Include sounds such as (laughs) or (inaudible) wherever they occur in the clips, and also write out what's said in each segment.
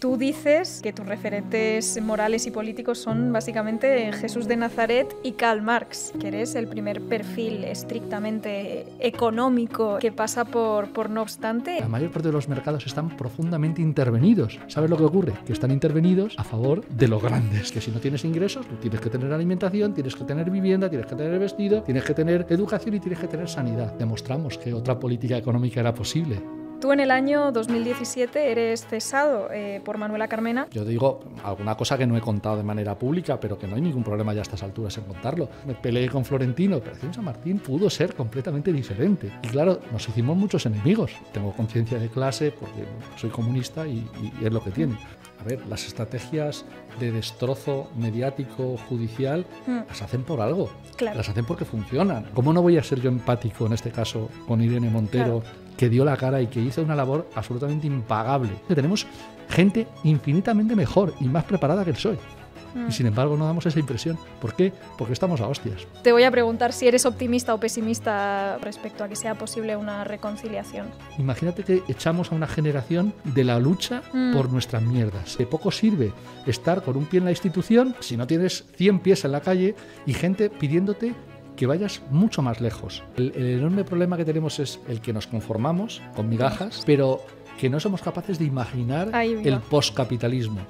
Tú dices que tus referentes morales y políticos son básicamente Jesús de Nazaret y Karl Marx, que eres el primer perfil estrictamente económico que pasa por, por no obstante. La mayor parte de los mercados están profundamente intervenidos. ¿Sabes lo que ocurre? Que están intervenidos a favor de los grandes, que si no tienes ingresos, tienes que tener alimentación, tienes que tener vivienda, tienes que tener vestido, tienes que tener educación y tienes que tener sanidad. Demostramos que otra política económica era posible. Tú en el año 2017 eres cesado eh, por Manuela Carmena. Yo digo alguna cosa que no he contado de manera pública, pero que no hay ningún problema ya a estas alturas en contarlo. Me peleé con Florentino, pero San Martín pudo ser completamente diferente. Y claro, nos hicimos muchos enemigos. Tengo conciencia de clase porque soy comunista y, es lo que tiene. A ver, las estrategias de destrozo mediático, judicial, hmm. las hacen por algo. Las hacen porque funcionan. ¿Cómo no voy a ser yo empático en este caso con Irene Montero, que dio la cara y que hizo una labor absolutamente impagable. tenemos gente infinitamente mejor y más preparada que el soy. E. Y mm. sin embargo no damos esa impresión. ¿Por qué? Porque estamos a hostias. Te voy a preguntar si eres optimista o pesimista respecto a que sea posible una reconciliación. Imagínate que echamos a una generación de la lucha mm. por nuestras mierdas. De poco sirve estar con un pie en la institución si no tienes 100 pies en la calle y gente pidiéndote que vayas mucho más lejos. El, enorme problema que tenemos es el que nos conformamos con migajas, pero que no somos capaces de imaginar el postcapitalismo.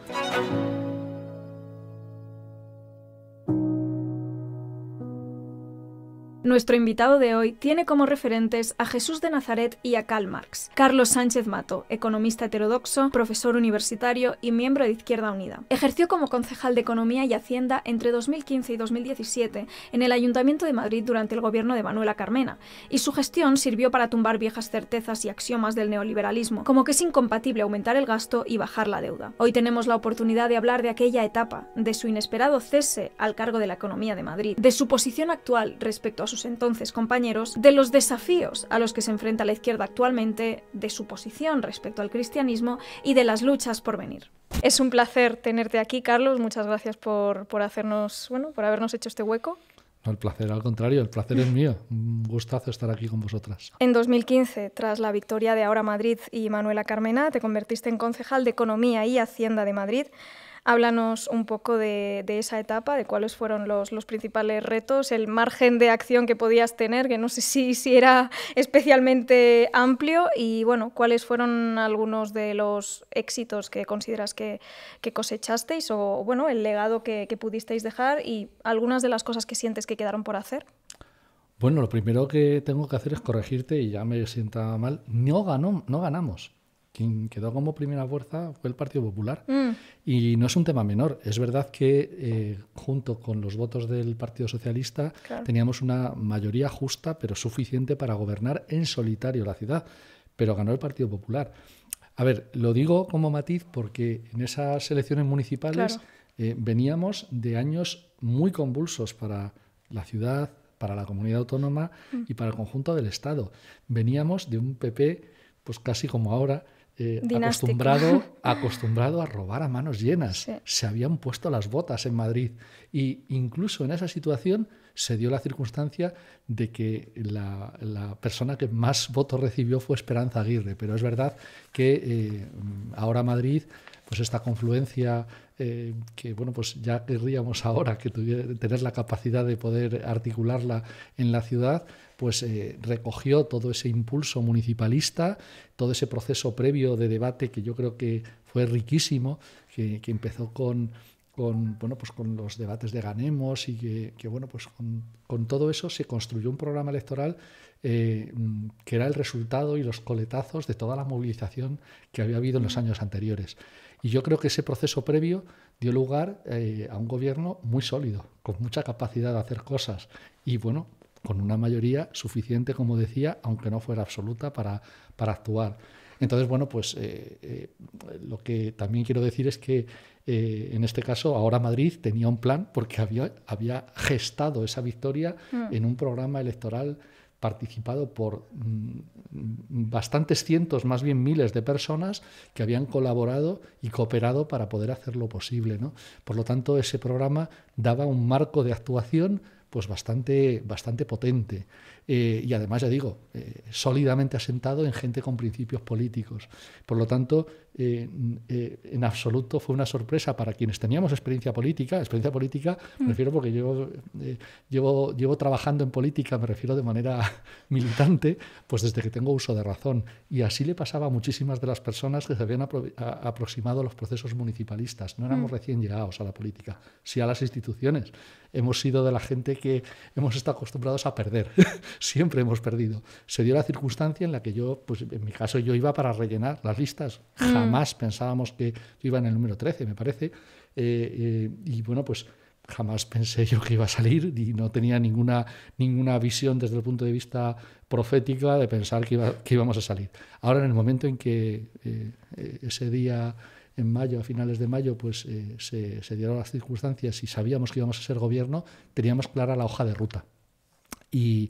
Nuestro invitado de hoy tiene como referentes a Jesús de Nazaret y a Karl Marx. Carlos Sánchez Mato, economista heterodoxo, profesor universitario y miembro de Izquierda Unida. Ejerció como concejal de Economía y Hacienda entre 2015 y 2017 en el Ayuntamiento de Madrid durante el gobierno de Manuela Carmena, y su gestión sirvió para tumbar viejas certezas y axiomas del neoliberalismo, como que es incompatible aumentar el gasto y bajar la deuda. Hoy tenemos la oportunidad de hablar de aquella etapa, de su inesperado cese al cargo de la economía de Madrid, de su posición actual respecto a entonces compañeros de los desafíos a los que se enfrenta la izquierda actualmente, de su posición respecto al cristianismo y de las luchas por venir. Es un placer tenerte aquí, Carlos. Muchas gracias por, hacernos, bueno, por habernos hecho este hueco. No, el placer, al contrario, el placer es mío. Un gustazo estar aquí con vosotras. En 2015, tras la victoria de Ahora Madrid y Manuela Carmena, te convertiste en concejal de Economía y Hacienda de Madrid. Háblanos un poco de, esa etapa, de cuáles fueron los, principales retos, el margen de acción que podías tener, que no sé si, si era especialmente amplio, y bueno, cuáles fueron algunos de los éxitos que consideras que, cosechasteis o bueno, el legado que, pudisteis dejar y algunas de las cosas que sientes que quedaron por hacer. Bueno, lo primero que tengo que hacer es corregirte y ya me sienta mal. No, no ganamos. Quien quedó como primera fuerza fue el Partido Popular. Mm. Y no es un tema menor. Es verdad que eh, junto con los votos del Partido Socialista teníamos una mayoría justa, pero suficiente para gobernar en solitario la ciudad. Pero ganó el Partido Popular. A ver, lo digo como matiz porque en esas elecciones municipales eh, veníamos de años muy convulsos para la ciudad, para la comunidad autónoma mm. y para el conjunto del Estado. Veníamos de un PP, pues casi como ahora, eh, acostumbrado, (laughs) acostumbrado a robar a manos llenas. Se habían puesto las botas en Madrid. Y incluso en esa situación se dio la circunstancia de que la, persona que más votos recibió fue Esperanza Aguirre, pero es verdad que eh, ahora Madrid, pues esta confluencia eh, que bueno, pues ya querríamos ahora que tener la capacidad de poder articularla en la ciudad, pues eh, recogió todo ese impulso municipalista, todo ese proceso previo de debate que yo creo que fue riquísimo, que empezó con con, bueno, pues con los debates de Ganemos y que, bueno, pues con, todo eso se construyó un programa electoral eh, mm, que era el resultado y los coletazos de toda la movilización que había habido en los años anteriores. Y yo creo que ese proceso previo dio lugar eh, a un gobierno muy sólido, con mucha capacidad de hacer cosas y bueno, con una mayoría suficiente, como decía, aunque no fuera absoluta para, actuar. Entonces, bueno, pues eh, lo que también quiero decir es que eh, en este caso ahora Madrid tenía un plan porque había, gestado esa victoria mm. en un programa electoral participado por mm, bastantes cientos, más bien miles de personas que habían colaborado y cooperado para poder hacerlo posible. Por lo tanto, ese programa daba un marco de actuación pues bastante, bastante potente. Eh, y además, ya digo, eh, sólidamente asentado en gente con principios políticos. Por lo tanto, eh, en absoluto fue una sorpresa para quienes teníamos experiencia política. Experiencia política, me mm. refiero porque yo llevo, llevo trabajando en política, me refiero de manera (laughs) militante, pues desde que tengo uso de razón. Y así le pasaba a muchísimas de las personas que se habían aproximado a los procesos municipalistas. No éramos mm. recién llegados a la política, sí a las instituciones. Hemos sido de la gente que hemos estado acostumbrados a perder. (laughs) siempre hemos perdido. Se dio la circunstancia en la que yo, pues en mi caso yo iba para rellenar las listas, mm. jamás pensábamos que yo iba en el número 13, me parece, eh, eh, y bueno, pues jamás pensé yo que iba a salir y no tenía ninguna, ninguna visión desde el punto de vista profética de pensar que, iba, que íbamos a salir. Ahora, en el momento en que eh, ese día en mayo, a finales de mayo, pues se, se, dieron las circunstancias y sabíamos que íbamos a ser gobierno, teníamos clara la hoja de ruta. Y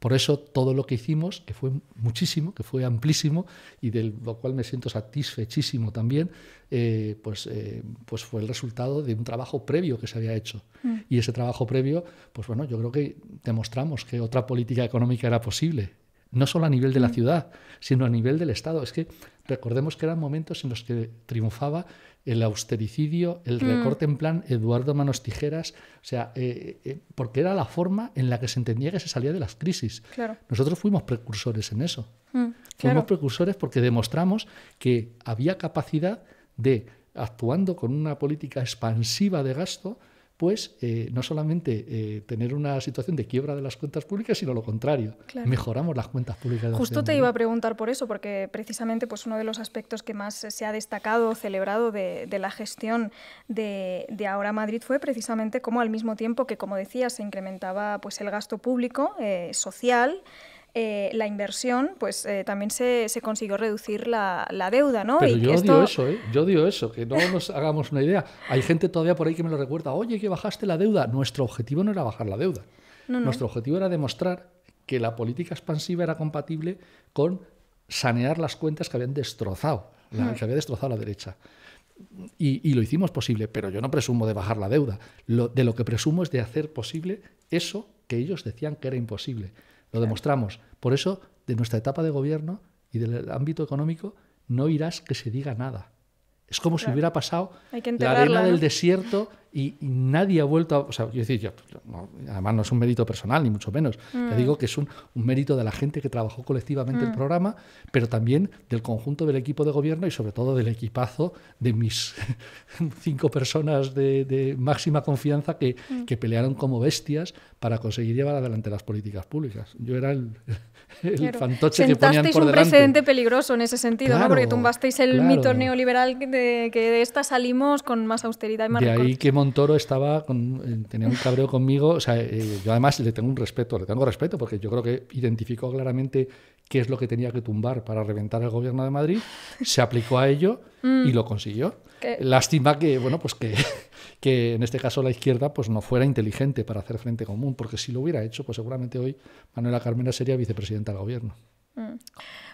por eso todo lo que hicimos, que fue muchísimo, que fue amplísimo y de lo cual me siento satisfechísimo también, eh, pues, eh, pues fue el resultado de un trabajo previo que se había hecho. Mm. Y ese trabajo previo, pues bueno, yo creo que demostramos que otra política económica era posible no solo a nivel de la mm. ciudad, sino a nivel del Estado. Es que recordemos que eran momentos en los que triunfaba el austericidio, el mm. recorte en plan Eduardo Manos Tijeras, o sea, eh, eh, porque era la forma en la que se entendía que se salía de las crisis. Nosotros fuimos precursores en eso. Mm, fuimos precursores porque demostramos que había capacidad de, actuando con una política expansiva de gasto, pues no solamente eh, tener una situación de quiebra de las cuentas públicas, sino lo contrario, mejoramos las cuentas públicas. De Justo te iba a preguntar por eso, porque precisamente pues, uno de los aspectos que más se ha destacado, celebrado de, la gestión de, Ahora Madrid fue precisamente cómo al mismo tiempo que, como decía, se incrementaba pues, el gasto público eh, social, eh, la inversión, pues eh, también se, consiguió reducir la, deuda, ¿no? Pero yo digo eso, ¿eh? Yo eso, que no nos (laughs) hagamos una idea. Hay gente todavía por ahí que me lo recuerda, oye, que bajaste la deuda. Nuestro objetivo no era bajar la deuda. Nuestro objetivo era demostrar que la política expansiva era compatible con sanear las cuentas que habían destrozado, la, que había destrozado la derecha. Y, lo hicimos posible, pero yo no presumo de bajar la deuda. de lo que presumo es de hacer posible eso que ellos decían que era imposible. Lo demostramos. Por eso, de nuestra etapa de gobierno y del ámbito económico, no irás que se diga nada. Es como si hubiera pasado la arena del desierto y, nadie ha vuelto a. O sea, yo decir, además no es un mérito personal, ni mucho menos. Yo mm. digo que es un, mérito de la gente que trabajó colectivamente el mm. programa, pero también del conjunto del equipo de gobierno y sobre todo del equipazo de mis (laughs) cinco personas de, máxima confianza que, mm. que, pelearon como bestias para conseguir llevar adelante las políticas públicas. Yo era el, el fantoche Sentasteis que ponían por un un precedente peligroso en ese sentido, ¿no? Porque tumbasteis el mito neoliberal de que de esta salimos con más austeridad y más De ahí que Montoro estaba con, eh, tenía un cabreo conmigo. O sea, eh, yo además le tengo un respeto, le tengo respeto porque yo creo que identificó claramente qué es lo que tenía que tumbar para reventar el gobierno de Madrid, se aplicó a ello (laughs) mm. y lo consiguió. Lástima que, bueno, pues que que en este caso la izquierda pues no fuera inteligente para hacer frente común, porque si lo hubiera hecho, pues seguramente hoy Manuela Carmena sería vicepresidenta del gobierno. Mm.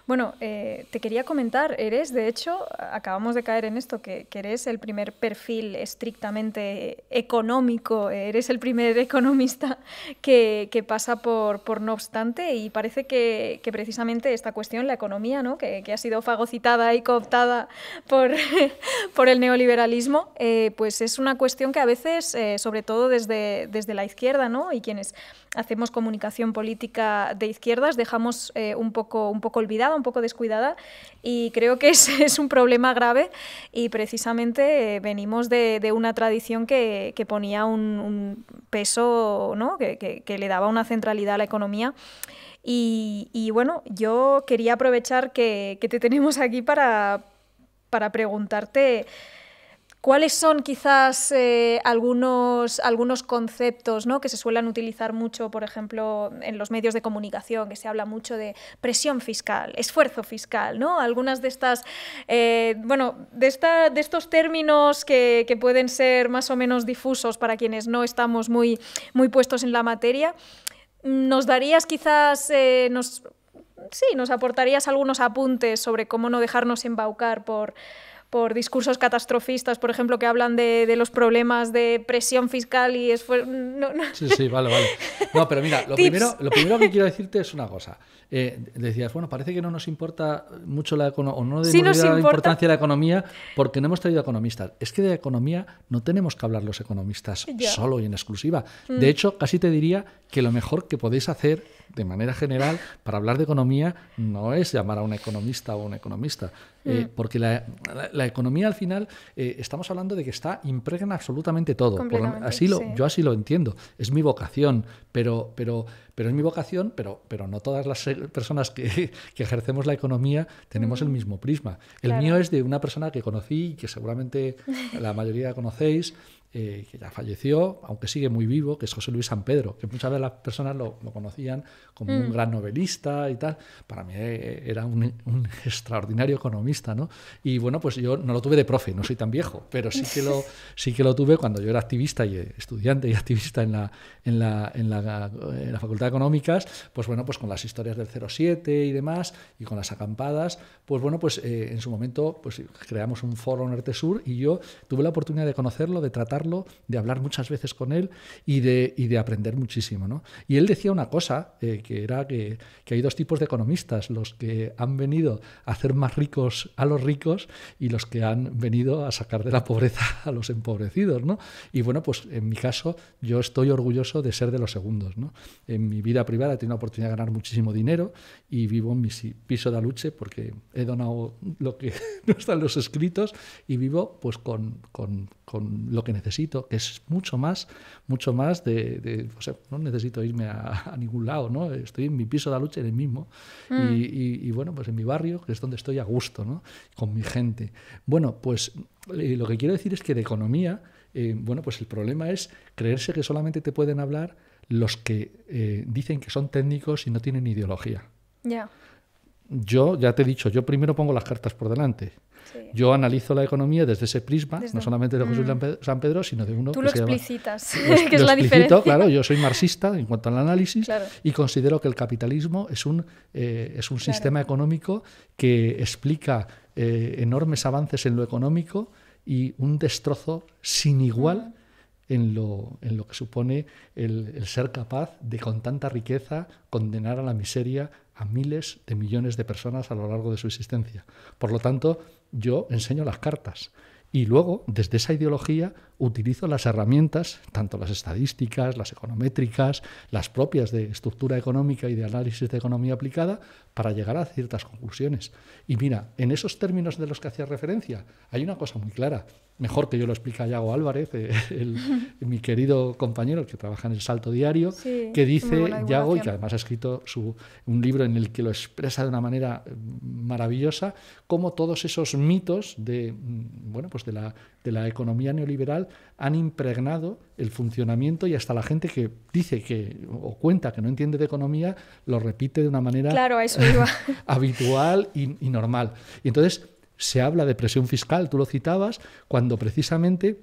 Bueno, eh, te quería comentar, eres, de hecho, acabamos de caer en esto, que, eres el primer perfil estrictamente económico, eres el primer (laughs) economista que, pasa por, no obstante, y parece que, precisamente esta cuestión, la economía, ¿no? que, ha sido fagocitada y cooptada por, (laughs) el neoliberalismo, eh, pues es una cuestión que a veces, eh, sobre todo desde, desde la izquierda, ¿no? y quienes hacemos comunicación política de izquierdas, dejamos un, poco, un poco olvidado un poco descuidada y creo que es, (laughs) es un problema grave y precisamente eh, venimos de, una tradición que, ponía un, peso, que, le daba una centralidad a la economía. Y, bueno, yo quería aprovechar que, te tenemos aquí para, para preguntarte ¿Cuáles son quizás eh, algunos, algunos conceptos que se suelen utilizar mucho, por ejemplo, en los medios de comunicación, que se habla mucho de presión fiscal, esfuerzo fiscal, ¿no? Algunas de estas, eh, bueno, de, esta, de estos términos que, pueden ser más o menos difusos para quienes no estamos muy, muy puestos en la materia. ¿Nos darías quizás, eh, nos, sí, nos aportarías algunos apuntes sobre cómo no dejarnos embaucar por por discursos catastrofistas, por ejemplo, que hablan de, los problemas de presión fiscal y esfuerzo. No, no. Sí, sí, vale, vale. No, pero mira, lo, (laughs) primero, lo primero que quiero decirte es una cosa. Eh, decías, bueno, parece que no nos importa mucho la economía, o no sí la importancia de la economía porque no hemos traído economistas. Es que de economía no tenemos que hablar los economistas solo y en exclusiva. Mm. De hecho, casi te diría que lo mejor que podéis hacer de manera general, para hablar de economía no es llamar a un economista o un economista, eh, mm. porque la, economía al final eh, estamos hablando de que está impregna absolutamente todo. así lo, Yo así lo entiendo. Es mi vocación, pero, pero, pero es mi vocación, pero, pero no todas las eh, personas que, ejercemos la economía tenemos el mm. mismo prisma. El mío es de una persona que conocí y que seguramente la mayoría conocéis. Eh, que ya falleció, aunque sigue muy vivo, que es José Luis San Pedro, que muchas de las personas lo, conocían como un mm. gran novelista y tal. Para mí eh, era un, (laughs) extraordinario economista, ¿no? Y bueno, pues yo no lo tuve de profe, no soy tan viejo, pero sí que lo, (laughs) sí que lo tuve cuando yo era activista y eh, estudiante y activista en la, en la, en la, Facultad de Económicas, pues bueno, pues con las historias del 07 y demás, y con las acampadas, pues bueno, pues en su momento pues creamos un foro en Sur y yo tuve la oportunidad de conocerlo, de tratar de hablar muchas veces con él y de, de aprender muchísimo. Y él decía una cosa, eh, que era que, hay dos tipos de economistas, los que han venido a hacer más ricos a los ricos y los que han venido a sacar de la pobreza a los empobrecidos. Y bueno, pues en mi caso yo estoy orgulloso de ser de los segundos. En mi vida privada he tenido la oportunidad de ganar muchísimo dinero y vivo en mi piso de aluche porque he donado lo que (laughs) no están los escritos y vivo pues con con lo que necesito, que es mucho más, mucho más de, no necesito irme (laughs) a, ningún lado, ¿no? Estoy en mi piso de la lucha en el mismo mm. y, bueno, pues en mi barrio, que es donde estoy a gusto, ¿no? Con mi gente. Bueno, pues eh, lo que quiero decir es que de economía, eh, bueno, pues el problema es creerse que solamente te pueden hablar los que eh, dicen que son técnicos y no tienen ideología. Ya. Yo, ya te he dicho, yo primero pongo las cartas por delante. Yo analizo la economía desde ese prisma, no solamente de San Pedro, sino de uno Tú que lo explicitas, (laughs) (laughs) que es la diferencia. Claro, yo soy marxista en cuanto al análisis y considero que el capitalismo es un, eh, es un sistema económico que explica eh, enormes avances en lo económico y un destrozo sin igual. En lo, en lo, que supone el, ser capaz de, con tanta riqueza, condenar a la miseria a miles de millones de personas a lo largo de su existencia. Por lo tanto, yo enseño las cartas. Y luego, desde esa ideología, utilizo las herramientas, tanto las estadísticas, las econométricas, las propias de estructura económica y de análisis de economía aplicada, para llegar a ciertas conclusiones. Y mira, en esos términos de los que hacía referencia, hay una cosa muy clara. Mejor que yo lo explica Yago Álvarez, eh, (laughs) (laughs) mi querido compañero que trabaja en el Salto Diario, que dice Yago, y que además ha escrito su, un libro en el que lo expresa de una manera mm, maravillosa, cómo todos esos mitos de, mm, bueno, pues de la de la economía neoliberal han impregnado el funcionamiento y hasta la gente que dice que o cuenta que no entiende de economía lo repite de una manera (laughs) habitual y, normal. Y entonces se habla de presión fiscal, tú lo citabas, cuando precisamente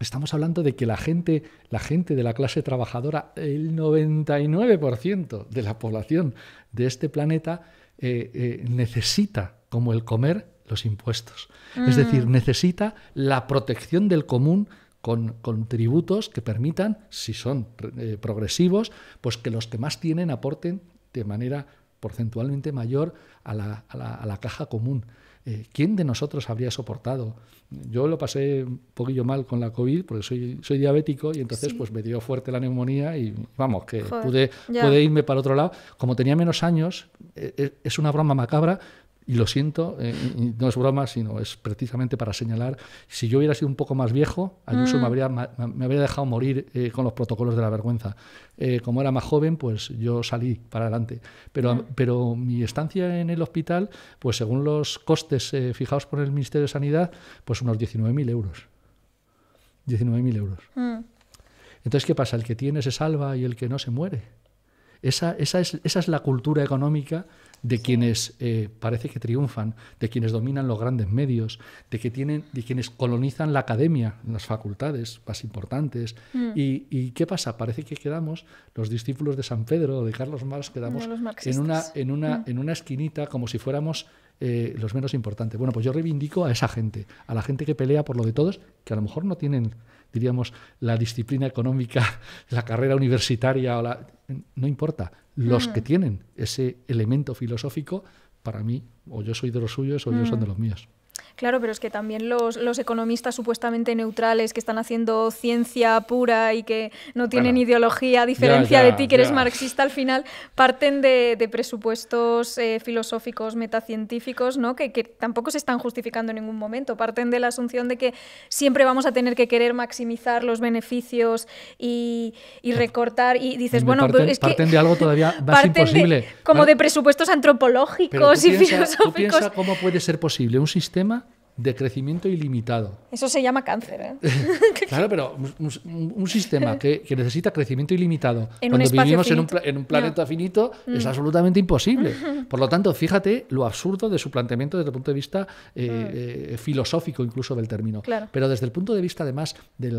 Estamos hablando de que la gente, la gente de la clase trabajadora, el 99% de la población de este planeta eh, eh, necesita como el comer los impuestos. Es decir, mm. necesita la protección del común con, tributos que permitan, si son eh, progresivos, pues que los que más tienen aporten de manera porcentualmente mayor a la, a la, caja común. Eh, ¿Quién de nosotros habría soportado? Yo lo pasé un poquillo mal con la COVID porque soy, soy diabético y entonces pues me dio fuerte la neumonía y vamos, que pude, irme para otro lado. Como tenía menos años, eh, es una broma macabra, y lo siento, eh, no es broma, sino es precisamente para señalar, si yo hubiera sido un poco más viejo, Ayuso me, mm. habría, me, habría dejado morir eh, con los protocolos de la vergüenza. Eh, como era más joven, pues yo salí para adelante. Pero, mm. pero mi estancia en el hospital, pues según los costes fijados por el Ministerio de Sanidad, pues unos 19.000 euros. 19.000 euros. Mm. Entonces, ¿qué pasa? El que tiene se salva y el que no se muere. Esa, esa, es, esa es la cultura económica de quienes eh, parece que triunfan, de quienes dominan los grandes medios, de, que tienen, de quienes colonizan la academia, las facultades más importantes. Mm. Y, qué pasa? Parece que quedamos, los discípulos de San Pedro de Carlos Marx, quedamos en, una, en, una, mm. en una esquinita como si fuéramos eh, los menos importantes. Bueno, pues yo reivindico a esa gente, a la gente que pelea por lo de todos, que a lo mejor no tienen, diríamos, la disciplina económica, (laughs) la carrera universitaria, o la... no importa, los que mm. tienen ese elemento filosófico, para mí, o yo soy de los suyos o ellos son mm. de los míos. Claro, pero es que también los, economistas supuestamente neutrales que están haciendo ciencia pura y que no tienen ideología, a diferencia de ti que eres marxista, al final parten de, presupuestos eh, filosóficos, metacientíficos, ¿no? Que, tampoco se están justificando en ningún momento. Parten de la asunción de que siempre vamos a tener que querer maximizar los beneficios y, recortar. Y dices, bueno, es que. Parten de algo todavía (laughs) más imposible. como de presupuestos antropológicos y filosóficos. ¿tú ¿Cómo puede ser posible un sistema? de crecimiento ilimitado. Eso se llama cáncer, ¿eh? (laughs) (laughs) claro, pero un, sistema que, necesita crecimiento ilimitado cuando vivimos en un, planeta finito es mm. absolutamente imposible. (laughs) Por lo tanto, fíjate lo absurdo de su planteamiento desde el punto de vista eh, mm. eh, filosófico incluso del término. Pero desde el punto de vista, además, del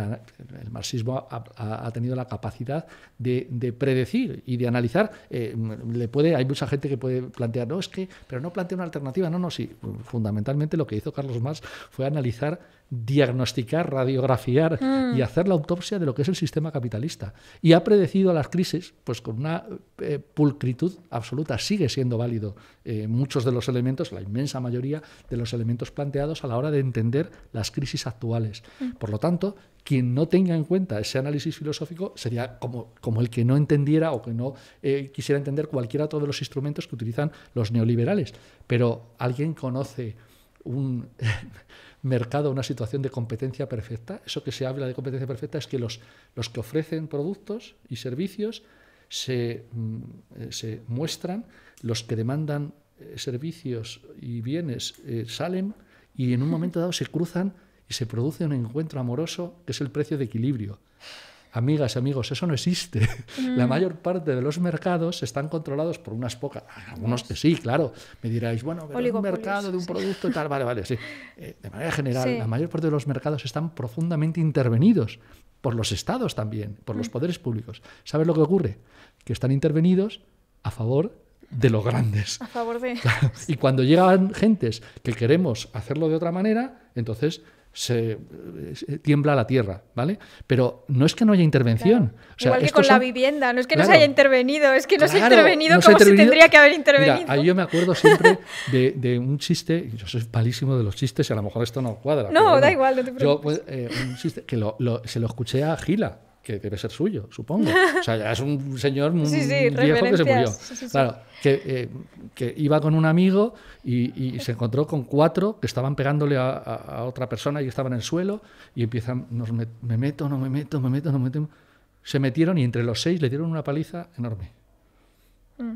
marxismo ha, tenido la capacidad de, predecir y de analizar. Eh, le puede, hay mucha gente que puede plantear, no, es que, pero no plantea una alternativa. No, no, sí. Fundamentalmente lo que hizo Carlos fue analizar diagnosticar, radiografiar y mm. hacer la autopsia de lo que es el sistema capitalista. Y ha predecido las crisis pues con una eh, pulcritud absoluta. Sigue siendo válido eh, muchos de los elementos, la inmensa mayoría de los elementos planteados a la hora de entender las crisis actuales. Mm. Por lo tanto, quien no tenga en cuenta ese análisis filosófico sería como, como el que no entendiera o que no eh, quisiera entender cualquiera de los instrumentos que utilizan los neoliberales. Pero alguien conoce un (laughs) mercado, una situación de competencia perfecta. Eso que se habla de competencia perfecta es que los, que ofrecen productos y servicios se, mm, eh, muestran, los que demandan eh, servicios y bienes eh, salen y en un momento dado se cruzan y se produce un encuentro amoroso que es el precio de equilibrio. Amigas, amigos, eso no existe. La mm. mayor parte de los mercados están controlados por unas pocas. Algunos que sí, claro. Me diréis, bueno, pero un mercado de un producto y tal, vale, vale, sí. Eh, de manera general, la mayor parte de los mercados están profundamente intervenidos por los estados también, por los mm. poderes públicos. ¿Sabes lo que ocurre? Que están intervenidos a favor de los grandes. A favor de. (laughs) y cuando llegan gentes que queremos hacerlo de otra manera, entonces se, tiembla la tierra, ¿vale? Pero no es que no haya intervención. Igual que con la vivienda, no es que no se haya intervenido, es que no se ha intervenido como tendría que haber intervenido. ahí yo me acuerdo siempre de, un chiste, yo soy palísimo de los chistes y a lo mejor esto no cuadra. No, da igual, pues, eh, un chiste que lo, se lo escuché a Gila, que debe ser suyo, supongo. O sea, es un señor (laughs) muy viejo que se murió. claro, eh, que, iba con un amigo y, se encontró con cuatro que estaban pegándole a, otra persona y estaban en el suelo y empiezan, me meto, no me meto, me meto, no me meto. Se metieron y entre los seis le dieron una paliza enorme. Mm.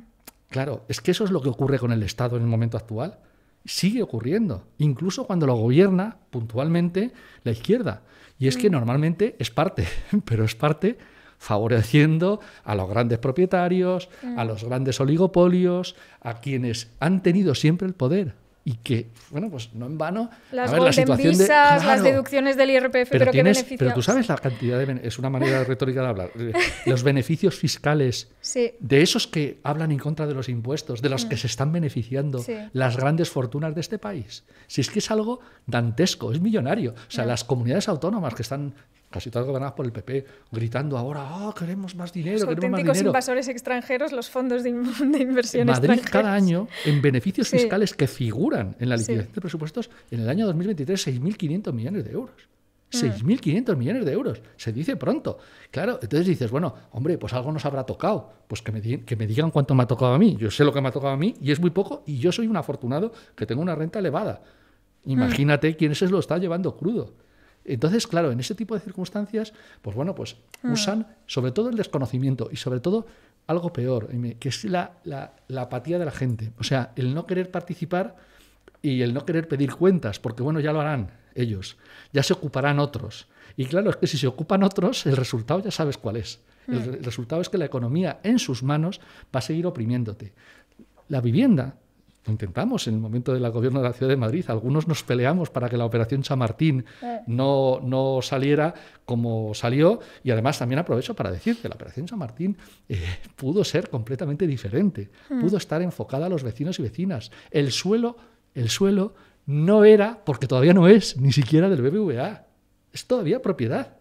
Claro, es que eso es lo que ocurre con el Estado en el momento actual sigue ocurriendo, incluso cuando lo gobierna puntualmente la izquierda. Y es que mm. normalmente es parte, (laughs) pero es parte favoreciendo a los grandes propietarios, a mm. los grandes oligopolios, a quienes han tenido siempre el poder y que, bueno, pues no en vano. Las la visas, las deducciones del IRPF, pero, benefician. ¿qué Pero tú sabes la cantidad de... Es una manera (laughs) retórica de hablar. Eh, los beneficios fiscales de esos que hablan en contra de los impuestos, de los que mm. se están beneficiando las grandes fortunas de este país. Si es que es algo dantesco, es millonario. O sea, las comunidades autónomas que están casi todas gobernadas por el PP, gritando ahora, oh, queremos más dinero, los auténticos invasores extranjeros, los fondos de, inversiones de inversión Madrid cada año, en beneficios fiscales que figuran en la liquidación de presupuestos, en el año 2023, 6.500 millones de euros. 6.500 mm. millones de euros, se dice pronto. Claro, entonces dices, bueno, hombre, pues algo nos habrá tocado, pues que me, que me digan cuánto me ha tocado a mí. Yo sé lo que me ha tocado a mí y es muy poco y yo soy un afortunado que tengo una renta elevada. Mm. Imagínate quién se lo está llevando crudo. Entonces, claro, en ese tipo de circunstancias, pues bueno, pues mm. usan sobre todo el desconocimiento y sobre todo algo peor, que es la, apatía de la gente. O sea, el no querer participar y el no querer pedir cuentas, porque bueno, ya lo harán ellos, ya se ocuparán otros. Y claro, es que si se ocupan otros, el resultado ya sabes cuál es. el mm. resultado es que la economía en sus manos va a seguir oprimiéndote. La vivienda intentamos en el momento del gobierno de la Ciudad de Madrid, algunos nos peleamos para que la operación San eh. no, no saliera como salió y además también aprovecho para decir que la operación San Martín eh, pudo ser completamente diferente, mm. pudo estar enfocada a los vecinos y vecinas. El suelo, el suelo no era, porque todavía no es, ni siquiera del BBVA, es todavía propiedad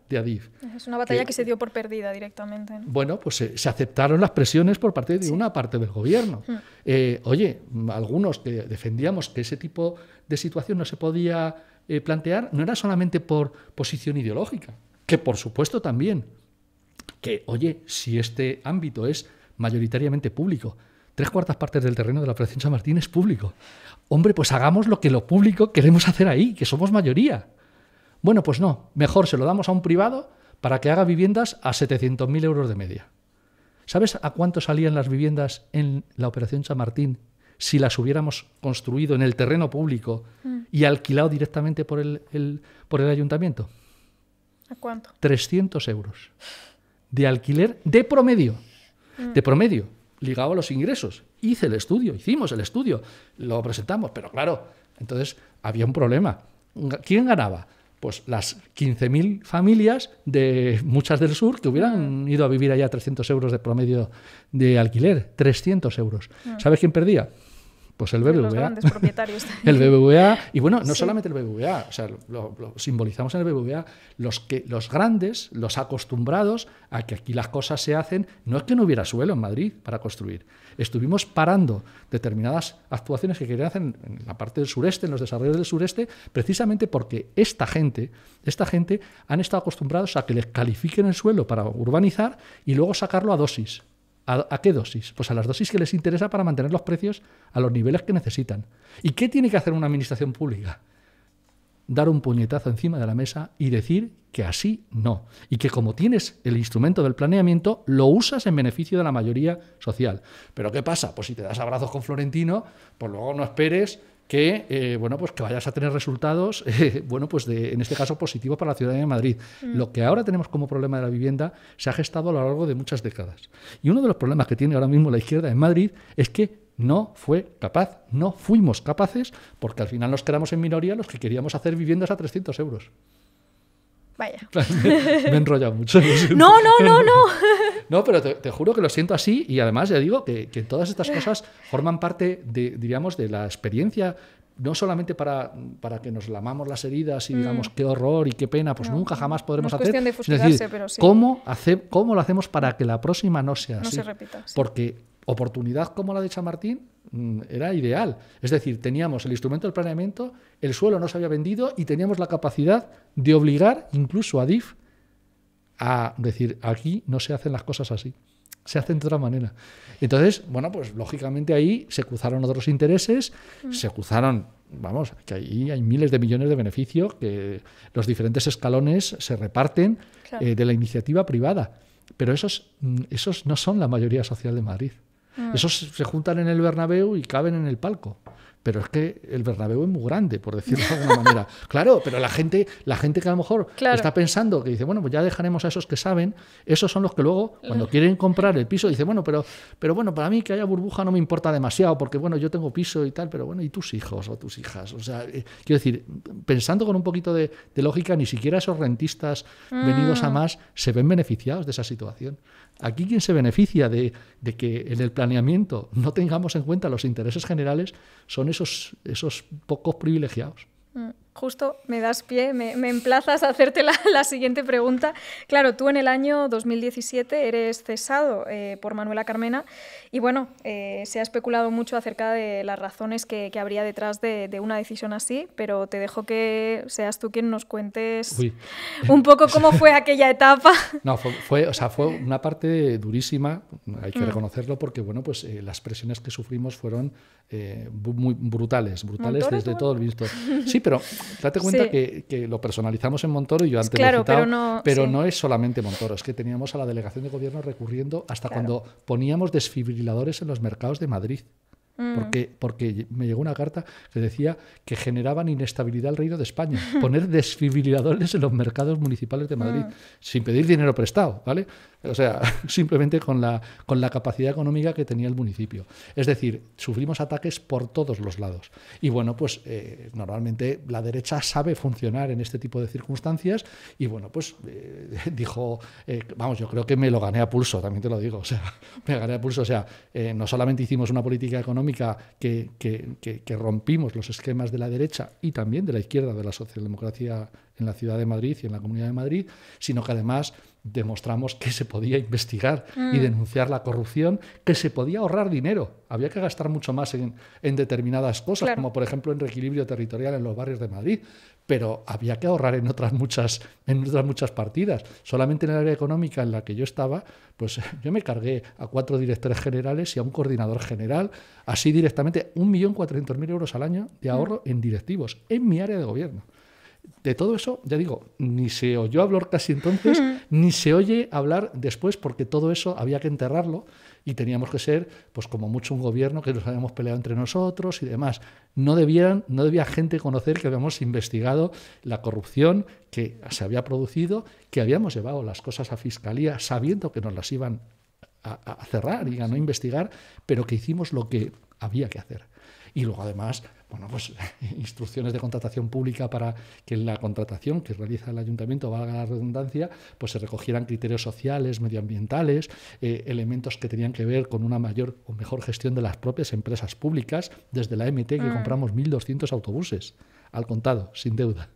es una batalla que, se dio por perdida directamente. Bueno, pues se, aceptaron las presiones por parte de una parte del gobierno. Hmm. Eh, oye, algunos que defendíamos que ese tipo de situación no se podía eh, plantear, no era solamente por posición ideológica, que por supuesto también, que oye, si este ámbito es mayoritariamente público, tres cuartas partes del terreno de la Operación San Martín es público. Hombre, pues hagamos lo que lo público queremos hacer ahí, que somos mayoría. Bueno, pues no, mejor se lo damos a un privado para que haga viviendas a 700.000 euros de media. ¿Sabes a cuánto salían las viviendas en la Operación San Martín si las hubiéramos construido en el terreno público mm. y alquilado directamente por el, ayuntamiento? ¿A cuánto? 300 euros de alquiler de promedio. Mm. De promedio, ligado a los ingresos. Hice el estudio, hicimos el estudio, lo presentamos, pero claro, entonces había un problema. ¿Quién ganaba? pues las 15.000 familias de muchas del sur que hubieran mm. ido a vivir allá 300 euros de promedio de alquiler. 300 euros. Mm. ¿Sabes quién perdía? Pues el BBVA. Los grandes propietarios (laughs) el BBVA. Y bueno, no solamente el BBVA, o sea, lo, simbolizamos en el BBVA. Los, que, los grandes, los acostumbrados a que aquí las cosas se hacen, no es que no hubiera suelo en Madrid para construir. Estuvimos parando determinadas actuaciones que querían hacer en, la parte del sureste, en los desarrollos del sureste, precisamente porque esta gente, esta gente han estado acostumbrados a que les califiquen el suelo para urbanizar y luego sacarlo a dosis. ¿A, qué dosis? Pues a las dosis que les interesa para mantener los precios a los niveles que necesitan. ¿Y qué tiene que hacer una administración pública? Dar un puñetazo encima de la mesa y decir que así no. Y que como tienes el instrumento del planeamiento, lo usas en beneficio de la mayoría social. Pero ¿qué pasa? Pues si te das abrazos con Florentino, pues luego no esperes que eh, bueno pues que vayas a tener resultados (laughs) eh, bueno pues de, en este caso positivos para la ciudad de Madrid mm. lo que ahora tenemos como problema de la vivienda se ha gestado a lo largo de muchas décadas y uno de los problemas que tiene ahora mismo la izquierda en Madrid es que no fue capaz, no fuimos capaces, porque al final nos quedamos en minoría los que queríamos hacer viviendas a 300 euros. Vaya. (laughs) me, he enrollado mucho. No, no, no, no. (laughs) no, pero te, juro que lo siento así y además ya digo que, que todas estas cosas forman parte, de, diríamos, de la experiencia no solamente para, para, que nos lamamos las heridas y mm. digamos qué horror y qué pena, pues nunca jamás podremos hacer. es hacer. De es pero sí. ¿cómo, hace, ¿cómo, lo hacemos para que la próxima no sea no así? Se repita, Porque oportunidad como la de Chamartín mm, era ideal. Es decir, teníamos el instrumento del planeamiento, el suelo no se había vendido y teníamos la capacidad de obligar incluso a DIF a decir, aquí no se hacen las cosas así, se hacen de otra manera. Entonces, bueno, pues lógicamente ahí se cruzaron otros intereses, mm. se cruzaron, vamos, que ahí hay miles de millones de beneficios que los diferentes escalones se reparten eh, de la iniciativa privada. Pero esos, mm, esos no son la mayoría social de Madrid. Ah. Esos se juntan en el Bernabéu y caben en el palco. Pero es que el Bernabéu es muy grande, por decirlo de alguna manera. (laughs) Claro, pero la gente, la gente que a lo mejor está pensando, que dice, bueno, pues ya dejaremos a esos que saben, esos son los que luego, cuando (laughs) quieren comprar el piso, dice, bueno, pero, pero bueno, para mí que haya burbuja no me importa demasiado, porque bueno, yo tengo piso y tal, pero bueno, y tus hijos o tus hijas. O sea, eh, quiero decir, pensando con un poquito de, lógica, ni siquiera esos rentistas ah. venidos a más se ven beneficiados de esa situación. Aquí quien se beneficia de, que en el planeamiento no tengamos en cuenta los intereses generales son esos, esos pocos privilegiados. Mm justo me das pie, me, emplazas a hacerte la, siguiente pregunta. Claro, tú en el año 2017 eres cesado eh, por Manuela Carmena y bueno, eh, se ha especulado mucho acerca de las razones que, habría detrás de, una decisión así, pero te dejo que seas tú quien nos cuentes un poco cómo fue aquella etapa. (laughs) No, fue, o sea, fue una parte durísima, hay que mm. reconocerlo, porque bueno, pues eh, las presiones que sufrimos fueron muy brutales, brutales desde todo el visto. Sí, pero Date cuenta que, lo personalizamos en Montoro y yo antes lo he citado, pero, no, es solamente Montoro, es que teníamos a la delegación de gobierno recurriendo hasta cuando poníamos desfibriladores en los mercados de Madrid. Mm. Porque, porque me llegó una carta que decía que generaban inestabilidad al Reino de España. Poner (laughs) desfibriladores en los mercados municipales de Madrid, mm. sin pedir dinero prestado, ¿vale? O sea, (laughs) simplemente con la, con la capacidad económica que tenía el municipio. Es decir, sufrimos ataques por todos los lados. Y bueno, pues eh, normalmente la derecha sabe funcionar en este tipo de circunstancias y bueno, pues eh, (laughs) dijo, eh, vamos, yo creo que me lo gané a pulso, también te lo digo, o sea, (laughs) me gané a pulso, o sea, no solamente hicimos una política económica que rompimos los esquemas de la derecha y también de la izquierda, de la socialdemocracia en la ciudad de Madrid y en la comunidad de Madrid, sino que además demostramos que se podía investigar y mm. denunciar la corrupción, que se podía ahorrar dinero. Había que gastar mucho más en, determinadas cosas, como por ejemplo en reequilibrio territorial en los barrios de Madrid, pero había que ahorrar en otras muchas, en otras muchas partidas. Solamente en el área económica en la que yo estaba, pues (laughs) yo me cargué a cuatro directores generales y a un coordinador general, así directamente 1.400.000 euros al año de mm. ahorro en directivos, en mi área de gobierno de todo eso, ya digo, ni se oyó hablar casi entonces, (laughs) mm. ni se oye hablar después, porque todo eso había que enterrarlo y teníamos que ser, pues como mucho, un gobierno que nos habíamos peleado entre nosotros y demás. No, debían, no debía gente conocer que habíamos investigado la corrupción que se había producido, que habíamos llevado las cosas a fiscalía sabiendo que nos las iban a, a cerrar y a no investigar, pero que hicimos lo que había que hacer. Y luego además bueno, pues (laughs) instrucciones de contratación pública para que en la contratación que realiza el ayuntamiento, valga la redundancia, pues se recogieran criterios sociales, medioambientales, eh, elementos que tenían que ver con una mayor o mejor gestión de las propias empresas públicas, desde la MT que mm. compramos 1.200 autobuses al contado, sin deuda.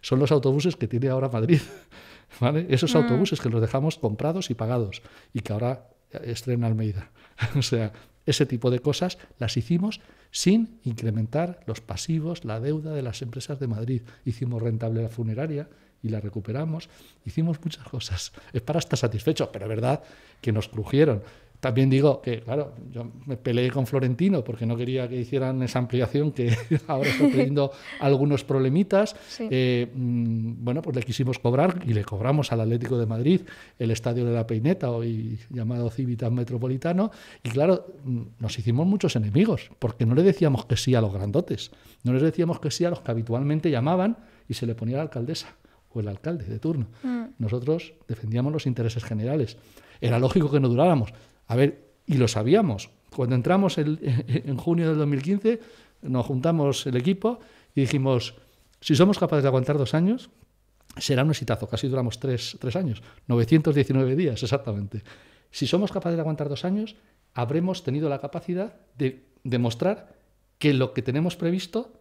Son los autobuses que tiene ahora Madrid. (laughs) ¿Vale? Esos mm. autobuses que los dejamos comprados y pagados y que ahora eh, estrena Almeida. (laughs) o sea, ese tipo de cosas las hicimos sin incrementar los pasivos, la deuda de las empresas de Madrid. Hicimos rentable la funeraria y la recuperamos. Hicimos muchas cosas. Es para estar satisfecho, pero es verdad que nos crujieron. También digo que, claro, yo me peleé con Florentino porque no quería que hicieran esa ampliación que (laughs) ahora está teniendo (laughs) algunos problemitas. Eh, mm, bueno, pues le quisimos cobrar y le cobramos al Atlético de Madrid el Estadio de la Peineta, hoy llamado Civitas Metropolitano. Y claro, mm, nos hicimos muchos enemigos porque no le decíamos que sí a los grandotes, no les decíamos que sí a los que habitualmente llamaban y se le ponía la alcaldesa o el alcalde de turno. Mm. Nosotros defendíamos los intereses generales. Era lógico que no duráramos. A ver, y lo sabíamos. Cuando entramos (laughs) en junio del 2015, nos juntamos el equipo y dijimos, si somos capaces de aguantar dos años, será un exitazo. Casi duramos tres, tres años, 919 días exactamente. Si somos capaces de aguantar dos años, habremos tenido la capacidad de demostrar que lo que tenemos previsto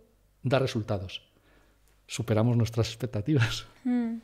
da resultados. Superamos nuestras expectativas. Mm.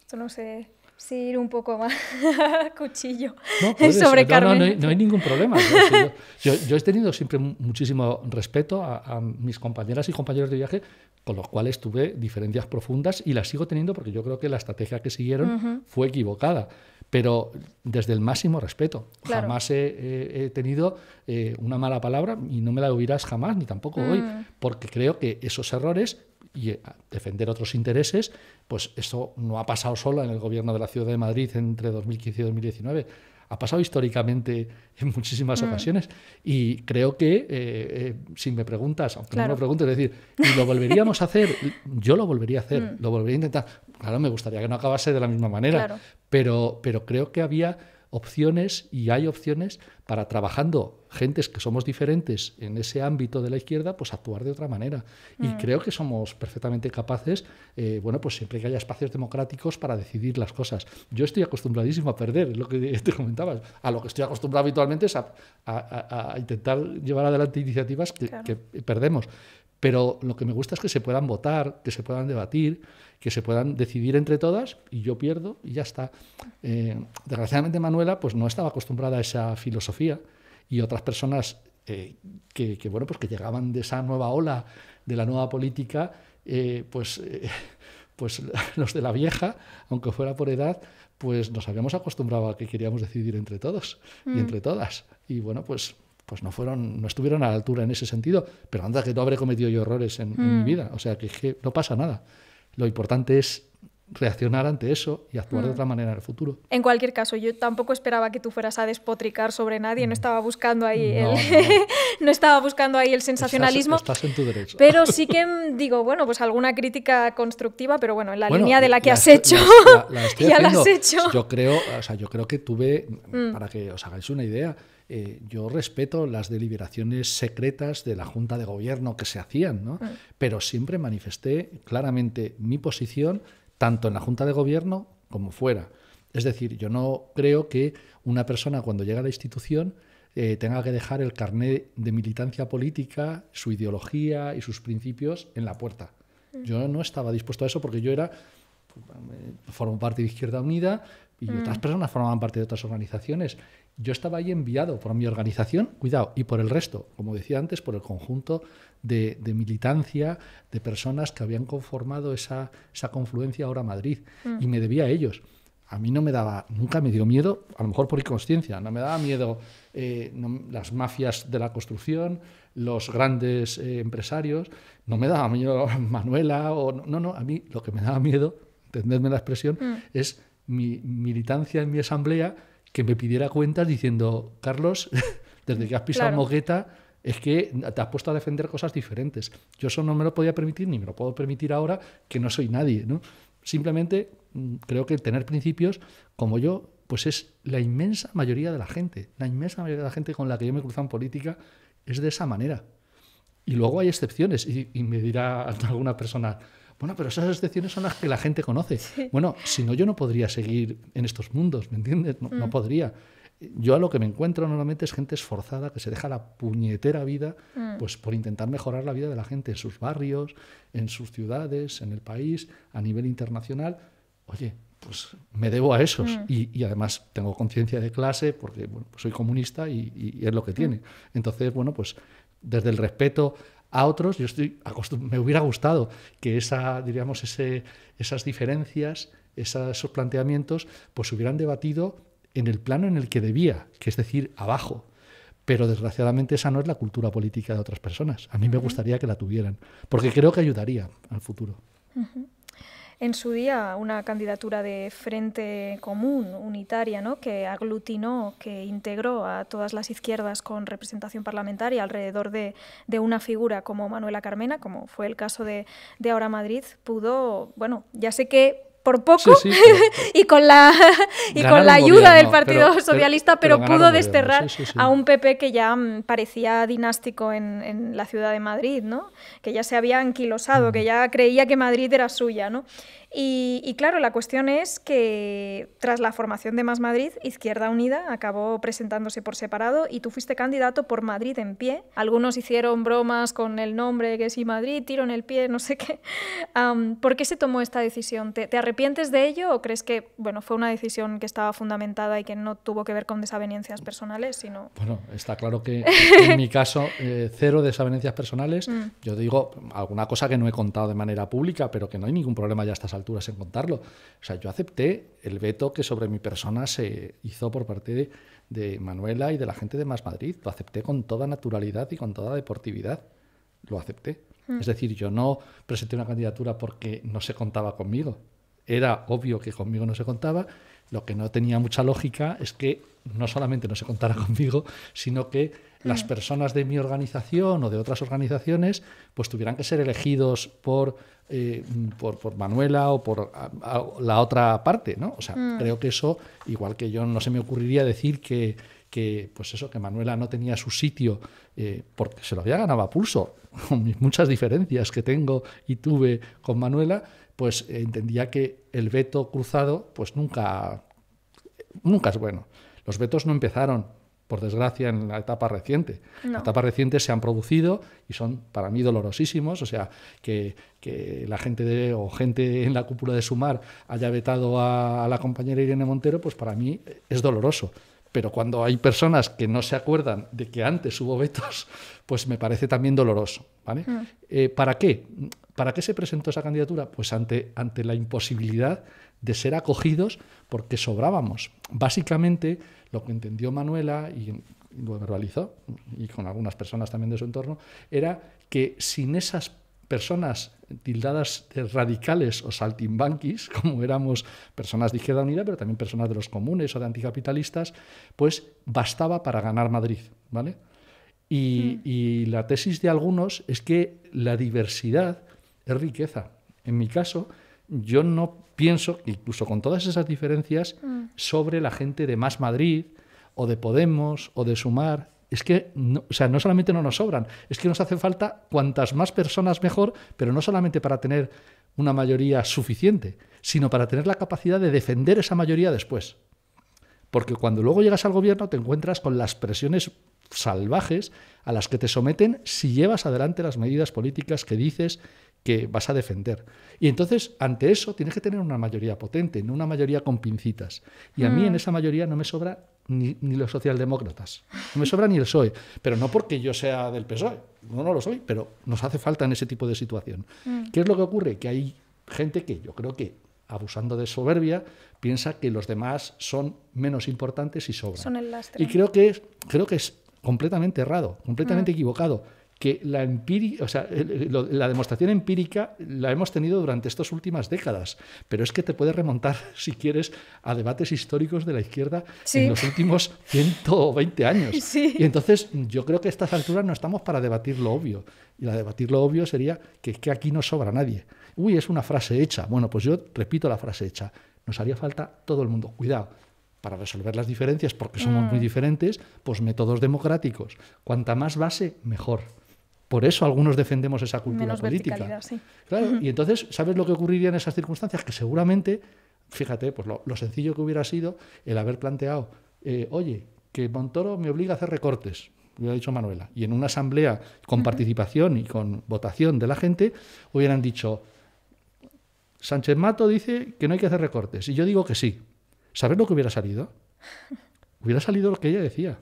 Esto no sé sí ir un poco más (laughs) cuchillo (laughs) sobre eh, no, No, hay, ningún problema. (laughs) Yo, he tenido siempre muchísimo respeto a, mis compañeras y compañeros de viaje, con los cuales tuve diferencias profundas y las sigo teniendo porque yo creo que la estrategia que siguieron fue equivocada. Pero desde el máximo respeto. Jamás he, tenido eh, una mala palabra y no me la oirás jamás, ni tampoco hoy, mm. porque creo que esos errores y eh, defender otros intereses, pues eso no ha pasado solo en el gobierno de la Ciudad de Madrid entre 2015 y 2019 ha pasado históricamente en muchísimas mm. ocasiones. Y creo que, eh, eh, si me preguntas, aunque no me lo preguntes, es decir, ¿y lo volveríamos a hacer? Yo lo volvería a hacer, mm. lo volvería a intentar. Claro, me gustaría que no acabase de la misma manera, pero, pero creo que había opciones y hay opciones para trabajando gentes que somos diferentes en ese ámbito de la izquierda, pues actuar de otra manera. Y mm. creo que somos perfectamente capaces, eh, bueno, pues siempre que haya espacios democráticos para decidir las cosas. Yo estoy acostumbradísimo a perder, es lo que (laughs) te comentabas. A lo que estoy acostumbrado habitualmente es a, a, intentar llevar adelante iniciativas que, que perdemos. Pero lo que me gusta es que se puedan votar, que se puedan debatir, que se puedan decidir entre todas y yo pierdo y ya está. Eh, desgraciadamente Manuela pues no estaba acostumbrada a esa filosofía y otras personas eh, que, bueno pues que llegaban de esa nueva ola de la nueva política eh, pues pues (laughs) los de la vieja, aunque fuera por edad, pues nos habíamos acostumbrado a que queríamos decidir entre todos y mm. entre todas. Y bueno, pues, pues no fueron, no estuvieron a la altura en ese sentido. Pero anda que no habré cometido yo errores en, mi mm. vida. O sea que, que no pasa nada. Lo importante es reaccionar ante eso y actuar de mm. otra manera en el futuro. En cualquier caso, yo tampoco esperaba que tú fueras a despotricar sobre nadie, no mm. estaba buscando ahí no, el, (laughs) estaba buscando ahí el sensacionalismo. Estás, en tu derecho. Pero sí (laughs) que mm, digo, bueno, pues alguna crítica constructiva, pero bueno, en la línea de la que has hecho. (laughs) ya la has hecho. Yo creo, o sea, yo creo que tuve para que os hagáis una idea, eh, yo respeto las deliberaciones secretas de la Junta de Gobierno que se hacían, mm. pero siempre manifesté claramente mi posición, tanto en la Junta de Gobierno como fuera. Es decir, yo no creo que una persona cuando llega a la institución eh, tenga que dejar el carné de militancia política, su ideología y sus principios en la puerta. Mm. Yo no estaba dispuesto a eso porque yo era pues, eh, formo parte de Izquierda Unida y mm. otras personas formaban parte de otras organizaciones yo estaba ahí enviado por mi organización, cuidado, y por el resto, como decía antes, por el conjunto de, militancia, de personas que habían conformado esa, confluencia ahora Madrid, mm. y me debía a ellos. A mí no me daba, nunca me dio miedo, a lo mejor por inconsciencia, no me daba miedo eh, las mafias de la construcción, los grandes eh, empresarios, no me daba miedo (laughs) Manuela, o no, no, a mí lo que me daba miedo, entenderme la expresión, mm. es mi militancia en mi asamblea que me pidiera cuentas diciendo, Carlos, (laughs) desde que has pisado moqueta Mogueta, es que te has puesto a defender cosas diferentes. Yo eso no me lo podía permitir, ni me lo puedo permitir ahora, que no soy nadie. ¿no? Simplemente mm, creo que tener principios como yo, pues es la inmensa mayoría de la gente. La inmensa mayoría de la gente con la que yo me cruzo en política es de esa manera. Y luego hay excepciones. y me dirá (laughs) alguna persona, bueno, pero esas excepciones son las que la gente conoce. (laughs) Bueno, si no, yo no podría seguir en estos mundos, ¿me entiendes? No, mm. podría. Yo a lo que me encuentro normalmente es gente esforzada que se deja la puñetera vida mm. pues por intentar mejorar la vida de la gente en sus barrios, en sus ciudades, en el país, a nivel internacional. Oye, pues me debo a esos. Mm. Y, además tengo conciencia de clase porque bueno, pues, soy comunista y, es lo que tiene. Entonces, bueno, pues desde el respeto a otros, yo estoy me hubiera gustado que esa, diríamos, ese, esas diferencias, esos planteamientos, pues se hubieran debatido en el plano en el que debía, que es decir, abajo. Pero desgraciadamente esa no es la cultura política de otras personas. A mí me gustaría que la tuvieran, porque creo que ayudaría al futuro en su día una candidatura de frente común, unitaria, ¿no? que aglutinó, que integró a todas las izquierdas con representación parlamentaria alrededor de, de una figura como Manuela Carmena, como fue el caso de, de Ahora Madrid, pudo, bueno, ya sé que por poco (laughs) pues y con la, (laughs) y con la ayuda del Partido Socialista, pero, pudo desterrar a un PP que ya mm, parecía dinástico en, la ciudad de Madrid, ¿no? que ya se había anquilosado, mm. que ya creía que Madrid era suya. ¿no? Y, claro, la cuestión es que tras la formación de Más Madrid, Izquierda Unida acabó presentándose por separado y tú fuiste candidato por Madrid en pie. Algunos hicieron bromas con el nombre que sí Madrid, tiro en el pie, no sé qué. ¿Por qué se tomó esta decisión? ¿Te, arrepientes de ello o crees que bueno, fue una decisión que estaba fundamentada y que no tuvo que ver con desavenencias personales? Sino... Bueno, está claro que (laughs) en mi caso, eh, cero desavenencias personales. Mm. Yo digo alguna cosa que no he contado de manera pública, pero que no hay ningún problema ya estás al alturas en contarlo. O sea, yo acepté el veto que sobre mi persona se hizo por parte de, Manuela y de la gente de Más Madrid. Lo acepté con toda naturalidad y con toda deportividad. Lo acepté. Mm. Es decir, yo no presenté una candidatura porque no se contaba conmigo. Era obvio que conmigo no se contaba. Lo que no tenía mucha lógica es que no solamente no se contara (laughs) conmigo, sino que las mm. personas de mi organización o de otras organizaciones pues tuvieran que ser elegidos por, eh, por, Manuela o por la otra parte, ¿no? O sea, mm. creo que eso, igual que yo no se me ocurriría decir que, pues eso, que Manuela no tenía su sitio eh, porque se lo había ganado a pulso, (laughs) con muchas diferencias que tengo y tuve con Manuela, pues entendía que el veto cruzado pues nunca, nunca es bueno. Los vetos no empezaron por desgracia, en la etapa reciente. la etapa reciente se han producido y son para mí dolorosísimos, o sea, que, la gente de, o gente en la cúpula de Sumar haya vetado a, la compañera Irene Montero, pues para mí es doloroso pero cuando hay personas que no se acuerdan de que antes hubo vetos, (laughs) pues me parece también doloroso. ¿vale? Mm. Eh, ¿Para qué? ¿Para qué se presentó esa candidatura? Pues ante, ante la imposibilidad de ser acogidos porque sobrábamos. Básicamente, lo que entendió Manuela y lo verbalizó, y con algunas personas también de su entorno, era que sin esas personas tildadas de radicales o saltimbanquis, (laughs) como éramos personas de Izquierda Unida, pero también personas de los comunes o de anticapitalistas, pues bastaba para ganar Madrid, ¿vale? y hmm. la tesis de algunos es que la diversidad es riqueza. En mi caso, yo no pienso, incluso con todas esas diferencias, mm. sobre la gente de Más Madrid o de Podemos o de Sumar. Es que o sea, no solamente no nos sobran, es que nos hace falta cuantas más personas mejor, pero no solamente para tener una mayoría suficiente, sino para tener la capacidad de defender esa mayoría después. Porque cuando luego llegas al gobierno te encuentras con las presiones salvajes a las que te someten si llevas adelante las medidas políticas que dices que vas a defender. Y entonces, ante eso, tienes que tener una mayoría potente, no una mayoría con pincitas. Y a mí mm. en esa mayoría no me sobra ni, los socialdemócratas, no me sobra ni el PSOE, pero no porque yo sea del PSOE, no, no lo soy, pero nos hace falta en ese tipo de situación. Mm. ¿Qué es lo que ocurre? Que hay gente que yo creo que abusando de soberbia, piensa que los demás son menos importantes y sobran. Y creo que, creo que es completamente errado, completamente mm. equivocado, que la, la demostración empírica la hemos tenido durante estas últimas décadas, pero es que te puedes remontar, (laughs) si quieres, a debates históricos de la izquierda en los últimos 120 años. (laughs) Y entonces yo creo que a estas alturas no estamos para debatir lo obvio. Y la debatir lo obvio sería que, que aquí no sobra nadie. Uy, es una frase hecha. Bueno, pues yo repito la frase hecha. Nos haría falta todo el mundo. Cuidado, para resolver las diferencias, porque somos muy mm. diferentes, pues métodos democráticos. Cuanta más base, mejor. Por eso algunos defendemos esa cultura política. (laughs) y entonces, ¿sabes lo que ocurriría en esas circunstancias? Que seguramente, fíjate, pues lo, sencillo que hubiera sido el haber planteado, eh, oye, que Montoro me obliga a hacer recortes, lo ha dicho Manuela, y en una asamblea con participación y con votación de la gente, hubieran dicho, Sánchez Mato dice que no hay que hacer recortes, y yo digo que sí. ¿Sabes lo que hubiera salido? (laughs) Hubiera salido lo que ella decía.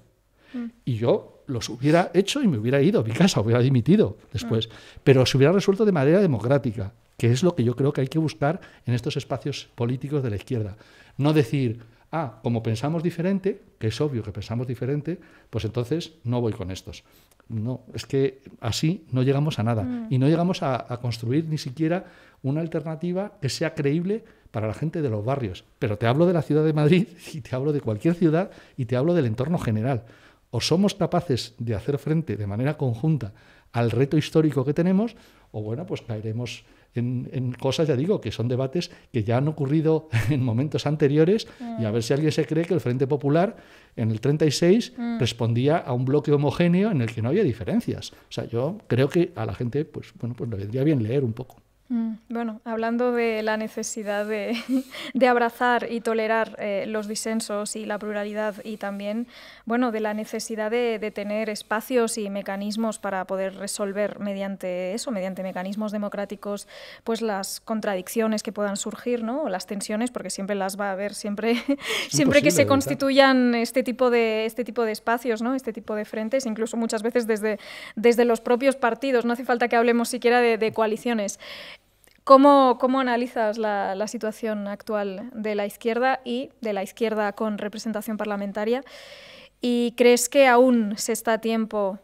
Mm. Y yo los hubiera hecho y me hubiera ido a mi casa, hubiera dimitido después. Mm. Pero se hubiera resuelto de manera democrática, que es lo que yo creo que hay que buscar en estos espacios políticos de la izquierda. No decir, ah, como pensamos diferente, que es obvio que pensamos diferente, pues entonces no voy con estos. No, es que así no llegamos a nada. Mm. Y no llegamos a construir ni siquiera una alternativa que sea creíble para la gente de los barrios. Pero te hablo de la ciudad de Madrid (laughs) y te hablo de cualquier ciudad y te hablo del entorno general. O somos capaces de hacer frente de manera conjunta al reto histórico que tenemos, o bueno, pues caeremos en, cosas, ya digo, que son debates que ya han ocurrido (laughs) en momentos anteriores y a mm. ver si alguien se cree que el Frente Popular en el 36 mm. respondía a un bloque homogéneo en el que no había diferencias. O sea, yo creo que a la gente, pues bueno, pues le vendría bien leer un poco. Mm, bueno, hablando de la necesidad de, (laughs) abrazar y tolerar eh, los disensos y la pluralidad y también, bueno, de la necesidad de, tener espacios y mecanismos para poder resolver mediante eso, mediante mecanismos democráticos, pues las contradicciones que puedan surgir, ¿no? O las tensiones, porque siempre las va a haber, siempre, (laughs) siempre que se constituyan este tipo de este tipo de espacios, ¿no? Este tipo de frentes, incluso muchas veces desde, desde los propios partidos. No hace falta que hablemos siquiera de coaliciones. ¿Cómo, analizas la, situación actual de la izquierda y de la izquierda con representación parlamentaria? ¿Y crees que aún se está a tiempo?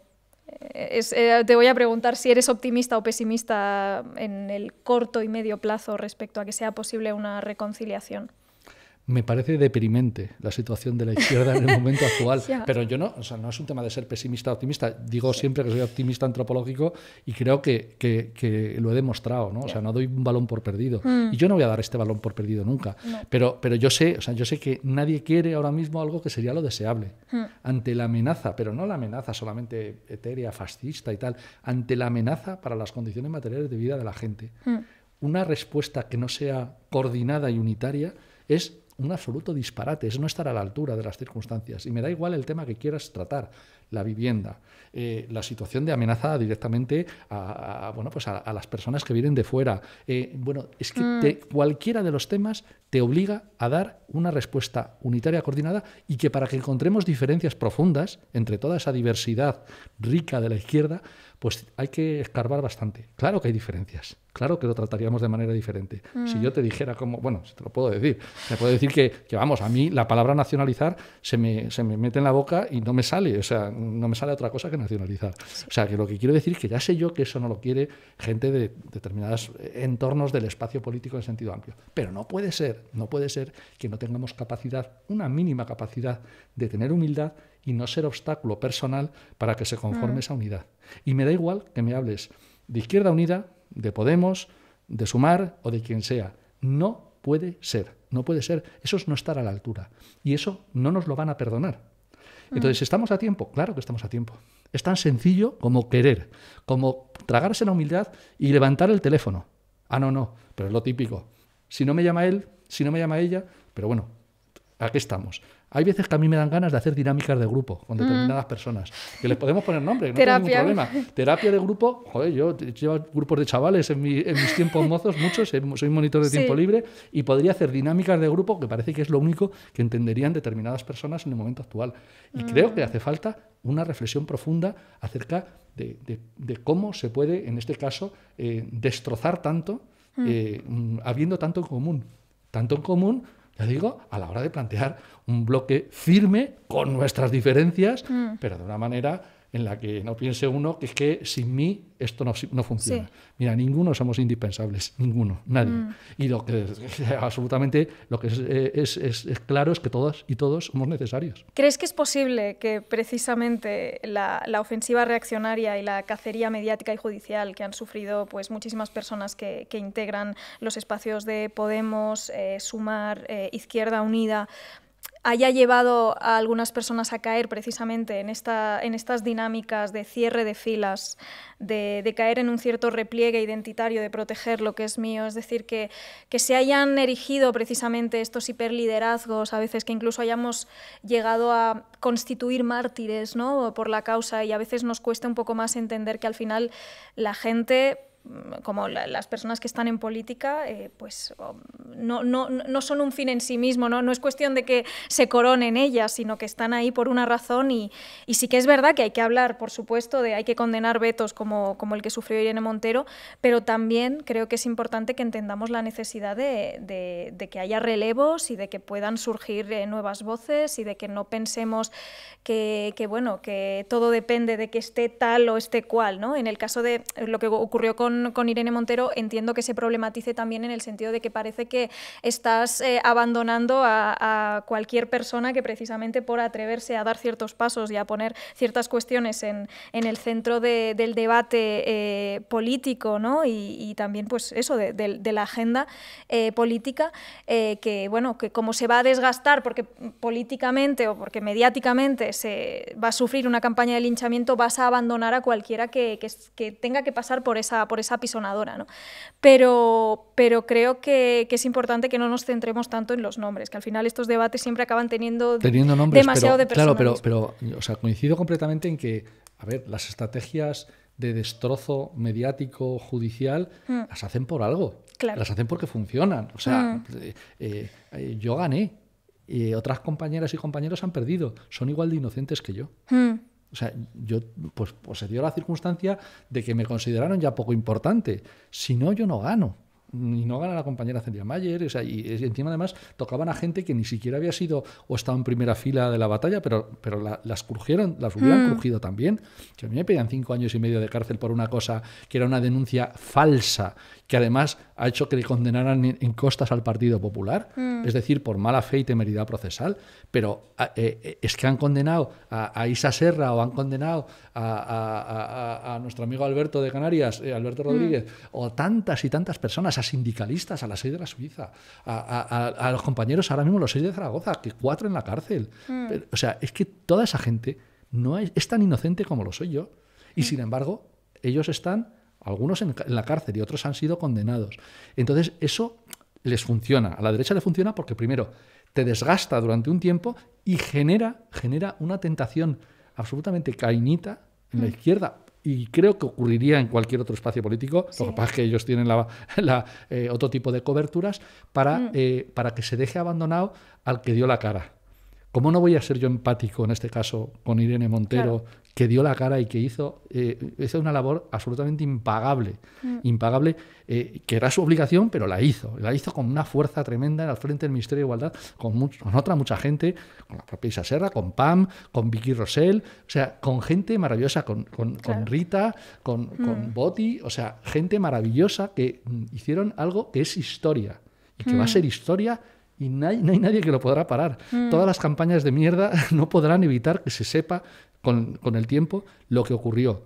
Eh, eh, te voy a preguntar si eres optimista o pesimista en el corto y medio plazo respecto a que sea posible una reconciliación me parece deprimente la situación de la izquierda en el momento (laughs) actual. Pero yo no, o sea, no es un tema de ser pesimista o optimista. Digo siempre que soy optimista antropológico y creo que, lo he demostrado, ¿no? O sea, no doy un balón por perdido. Mm. Y yo no voy a dar este balón por perdido nunca. Pero, pero yo sé, o sea, yo sé que nadie quiere ahora mismo algo que sería lo deseable. Mm. Ante la amenaza, pero no la amenaza solamente etérea, fascista y tal, ante la amenaza para las condiciones materiales de vida de la gente. Mm. Una respuesta que no sea coordinada y unitaria es un absoluto disparate, es no estar a la altura de las circunstancias. Y me da igual el tema que quieras tratar la vivienda, eh, la situación de amenaza directamente a, bueno, pues a, las personas que vienen de fuera. Eh, bueno, es que mm. cualquiera de los temas te obliga a dar una respuesta unitaria, coordinada, y que para que encontremos diferencias profundas entre toda esa diversidad rica de la izquierda, pues hay que escarbar bastante. Claro que hay diferencias, claro que lo trataríamos de manera diferente. Si yo mm. te dijera como, bueno, te lo puedo decir, te puedo decir que, vamos, a mí la palabra nacionalizar se me, se me mete en la boca y no me sale, o sea, no me sale otra cosa que nacionalizar. O sea, que lo que quiero decir es que ya sé yo que eso no lo quiere gente de determinados eh, entornos del espacio político en sentido amplio. Pero no puede ser, no puede ser que no tengamos capacidad, una mínima capacidad de tener humildad y no ser obstáculo personal para que se conforme mm. esa unidad. Y me da igual que me hables de Izquierda Unida, de Podemos, de Sumar o de quien sea. No puede ser, no puede ser. Eso es no estar a la altura. Y eso no nos lo van a perdonar. Mm. Entonces, ¿estamos a tiempo? Claro que estamos a tiempo. Es tan sencillo como querer, como tragarse la humildad y levantar el teléfono. Ah, no, no, pero es lo típico. Si no me llama él, si no me llama ella, pero bueno, aquí estamos. Hay veces que a mí me dan ganas de hacer dinámicas de grupo con mm. determinadas personas, que les podemos poner nombre, no tengo ningún problema. Terapia de grupo, joder, yo llevo grupos de chavales en, mis tiempos mozos, muchos, soy monitor de tiempo libre, y podría hacer dinámicas de grupo, que parece que es lo único que entenderían determinadas personas en el momento actual. Y creo mm. que hace falta una reflexión profunda acerca de, cómo se puede, en este caso, eh, destrozar tanto, mm. Eh, habiendo tanto en común. Tanto en común ya digo, a la hora de plantear un bloque firme con nuestras diferencias, mm. pero de una manera en la que no piense uno que es que sin mí esto no, funciona. Mira, ninguno somos indispensables, ninguno, nadie. Mm. Y lo que (laughs) absolutamente lo que es, claro es que todas y todos somos necesarios. ¿Crees que es posible que precisamente la, ofensiva reaccionaria y la cacería mediática y judicial que han sufrido pues, muchísimas personas que, integran los espacios de Podemos, eh, Sumar, eh, Izquierda Unida, haya llevado a algunas personas a caer precisamente en, esta, en estas dinámicas de cierre de filas, de, caer en un cierto repliegue identitario, de proteger lo que es mío. Es decir, que, que se hayan erigido precisamente estos hiperliderazgos, a veces que incluso hayamos llegado a constituir mártires ¿no? por la causa y a veces nos cuesta un poco más entender que al final la gente como las personas que están en política, eh, pues oh, no, no, no, son un fin en sí mismo, ¿no? no es cuestión de que se coronen ellas, sino que están ahí por una razón y, y sí que es verdad que hay que hablar, por supuesto, de hay que condenar vetos como, como el que sufrió Irene Montero, pero también creo que es importante que entendamos la necesidad de, de, que haya relevos y de que puedan surgir eh, nuevas voces y de que no pensemos que, que, bueno, que todo depende de que esté tal o esté cual, ¿no? En el caso de lo que ocurrió con con, Irene Montero entiendo que se problematice también en el sentido de que parece que estás eh, abandonando a, cualquier persona que precisamente por atreverse a dar ciertos pasos y a poner ciertas cuestiones en, el centro del debate eh, político ¿no? y, también pues eso de, la agenda eh, política que bueno que como se va a desgastar porque políticamente o porque mediáticamente se va a sufrir una campaña de linchamiento vas a abandonar a cualquiera que, que tenga que pasar por esa por es apisonadora, ¿no? Pero, pero creo que, es importante que no nos centremos tanto en los nombres, que al final estos debates siempre acaban teniendo, teniendo nombres, demasiado de personas. Claro, pero, pero o sea, coincido completamente en que, a ver, las estrategias de destrozo mediático, judicial, mm. las hacen por algo. Las hacen porque funcionan. O sea, mm. eh, eh, eh, yo gané. y otras compañeras y compañeros han perdido. Son igual de inocentes que yo. Mm. O sea, yo, pues, pues, se dio la circunstancia de que me consideraron ya poco importante. Si no, yo no gano y no gana la compañera Celia Mayer, o y, encima además tocaban a gente que ni siquiera había sido o estaba en primera fila de la batalla, pero, pero las crujieron, las hubieran mm. crujido también. Que a mí me pedían cinco años y medio de cárcel por una cosa que era una denuncia falsa que además ha hecho que le condenaran en costas al Partido Popular, mm. es decir, por mala fe y temeridad procesal. Pero eh, eh, es que han condenado a, Isa Serra o han condenado a, nuestro amigo Alberto de Canarias, eh, Alberto mm. Rodríguez, o tantas y tantas personas, a sindicalistas, a las seis de la Suiza, a, los compañeros ahora mismo, los seis de Zaragoza, que cuatro en la cárcel. Mm. o sea, es que toda esa gente no es tan inocente como lo soy yo. Y sin embargo, ellos están algunos en, la cárcel y otros han sido condenados. Entonces, eso les funciona. A la derecha le funciona porque primero te desgasta durante un tiempo y genera, genera una tentación absolutamente cainita en la mm. izquierda. Y creo que ocurriría en cualquier otro espacio político, porque que ellos tienen la, eh, otro tipo de coberturas para, mm. eh, para que se deje abandonado al que dio la cara. ¿Cómo no voy a ser yo empático en este caso con Irene Montero, que dio la cara y que hizo, eh, una labor absolutamente impagable? Mm. Impagable, eh, que era su obligación, pero la hizo. La hizo con una fuerza tremenda en el frente del Ministerio de Igualdad, con, otra mucha gente, con la propia Isa Serra, con Pam, con Vicky Rosell, o sea, con gente maravillosa, con, Rita, mm. con, Boti, o sea, gente maravillosa que mm, hicieron algo que es historia y que va a ser historia y no hay, nadie que lo podrá parar. Mm. Todas las campañas de mierda (laughs) no podrán evitar que se sepa con, el tiempo lo que ocurrió.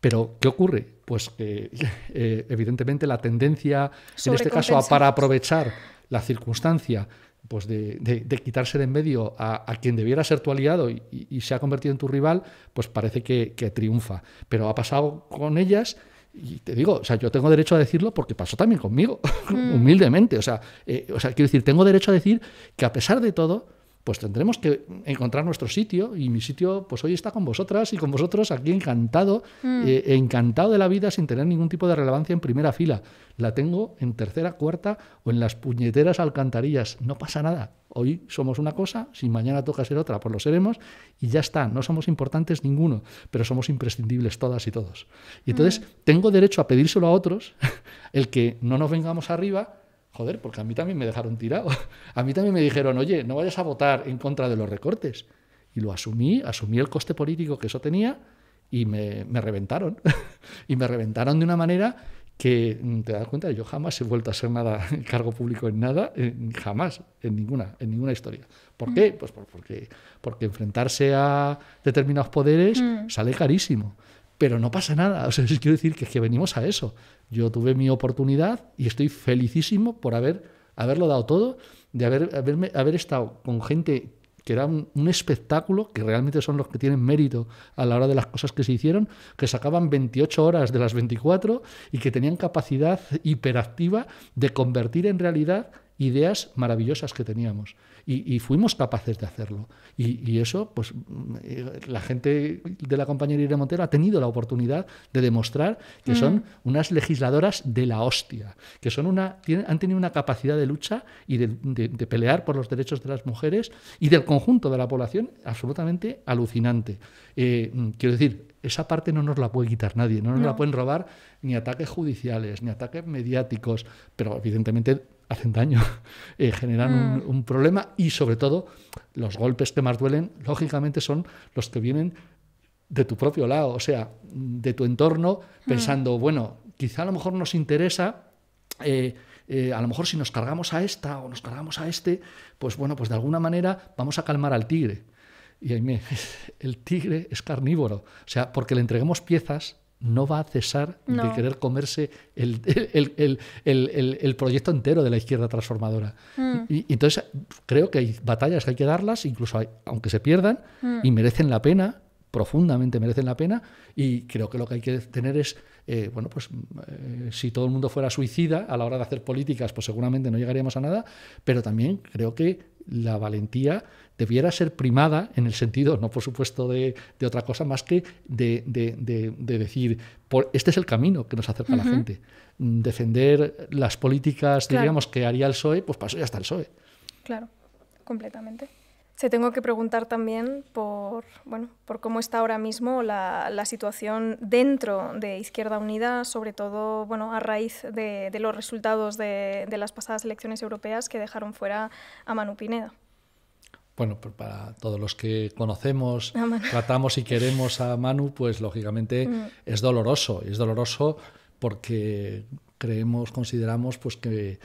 Pero, ¿qué ocurre? Pues que (laughs) eh, evidentemente la tendencia, en este caso, para aprovechar la circunstancia pues de, quitarse de en medio a, quien debiera ser tu aliado y, se ha convertido en tu rival, pues parece que, que triunfa. Pero ha pasado con ellas y te digo, o sea, yo tengo derecho a decirlo porque pasó también conmigo, (laughs) mm. humildemente. O sea, eh, o sea, quiero decir, tengo derecho a decir que a pesar de todo, pues tendremos que encontrar nuestro sitio y mi sitio pues hoy está con vosotras y con vosotros aquí encantado, mm. eh, encantado de la vida sin tener ningún tipo de relevancia en primera fila. La tengo en tercera, cuarta o en las puñeteras alcantarillas. No pasa nada. Hoy somos una cosa, si mañana toca ser otra, pues lo seremos y ya está. No somos importantes ninguno, pero somos imprescindibles todas y todos. Y entonces mm. tengo derecho a pedírselo a otros (laughs) el que no nos vengamos arriba Joder, porque a mí también me dejaron tirado. (laughs) A mí también me dijeron, oye, no vayas a votar en contra de los recortes. Y lo asumí, asumí el coste político que eso tenía y me, me reventaron. (laughs) y me reventaron de una manera que mm, te das cuenta, yo jamás he vuelto a ser nada (laughs) cargo público en nada, en, eh, jamás, en ninguna, en ninguna historia. ¿Por qué? Mm. Pues porque, porque enfrentarse a determinados poderes mm. sale carísimo pero no pasa nada. (laughs) O quiero decir que, es que venimos a eso. Yo tuve mi oportunidad y estoy felicísimo por haber, haberlo dado todo, de haber, haberme, haber estado con gente que era un, un, espectáculo, que realmente son los que tienen mérito a la hora de las cosas que se hicieron, que sacaban 28 horas de las 24 y que tenían capacidad hiperactiva de convertir en realidad ideas maravillosas que teníamos. Y, fuimos capaces de hacerlo. Y, eso, pues mm, la gente de la compañía Irene Montero ha tenido la oportunidad de demostrar que mm. son unas legisladoras de la hostia, que son una, han tenido una capacidad de lucha y de, pelear por los derechos de las mujeres y del conjunto de la población absolutamente alucinante. Eh, mm, quiero decir, esa parte no nos la puede quitar nadie, no nos la pueden robar ni ataques judiciales, ni ataques mediáticos, pero evidentemente hacen daño, (laughs) eh, generan mm. un, problema y sobre todo los golpes que más duelen, lógicamente, son los que vienen de tu propio lado, o sea, de tu entorno, mm. pensando, bueno, quizá a lo mejor nos interesa... Eh, eh, a lo mejor si nos cargamos a esta o nos cargamos a este, pues bueno, pues de alguna manera vamos a calmar al tigre. Y ahí me, (laughs) el tigre es carnívoro, o sea, porque le entreguemos piezas no va a cesar de querer comerse el, proyecto entero de la izquierda transformadora. Mm. Y, entonces creo que hay batallas que hay que darlas, incluso aunque se pierdan, mm. y merecen la pena, profundamente merecen la pena, y creo que lo que hay que tener es, eh, bueno, pues eh, si todo el mundo fuera suicida a la hora de hacer políticas, pues seguramente no llegaríamos a nada, pero también creo que la valentía debiera ser primada en el sentido, no por supuesto de, otra cosa más que de, decir, por, este es el camino que nos acerca a la gente. Mm, defender las políticas, que haría el PSOE, pues pasó ya está el PSOE. Claro, completamente. Se tengo que preguntar también por, bueno, por cómo está ahora mismo la, situación dentro de Izquierda Unida, sobre todo bueno, a raíz de, los resultados de, las pasadas elecciones europeas que dejaron fuera a Manu Pineda bueno, pues para todos los que conocemos, ah, tratamos y queremos a Manu, pues lógicamente mm. es doloroso. Es doloroso porque creemos, consideramos pues que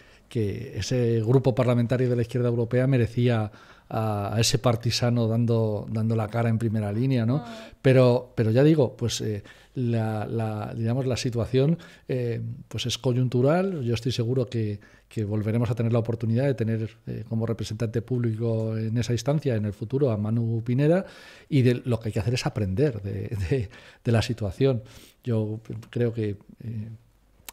ese grupo parlamentario de la izquierda europea merecía a, ese partisano dando, dando la cara en primera línea, ¿no? Ah. Pero, pero ya digo, pues eh, la, digamos, la situación eh, pues es coyuntural. Yo estoy seguro que, volveremos a tener la oportunidad de tener eh, como representante público en esa instancia en el futuro a Manu Pinera, y lo que hay que hacer es aprender de, la situación. Yo creo que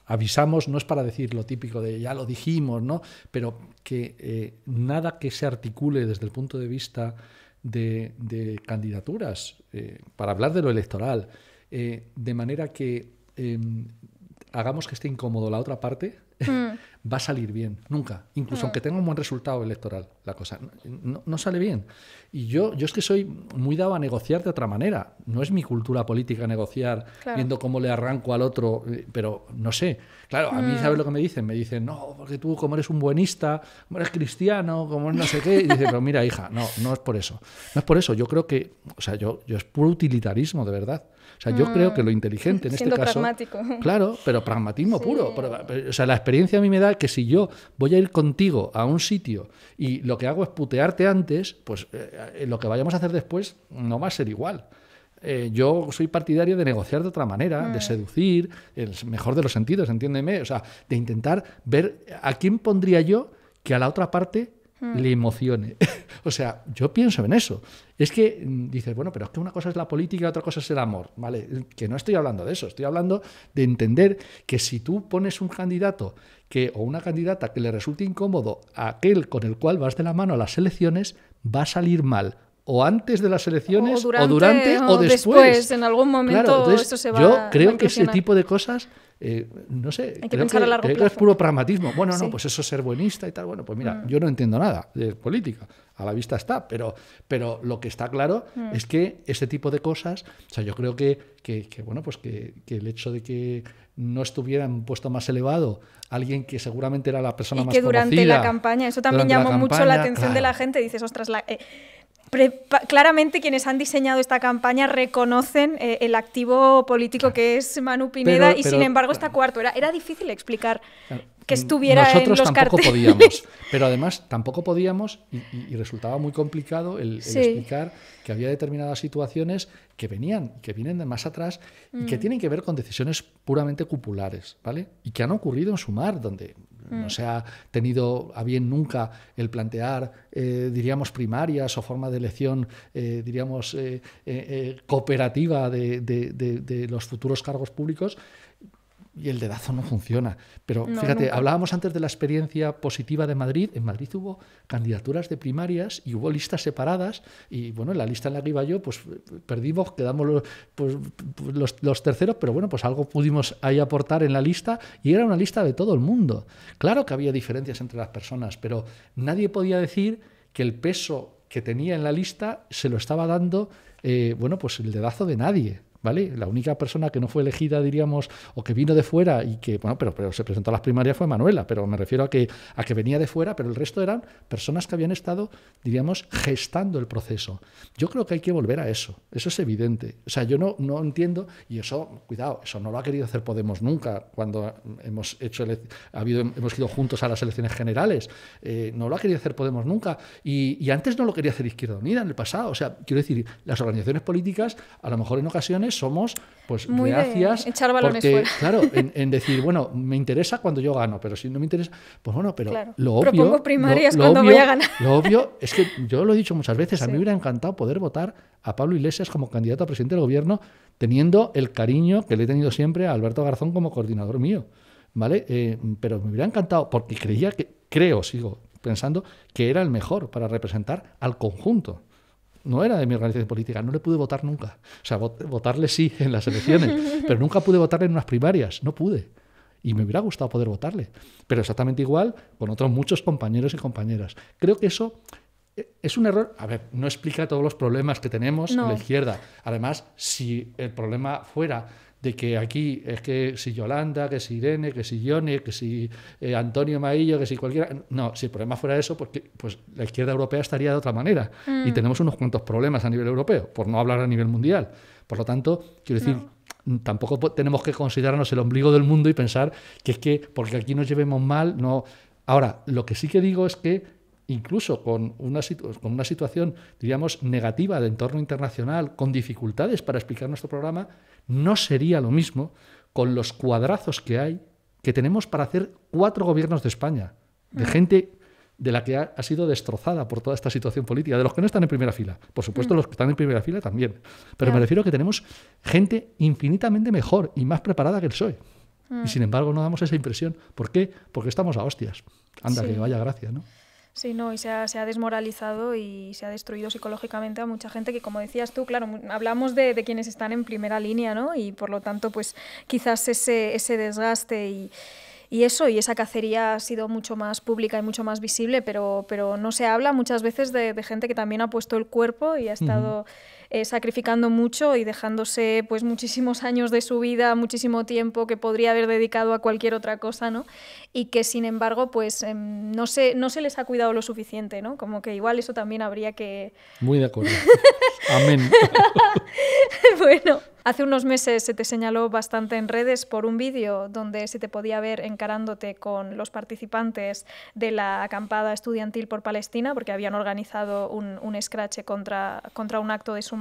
avisamos no es para decir lo típico de ya lo dijimos, ¿no? Pero que eh, nada que se articule desde el punto de vista de, candidaturas, eh, para hablar de lo electoral, eh, de manera que em, hagamos que esté incómodo la otra parte, mm. (laughs) va a salir bien. Nunca. Incluso mm. aunque tenga un buen resultado electoral, la cosa no, sale bien. Y yo, yo es que soy muy dado a negociar de otra manera. No es mi cultura política negociar viendo cómo le arranco al otro, eh, pero no sé. Claro, a mí, mm. ¿sabes lo que me dicen? Me dicen, no, porque tú, como eres un buenista, como eres cristiano, como no sé qué. Y dicen, pero mira, hija, no, no es por eso. No es por eso. Yo creo que, o sea, yo, yo es puro utilitarismo, de verdad. O sea, yo creo que lo inteligente en (laughs) este caso. Pragmático. Claro, pero pragmatismo puro. o sea, la experiencia a mí me da que si yo voy a ir contigo a un sitio y lo que hago es putearte antes, pues eh, eh, lo que vayamos a hacer después no va a ser igual. Eh, yo soy partidario de negociar de otra manera, de mm. seducir, el mejor de los sentidos, entiéndeme, o sea, de intentar ver a quién pondría yo que a la otra parte Mm. le emocione. (laughs) o sea, yo pienso en eso. Es que mm, dices, bueno, pero es que una cosa es la política, otra cosa es el amor, ¿vale? Que no estoy hablando de eso, estoy hablando de entender que si tú pones un candidato que, o una candidata que le resulte incómodo a aquel con el cual vas de la mano a las elecciones, va a salir mal o antes de las elecciones, o durante, o, después. En algún momento esto se va Yo creo que ese tipo de cosas, eh, no sé, Hay que creo, que, a largo es puro pragmatismo. Bueno, no, pues eso es ser buenista y tal. Bueno, pues mira, mm. yo no entiendo nada de política, a la vista está, pero, pero lo que está claro mm. es que ese tipo de cosas, o sea, yo creo que, bueno, pues que, el hecho de que no estuviera en un puesto más elevado, alguien que seguramente era la persona más conocida. Y que durante la campaña, eso también llamó mucho la atención de la gente, dices, ostras, la, eh, claramente quienes han diseñado esta campaña reconocen eh, el activo político que es Manu Pineda y sin embargo está cuarto. Era, era difícil explicar que mm, estuviera en los tampoco podíamos, (laughs) pero además tampoco podíamos y, resultaba muy complicado el, explicar que había determinadas situaciones que venían, que vienen de más atrás y que mm. tienen que ver con decisiones puramente cupulares, ¿vale? Y que han ocurrido en Sumar, donde Mm. No se ha tenido a bien nunca el plantear, eh, diríamos, primarias o forma de elección, eh, diríamos, eh, cooperativa de los futuros cargos públicos y el dedazo no funciona. Pero fíjate, hablábamos antes de la experiencia positiva de Madrid. En Madrid hubo candidaturas de primarias y hubo listas separadas. Y bueno, en la lista en la que iba yo, pues perdimos, quedamos pues, pues, los, terceros, pero bueno, pues algo pudimos ahí aportar en la lista y era una lista de todo el mundo. Claro que había diferencias entre las personas, pero nadie podía decir que el peso que tenía en la lista se lo estaba dando, eh, bueno, pues el dedazo de nadie. La única persona que no fue elegida, diríamos, o que vino de fuera y que, bueno, pero, pero se presentó a las primarias fue Manuela, pero me refiero a que, a que venía de fuera, pero el resto eran personas que habían estado, diríamos, gestando el proceso. Yo creo que hay que volver a eso, eso es evidente. O sea, yo no, no entiendo, y eso, cuidado, eso no lo ha querido hacer Podemos nunca, cuando hemos, hecho ha habido, hemos ido juntos a las elecciones generales, eh, no lo ha querido hacer Podemos nunca, y, y antes no lo quería hacer Izquierda Unida en el pasado. O sea, quiero decir, las organizaciones políticas, a lo mejor en ocasiones, somos pues gracias echar porque, (laughs) claro, en, decir, bueno, me interesa cuando yo gano, pero si no me interesa, pues bueno, pero lo obvio... lo, obvio, es que yo lo he dicho muchas veces, a mí me hubiera encantado poder votar a Pablo Iglesias como candidato a presidente del gobierno teniendo el cariño que le he tenido siempre a Alberto Garzón como coordinador mío, ¿vale? Eh, pero me hubiera encantado porque creía que, creo, sigo pensando, que era el mejor para representar al conjunto no era de mi organización política, no le pude votar nunca. O sea, votarle sí en las elecciones, pero nunca pude votarle en unas primarias, no pude. Y me hubiera gustado poder votarle. Pero exactamente igual con otros muchos compañeros y compañeras. Creo que eso eh, es un error. A ver, no explica todos los problemas que tenemos en la izquierda. Además, si el problema fuera de que aquí es que si Yolanda, que si Irene, que si Yone, que si eh, Antonio Maillo, que si cualquiera. No, si el problema fuera eso, porque, pues la izquierda europea estaría de otra manera. Y mm. tenemos unos cuantos problemas a nivel europeo, por no hablar a nivel mundial. Por lo tanto, quiero decir, mm, tampoco tenemos que considerarnos el ombligo del mundo y pensar que es que porque aquí nos llevemos mal, no. Ahora, lo que sí que digo es que incluso con una, con una situación, diríamos, negativa de entorno internacional, con dificultades para explicar nuestro programa, no sería lo mismo con los cuadrazos que hay, que tenemos para hacer cuatro gobiernos de España, de mm. gente de la que ha, sido destrozada por toda esta situación política, de los que no están en primera fila. Por supuesto, mm. los que están en primera fila también. Pero me refiero a que tenemos gente infinitamente mejor y más preparada que el soy, e. Y mm. sin embargo, no damos esa impresión. ¿Por qué? Porque estamos a hostias. Anda, que vaya gracia, ¿no? Sí, no, y se ha, desmoralizado y se ha destruido psicológicamente a mucha gente que, como decías tú, claro, hablamos de, de quienes están en primera línea, ¿no? Y por lo tanto, pues quizás ese, ese desgaste y, y eso, y esa cacería ha sido mucho más pública y mucho más visible, pero, pero no se habla muchas veces de, gente que también ha puesto el cuerpo y ha estado... Eh, sacrificando mucho y dejándose pues muchísimos años de su vida, muchísimo tiempo que podría haber dedicado a cualquier otra cosa, ¿no? Y que sin embargo pues em, no, se, no se les ha cuidado lo suficiente, ¿no? Como que igual eso también habría que... Muy de acuerdo. (laughs) Amén. (laughs) bueno. Hace unos meses se te señaló bastante en redes por un vídeo donde se te podía ver encarándote con los participantes de la acampada estudiantil por Palestina, porque habían organizado un, un escrache contra, contra un acto de su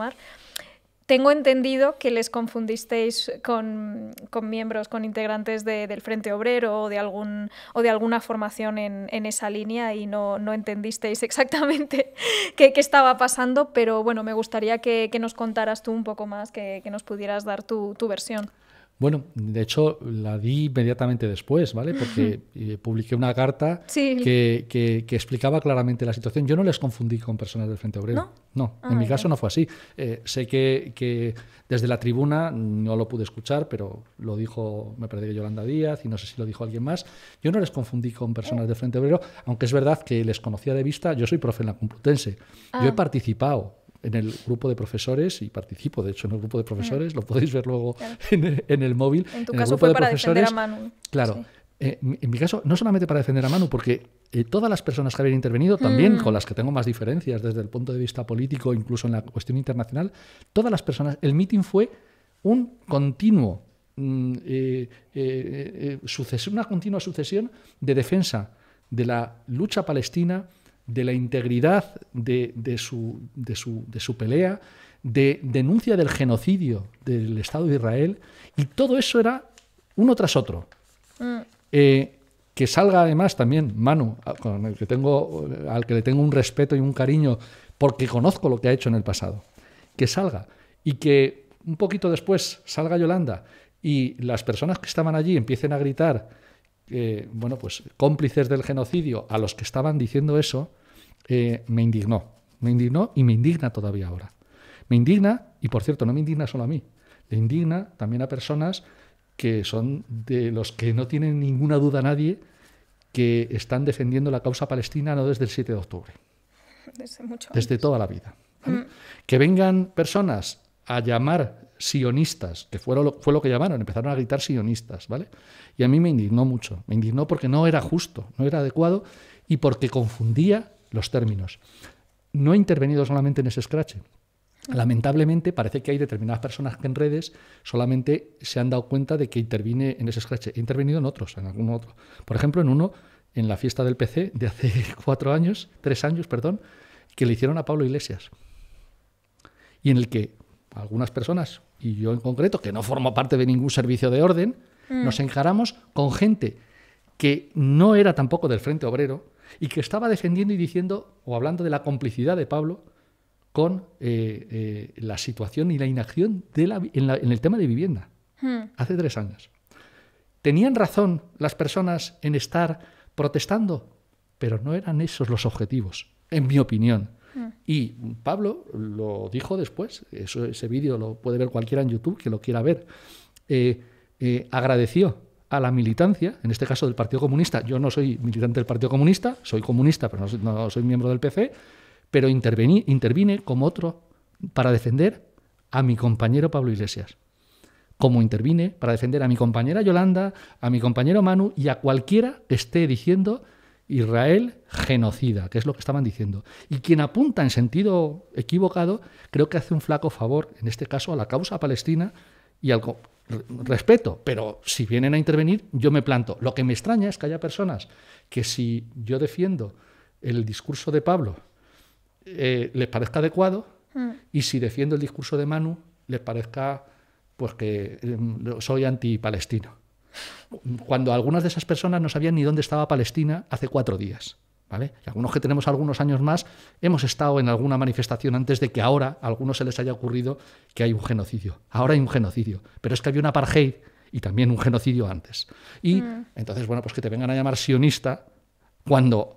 tengo entendido que les confundisteis con, con miembros, con integrantes del Frente Obrero o de, algún, o de alguna formación en, esa línea y no, entendisteis exactamente (laughs) qué, estaba pasando, pero bueno, me gustaría que, nos contaras tú un poco más, que, nos pudieras dar tu versión. Bueno, de hecho la di inmediatamente después, ¿vale? (laughs) Porque eh, publiqué una carta que, explicaba claramente la situación. Yo no les confundí con personas del Frente Obrero. No, en ah, mi caso no fue así. Eh, sé que, desde la tribuna no lo pude escuchar, pero lo dijo, me perdí Yolanda Díaz y no sé si lo dijo alguien más. Yo no les confundí con personas del Frente Obrero, aunque es verdad que les conocía de vista. Yo soy profe en la Complutense. Yo he ah. participado en el grupo de profesores y participo, de hecho, en el grupo de profesores, mm. lo podéis ver luego (laughs) en, el móvil. En tu caso fue para defender a Manu. Claro. Eh, en mi caso, no solamente para defender a Manu, porque eh, todas las personas que habían intervenido, también mm. con las que tengo más diferencias desde el punto de vista político, incluso en la cuestión internacional, todas las personas, el meeting fue un continuo, mm, eh, una continua sucesión de defensa de la lucha palestina, de la integridad de, su, de, su, pelea, de denuncia del genocidio del Estado de Israel, y todo eso era uno tras otro. Mm. Eh, que salga además también Manu, con el que tengo, al que le tengo un respeto y un cariño, porque conozco lo que ha hecho en el pasado. Que salga y que un poquito después salga Yolanda y las personas que estaban allí empiecen a gritar bueno, pues cómplices del genocidio a los que estaban diciendo eso, eh, me indignó. Me indignó y me indigna todavía ahora. Me indigna, y por cierto, no me indigna solo a mí, le indigna también a personas que son de los que no tienen ninguna duda nadie que están defendiendo la causa palestina no desde el 7 de octubre. Desde, toda la vida. Mm. Que vengan personas a llamar sionistas, que fue lo, que llamaron, empezaron a gritar sionistas, ¿vale? Y a mí me indignó mucho, me indignó porque no era justo, no era adecuado y porque confundía los términos. No he intervenido solamente en ese scratch. Lamentablemente parece que hay determinadas personas que en redes solamente se han dado cuenta de que intervine en ese scratch. He intervenido en otros, en algún otro. Por ejemplo, en uno, en la fiesta del PC de hace (laughs) cuatro años, tres años, perdón, que le hicieron a Pablo Iglesias. Y en el que algunas personas y yo en concreto, que no formo parte de ningún servicio de orden, mm. nos encaramos con gente que no era tampoco del Frente Obrero y que estaba defendiendo y diciendo o hablando de la complicidad de Pablo con eh, eh, la situación y la inacción en, el tema de vivienda hmm. hace tres años. Tenían razón las personas en estar protestando, pero no eran esos los objetivos, en mi opinión. Mm. Y Pablo lo dijo después, ese vídeo lo puede ver cualquiera en YouTube que lo quiera ver, eh, eh, agradeció a la militancia, en este caso del Partido Comunista, yo no soy militante del Partido Comunista, soy comunista, pero no, soy miembro del PC, pero intervine como otro para defender a mi compañero Pablo Iglesias como intervine para defender a mi compañera Yolanda, a mi compañero Manu y a cualquiera que esté diciendo Israel genocida, que es lo que estaban diciendo. Y quien apunta en sentido equivocado, creo que hace un flaco favor, en este caso, a la causa palestina y al respeto. Pero si vienen a intervenir, yo me planto. Lo que me extraña es que haya personas que si yo defiendo el discurso de Pablo, eh, les parezca adecuado, mm. y si defiendo el discurso de Manu, les parezca pues que eh, soy soy palestino cuando algunas de esas personas no sabían ni dónde estaba Palestina hace cuatro días. ¿Vale? Y algunos que tenemos algunos años más hemos estado en alguna manifestación antes de que ahora a algunos se les haya ocurrido que hay un genocidio. Ahora hay un genocidio, pero es que había una apartheid y también un genocidio antes. Y mm. entonces, bueno, pues que te vengan a llamar sionista cuando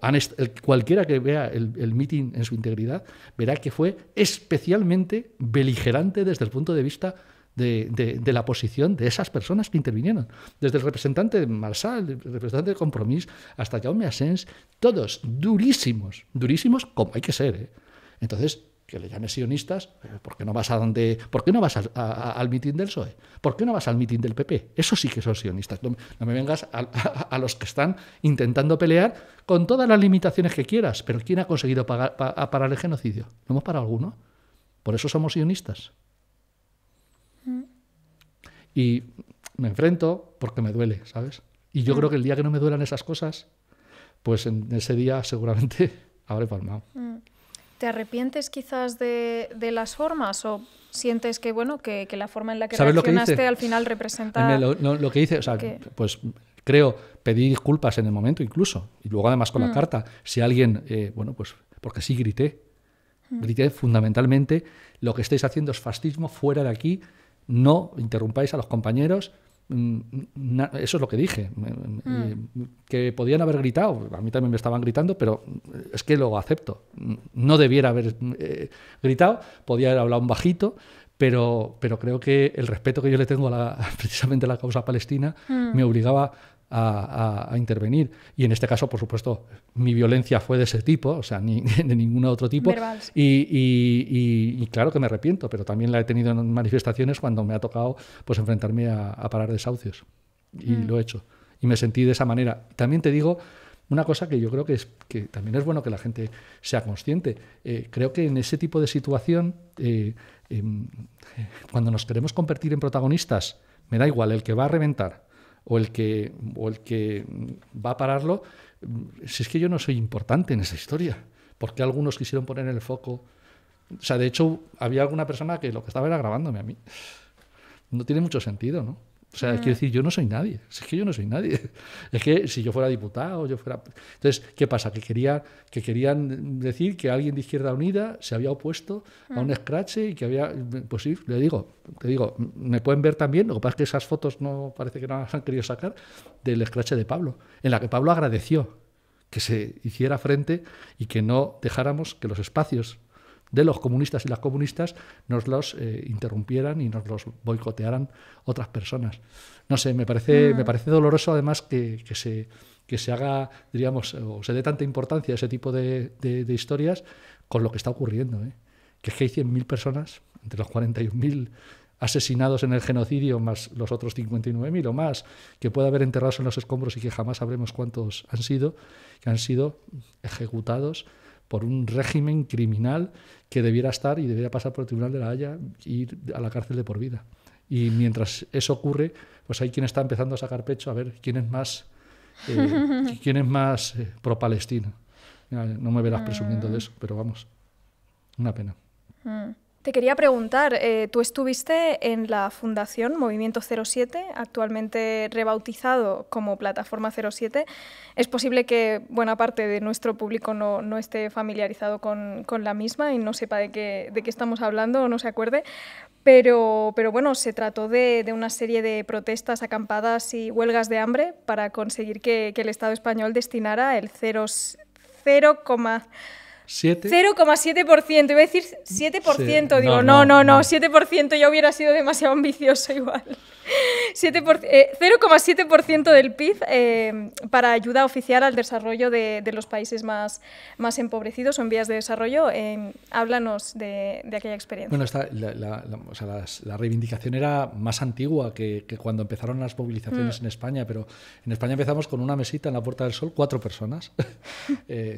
cualquiera que vea el, el meeting en su integridad verá que fue especialmente beligerante desde el punto de vista de, la posición de esas personas que intervinieron. Desde el representante de Marsal, el representante de Compromís, hasta Jaume Asens, todos durísimos, durísimos como hay que ser. ¿eh? Entonces, que le llames sionistas, eh, ¿por qué no vas a donde, por qué no vas al, mitin del PSOE? ¿Por qué no vas al mitin del PP? Eso sí que son sionistas. No, me vengas a, los que están intentando pelear con todas las limitaciones que quieras, pero ¿quién ha conseguido parar el genocidio? ¿No hemos parado alguno? Por eso somos sionistas. Y me enfrento porque me duele, ¿sabes? Y yo mm. creo que el día que no me duelan esas cosas, pues en ese día seguramente (laughs) habré palmado. Mm. ¿Te arrepientes quizás de, las formas o sientes que bueno que, la forma en la que reaccionaste que al final representa lo, lo, que hice, o sea, pues creo pedí disculpas en el momento incluso y luego además con la mm. carta si alguien eh, bueno pues porque sí grité grité fundamentalmente lo que estáis haciendo es fascismo fuera de aquí no interrumpáis a los compañeros. Mm, eso es lo que dije, mm, mm, que podían haber gritado, a mí también me estaban gritando, pero es que lo acepto, no debiera haber eh, gritado, podía haber hablado un bajito, pero, pero creo que el respeto que yo le tengo a la, (laughs) precisamente a la causa palestina me obligaba a, intervenir. Y en este caso, por supuesto, mi violencia fue de ese tipo, o sea, ni, (laughs) de ningún otro tipo. y, claro que me arrepiento, pero también la he tenido en manifestaciones cuando me ha tocado pues, enfrentarme a, parar desahucios. Y mm. lo he hecho. Y me sentí de esa manera. También te digo una cosa que yo creo que, es, que también es bueno que la gente sea consciente. Eh, creo que en ese tipo de situación, eh, em, cuando nos queremos convertir en protagonistas, me da igual el que va a reventar, o el que, o el que va a pararlo, si es que yo no soy importante en esa historia, porque algunos quisieron poner en el foco. O sea, de hecho, había alguna persona que lo que estaba era grabándome a mí. No tiene mucho sentido, ¿no? O sea, quiero mm. decir, yo no soy nadie. Es que yo no soy nadie. (laughs) Es que si yo fuera diputado, yo fuera. Entonces, ¿qué pasa? Que, quería, que querían decir que alguien de Izquierda Unida se había opuesto a un escrache mm. y que había. Pues sí, le digo, te digo, me pueden ver también. Lo que pasa es que esas fotos no parece que no las han querido sacar del escrache de Pablo, en la que Pablo agradeció que se hiciera frente y que no dejáramos que los espacios de los comunistas y las comunistas nos los eh, interrumpieran y nos los boicotearan otras personas. No sé, me parece, mm. me parece doloroso además que, se, se haga, diríamos, o se dé tanta importancia a ese tipo de, historias con lo que está ocurriendo. ¿eh? Que es que hay 100.000 personas, entre los 41.000 asesinados en el genocidio, más los otros 59.000 o más, que puede haber enterrados en los escombros y que jamás sabremos cuántos han sido, que han sido ejecutados por un régimen criminal que debiera estar y debiera pasar por el Tribunal de la Haya e ir a la cárcel de por vida. Y mientras eso ocurre, pues hay quien está empezando a sacar pecho a ver quién es más, eh, (laughs) quién es más eh, pro-Palestina. No me verás presumiendo de mm. eso, pero vamos, una pena. Mm. Te quería preguntar, eh, tú estuviste en la Fundación Movimiento 07, actualmente rebautizado como Plataforma 07. Es posible que buena parte de nuestro público no, no esté familiarizado con, con, la misma y no sepa de qué, de qué estamos hablando o no se acuerde, pero, pero bueno, se trató de, de, una serie de protestas, acampadas y huelgas de hambre para conseguir que, el Estado español destinara el 0, 0,7%. Iba a decir 7%. Digo, no, no, no, no, 7% ya hubiera sido demasiado ambicioso igual. 0,7% eh, del PIB eh, para ayuda oficial al desarrollo de, los países más, más, empobrecidos o en vías de desarrollo. Eh, háblanos de, de, aquella experiencia. Bueno, la, la, reivindicación era más antigua que, que cuando empezaron las movilizaciones mm. en España, pero en España empezamos con una mesita en la Puerta del Sol, cuatro personas, (laughs) mm,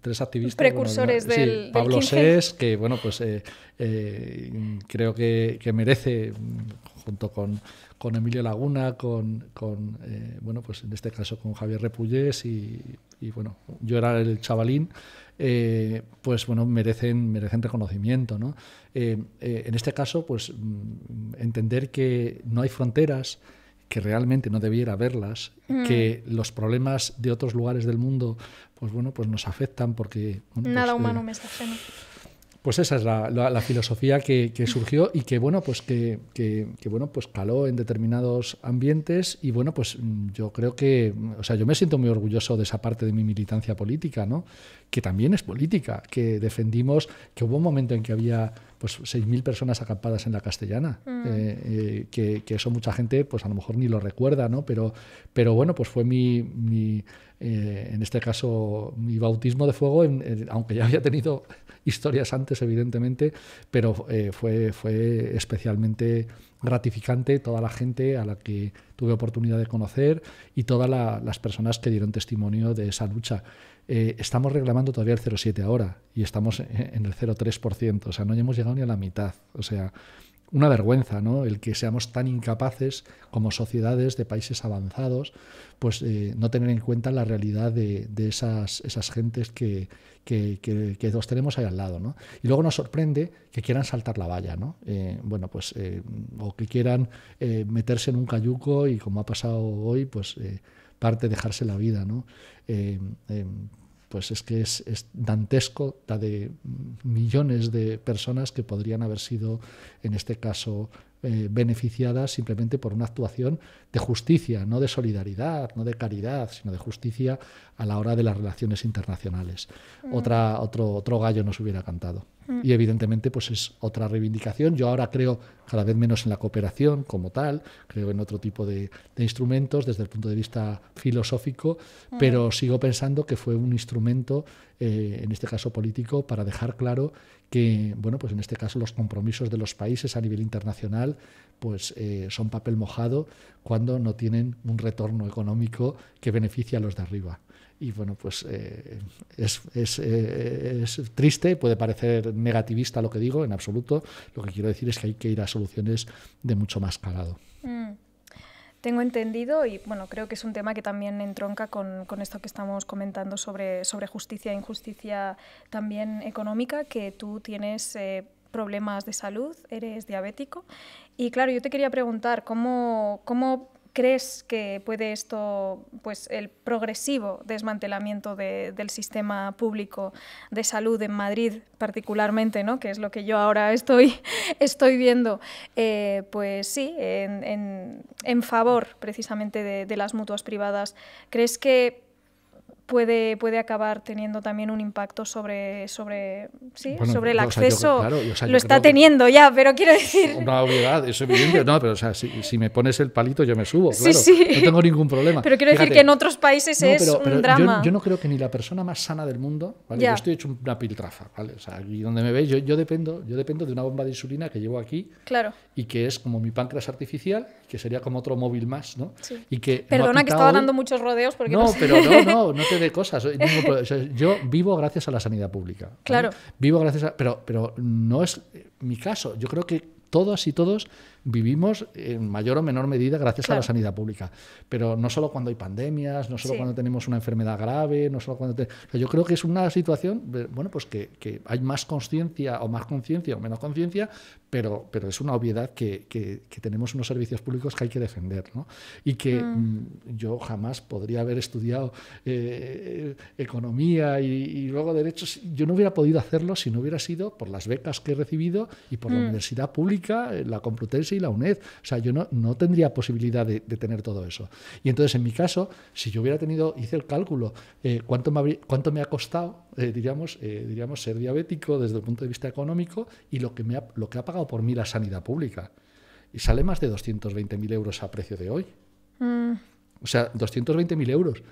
tres activistas. Precursores del, Pablo Sés, que bueno, pues eh, creo que, merece, mm, junto con, con Emilio Laguna, con, eh, bueno, pues en este caso con Javier Repullés y, bueno, yo era el chavalín, eh, pues bueno, merecen, merecen reconocimiento. ¿no? en este caso, pues mm, entender que no hay fronteras, que realmente no debiera verlas, mm. que los problemas de otros lugares del mundo, pues bueno, pues nos afectan porque... Pues, Nada humano me está pues esa es la, filosofía que, surgió y que bueno, pues que, bueno, pues caló en determinados ambientes y bueno, pues mm, yo creo que, o sea, yo me siento muy orgulloso de esa parte de mi militancia política, ¿no? que también es política, que defendimos, que hubo un momento en que había pues 6.000 personas acampadas en la castellana, mm. eh, eh, que, que, eso mucha gente pues a lo mejor ni lo recuerda, ¿no? Pero, pero bueno, pues fue mi, mi eh, en este caso, mi bautismo de fuego, aunque ya había tenido (laughs) historias antes, evidentemente, pero fue, fue especialmente gratificante toda la gente a la que tuve oportunidad de conocer y todas las personas que dieron testimonio de esa lucha. Eh, estamos reclamando todavía el 0,7 ahora y estamos en el 0,3%, o sea, no hemos llegado ni a la mitad. O sea, una vergüenza, ¿no? El que seamos tan incapaces como sociedades de países avanzados, pues eh, no tener en cuenta la realidad de, esas, esas gentes que, que, los tenemos ahí al lado, ¿no? Y luego nos sorprende que quieran saltar la valla, ¿no? Eh, bueno, pues, o que quieran meterse en un cayuco y como ha pasado hoy, pues parte dejarse la vida, ¿no? pues es que es, dantesco, la de millones de personas que podrían haber sido, en este caso, eh, beneficiadas simplemente por una actuación de justicia, no de solidaridad, no de caridad, sino de justicia a la hora de las relaciones internacionales. Mm. Otra, otro, otro gallo nos hubiera cantado. Mm. Y evidentemente, pues es otra reivindicación. Yo ahora creo cada vez menos en la cooperación como tal, creo en otro tipo de, instrumentos desde el punto de vista filosófico, mm. pero sigo pensando que fue un instrumento, eh, en este caso político, para dejar claro que, bueno, pues en este caso los compromisos de los países a nivel internacional, pues eh, son papel mojado cuando no tienen un retorno económico que beneficie a los de arriba. Y bueno, pues eh, es, es, eh, es, triste, puede parecer negativista lo que digo, en absoluto. Lo que quiero decir es que hay que ir a soluciones de mucho más calado. Mm. Tengo entendido y bueno, creo que es un tema que también entronca con, con esto que estamos comentando sobre, sobre justicia e injusticia también económica, que tú tienes eh, problemas de salud, eres diabético. Y claro, yo te quería preguntar, ¿cómo, cómo ¿Crees que puede esto, pues el progresivo desmantelamiento del sistema público de salud en Madrid particularmente, ¿no? que es lo que yo ahora estoy, (laughs) estoy viendo, eh, pues sí, en, favor precisamente de, de, las mutuas privadas, ¿crees que puede, puede acabar teniendo también un impacto sobre, sobre, ¿sí? sobre el acceso. lo está teniendo ya, pero quiero decir... Una obviedad, eso evidente, no, pero o sea, si, si, me pones el palito yo me subo, claro, no tengo ningún problema. Pero quiero decir que en otros países es un drama. Yo, no creo que ni la persona más sana del mundo, yo estoy hecho una piltrafa, ¿vale? O sea, aquí donde me veis, yo, yo, dependo, yo dependo de una bomba de insulina que llevo aquí claro. y que es como mi páncreas artificial, que sería como otro móvil más, ¿no? Y que Perdona que estaba dando muchos rodeos porque... No, pero no, no, no te de cosas. Yo vivo gracias a la sanidad pública. Claro. Vivo gracias Pero, pero no es mi caso. Yo creo que todas y todos vivimos en mayor o menor medida gracias a la sanidad pública. Pero no solo cuando hay pandemias, no solo cuando tenemos una enfermedad grave, no solo cuando... yo creo que es una situación, eh, bueno, pues que, que hay más conciencia o más conciencia o menos conciencia, pero, pero es una obviedad que, que, tenemos unos servicios públicos que hay que defender, ¿no? Y que mm. Mm, yo jamás podría haber estudiado eh, eh, economía y, luego derechos. Yo no hubiera podido hacerlo si no hubiera sido por las becas que he recibido y por la mm. universidad pública, la Complutense y la UNED. O sea, yo no, no tendría posibilidad de, tener todo eso. Y entonces, en mi caso, si yo hubiera tenido, hice el cálculo, eh, ¿cuánto, me cuánto me ha costado, eh, diríamos, eh, diríamos, ser diabético desde el punto de vista económico y lo que, me ha, lo que ha pagado por mí la sanidad pública. Y sale más de 220.000 euros a precio de hoy. Mm. O sea, 220.000 euros.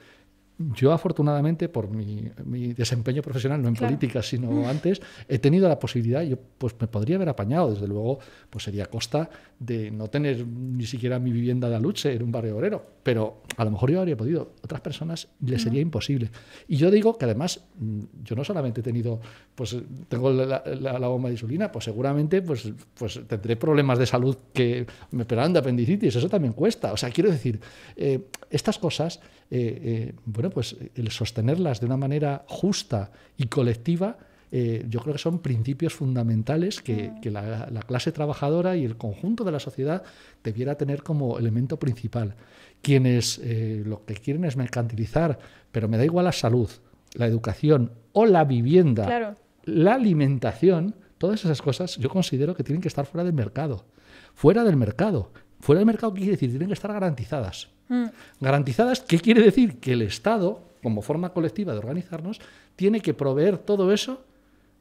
Yo afortunadamente, por mi, desempeño profesional, no en política, sino mm. antes, he tenido la posibilidad, yo pues me podría haber apañado, desde luego, pues sería costa de no tener ni siquiera mi vivienda de aluche en un barrio obrero, pero a lo mejor yo habría podido, otras personas les mm. sería imposible. Y yo digo que además, mm, yo no solamente he tenido, pues tengo la, bomba de insulina, pues seguramente pues, pues tendré problemas de salud que me esperan de apendicitis, eso también cuesta. O sea, quiero decir, eh, estas cosas eh, eh, bueno, pues el sostenerlas de una manera justa y colectiva, eh, yo creo que son principios fundamentales que, la, clase trabajadora y el conjunto de la sociedad debiera tener como elemento principal. Quienes lo que quieren es mercantilizar, pero me da igual la salud, la educación o la vivienda, la alimentación, todas esas cosas yo considero que tienen que estar fuera del mercado. Fuera del mercado. Fuera del mercado quiere decir, tienen que estar garantizadas. Mm. Garantizadas, ¿qué quiere decir? Que el Estado, como forma colectiva de organizarnos, tiene que proveer todo eso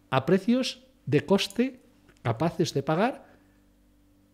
a precios de coste capaces de pagar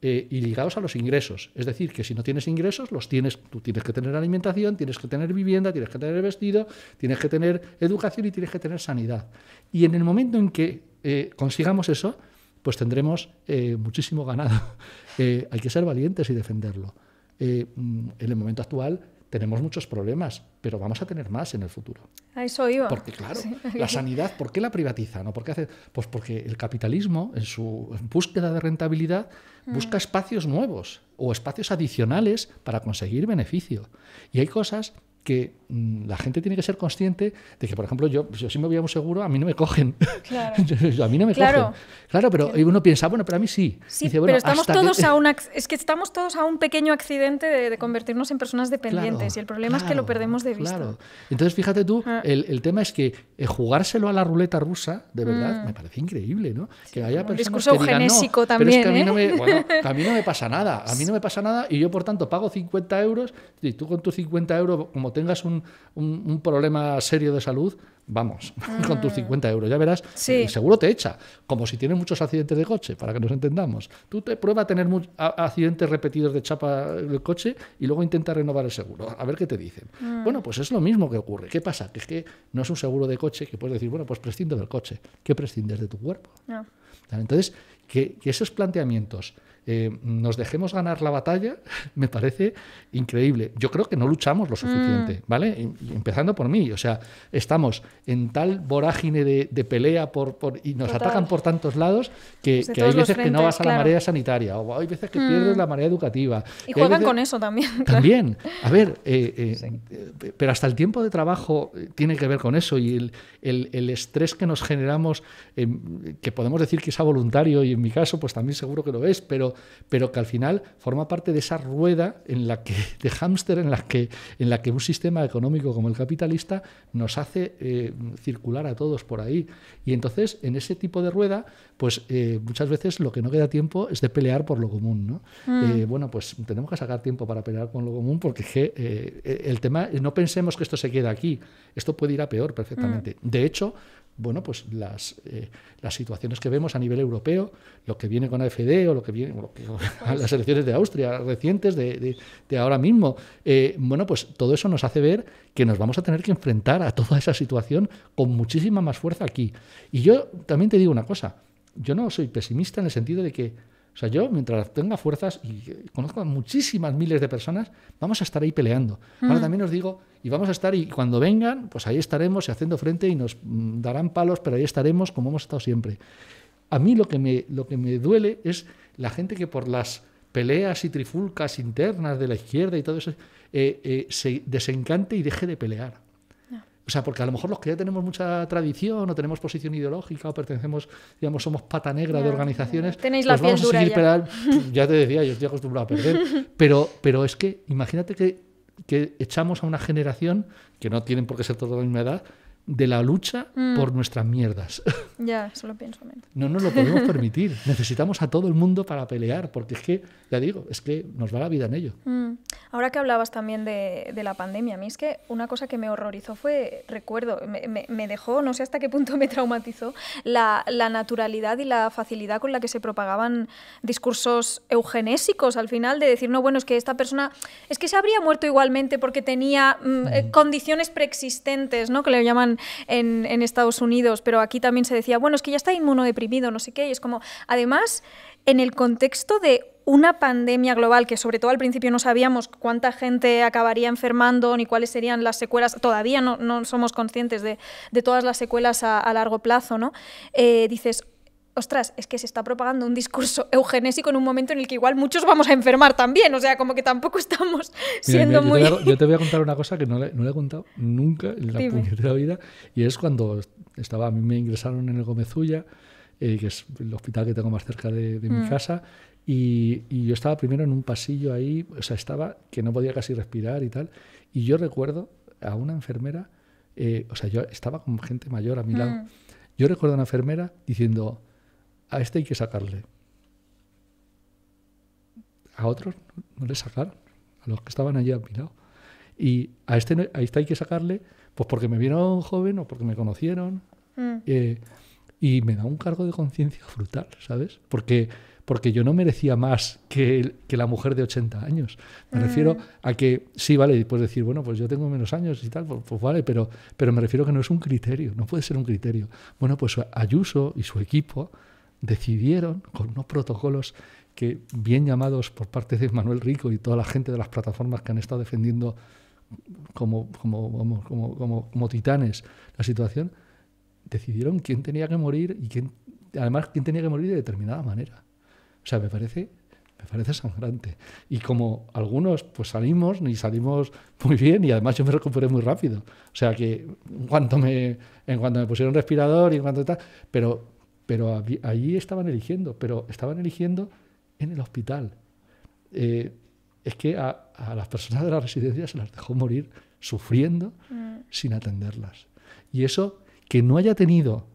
eh, y ligados a los ingresos. Es decir, que si no tienes ingresos, los tienes, tú tienes que tener alimentación, tienes que tener vivienda, tienes que tener vestido, tienes que tener educación y tienes que tener sanidad. Y en el momento en que eh, consigamos eso, pues tendremos eh, muchísimo ganado. (laughs) hay que ser valientes y defenderlo. Eh, mm, en el momento actual tenemos muchos problemas, pero vamos a tener más en el futuro. A eso iba. Porque claro, la sanidad, ¿por qué la privatiza? ¿No? hace? Pues porque el capitalismo, en su búsqueda de rentabilidad, mm. busca espacios nuevos o espacios adicionales para conseguir beneficio. Y hay cosas que mm, la gente tiene que ser consciente de que, por ejemplo, yo, yo si me voy a un seguro, a mí no me cogen. Claro. (laughs) a mí no me cogen. Claro, pero uno piensa, bueno, pero a mí sí. pero estamos todos (laughs) a una, es que estamos todos a un pequeño accidente de, convertirnos en personas dependientes y el problema es que lo perdemos de vista. Claro. Entonces, fíjate tú, ah. el, tema es que eh, jugárselo a la ruleta rusa, de mm. verdad, me parece increíble, ¿no? que haya discurso que también. Pero es que a, mí no ¿eh? me, (laughs) a mí no me pasa nada. A mí no me pasa nada y yo, por tanto, pago 50 euros y tú con tus 50 euros, como tengas un, problema serio de salud, vamos, (laughs) con tus 50 mm. euros, ya verás, el seguro te echa, como si tienes muchos accidentes de coche, para que nos entendamos. Tú te prueba a tener accidentes repetidos de chapa del coche y luego intenta renovar el seguro, a ver qué te dicen. Mm. Bueno, pues es lo mismo que ocurre. ¿Qué pasa? Que es que no es un seguro de coche que puedes decir, bueno, pues prescindo del coche, ¿Qué prescindes de tu cuerpo. Entonces, que esos planteamientos eh, nos dejemos ganar la batalla, (laughs) me parece increíble. Yo creo que no luchamos lo suficiente, mm. ¿vale? empezando por mí, o sea, estamos en tal vorágine de, pelea por, y nos atacan por tantos lados que, pues hay veces que no vas a la marea sanitaria o hay veces que mm. pierdes la marea educativa. Y, juegan con eso también. También. A ver, eh, eh, pero hasta el tiempo de trabajo tiene que ver con eso y el, el, estrés que nos generamos, em, que podemos decir que es a voluntario y en mi caso pues también seguro que lo es, pero, pero que al final forma parte de esa rueda en la que, (laughs) de hámster en la que, en la que un sistema económico como el capitalista nos hace eh, circular a todos por ahí. Y entonces en ese tipo de rueda pues eh, muchas veces lo que no queda tiempo es de pelear por lo común. ¿no? Mm. Eh, bueno, pues tenemos que sacar tiempo para pelear con lo común porque el tema, no pensemos que esto se queda aquí, esto puede ir a peor perfectamente. Mm. De hecho, bueno, pues las, eh, las situaciones que vemos a nivel europeo, lo que viene con AFD o lo que viene (laughs) las elecciones de Austria recientes, de, ahora mismo, eh, bueno, pues todo eso nos hace ver que nos vamos a tener que enfrentar a toda esa situación con muchísima más fuerza aquí. Y yo también te digo una cosa, yo no soy pesimista en el sentido de que o sea, yo mientras tenga fuerzas y conozco a muchísimas miles de personas, vamos a estar ahí peleando. Ahora mm. también os digo, y vamos a estar, y cuando vengan, pues ahí estaremos y haciendo frente y nos mm, darán palos, pero ahí estaremos como hemos estado siempre. A mí lo que me, lo que me duele es la gente que por las peleas y trifulcas internas de la izquierda y todo eso, eh, eh, se desencante y deje de pelear. O sea, porque a lo mejor los que ya tenemos mucha tradición o tenemos posición ideológica o pertenecemos, digamos, somos pata negra de organizaciones, tenéis pues vamos a seguir ya. (laughs) ya te decía, yo estoy acostumbrado a perder. Pero, pero es que imagínate que echamos a una generación que no tienen por qué ser todos de la misma edad, de la lucha mm. por nuestras mierdas. (laughs) Ya, eso lo pienso No nos lo podemos (laughs) permitir. Necesitamos a todo el mundo para pelear, porque es que, ya digo, es que nos va la vida en ello. Mm. Ahora que hablabas también de, la pandemia, a mí es que una cosa que me horrorizó fue, recuerdo, me, dejó, no sé hasta qué punto me traumatizó, la, naturalidad y la facilidad con la que se propagaban discursos eugenésicos al final, de decir, no, bueno, es que esta persona, es que se habría muerto igualmente porque tenía mm, eh, condiciones preexistentes, ¿no? Que le llaman en, Estados Unidos, pero aquí también se decía, bueno, es que ya está inmunodeprimido, no sé qué, y es como, además, en el contexto de una pandemia global que sobre todo al principio no sabíamos cuánta gente acabaría enfermando ni cuáles serían las secuelas, todavía no, no somos conscientes de, todas las secuelas a, largo plazo, ¿no? Eh, dices, ostras, es que se está propagando un discurso (laughs) eugenésico en un momento en el que igual muchos vamos a enfermar también, o sea, como que tampoco (laughs) estamos siendo yo muy... Te voy a, contar una cosa que no le, he contado nunca en la puñetera vida, y es cuando estaba, a mí me ingresaron en el Gómezulla, eh, que es el hospital que tengo más cerca de, mi mm. casa, y, yo estaba primero en un pasillo ahí, o sea, estaba que no podía casi respirar y tal, y yo recuerdo a una enfermera, eh, o sea, yo estaba con gente mayor a mi lado, mm. yo recuerdo a una enfermera diciendo, a este hay que sacarle. A otros no le sacaron, a los que estaban allí al Y este, a este, hay que sacarle, pues porque me vieron joven o porque me conocieron. Mm. Eh, y me da un cargo de conciencia frutal, ¿sabes? Porque, porque yo no merecía más que, que la mujer de 80 años. Me mm. refiero a que, sí, vale, puedes decir, bueno, pues yo tengo menos años y tal, pues, pues, vale, pero, pero me refiero que no es un criterio, no puede ser un criterio. Bueno, pues Ayuso y su equipo decidieron, con unos protocolos que bien llamados por parte de Manuel Rico y toda la gente de las plataformas que han estado defendiendo como, como, como, como, como titanes la situación, decidieron quién tenía que morir y quién, además quién tenía que morir de determinada manera. O sea, me parece me parece sangrante. Y como algunos, pues salimos y salimos muy bien y además yo me recuperé muy rápido. O sea que en cuanto me, en cuanto me pusieron respirador y en cuanto tal, pero pero allí, estaban eligiendo, pero estaban eligiendo en el hospital. Eh, es que a, las personas de la residencia se las dejó morir sufriendo mm. sin atenderlas. Y eso que no haya tenido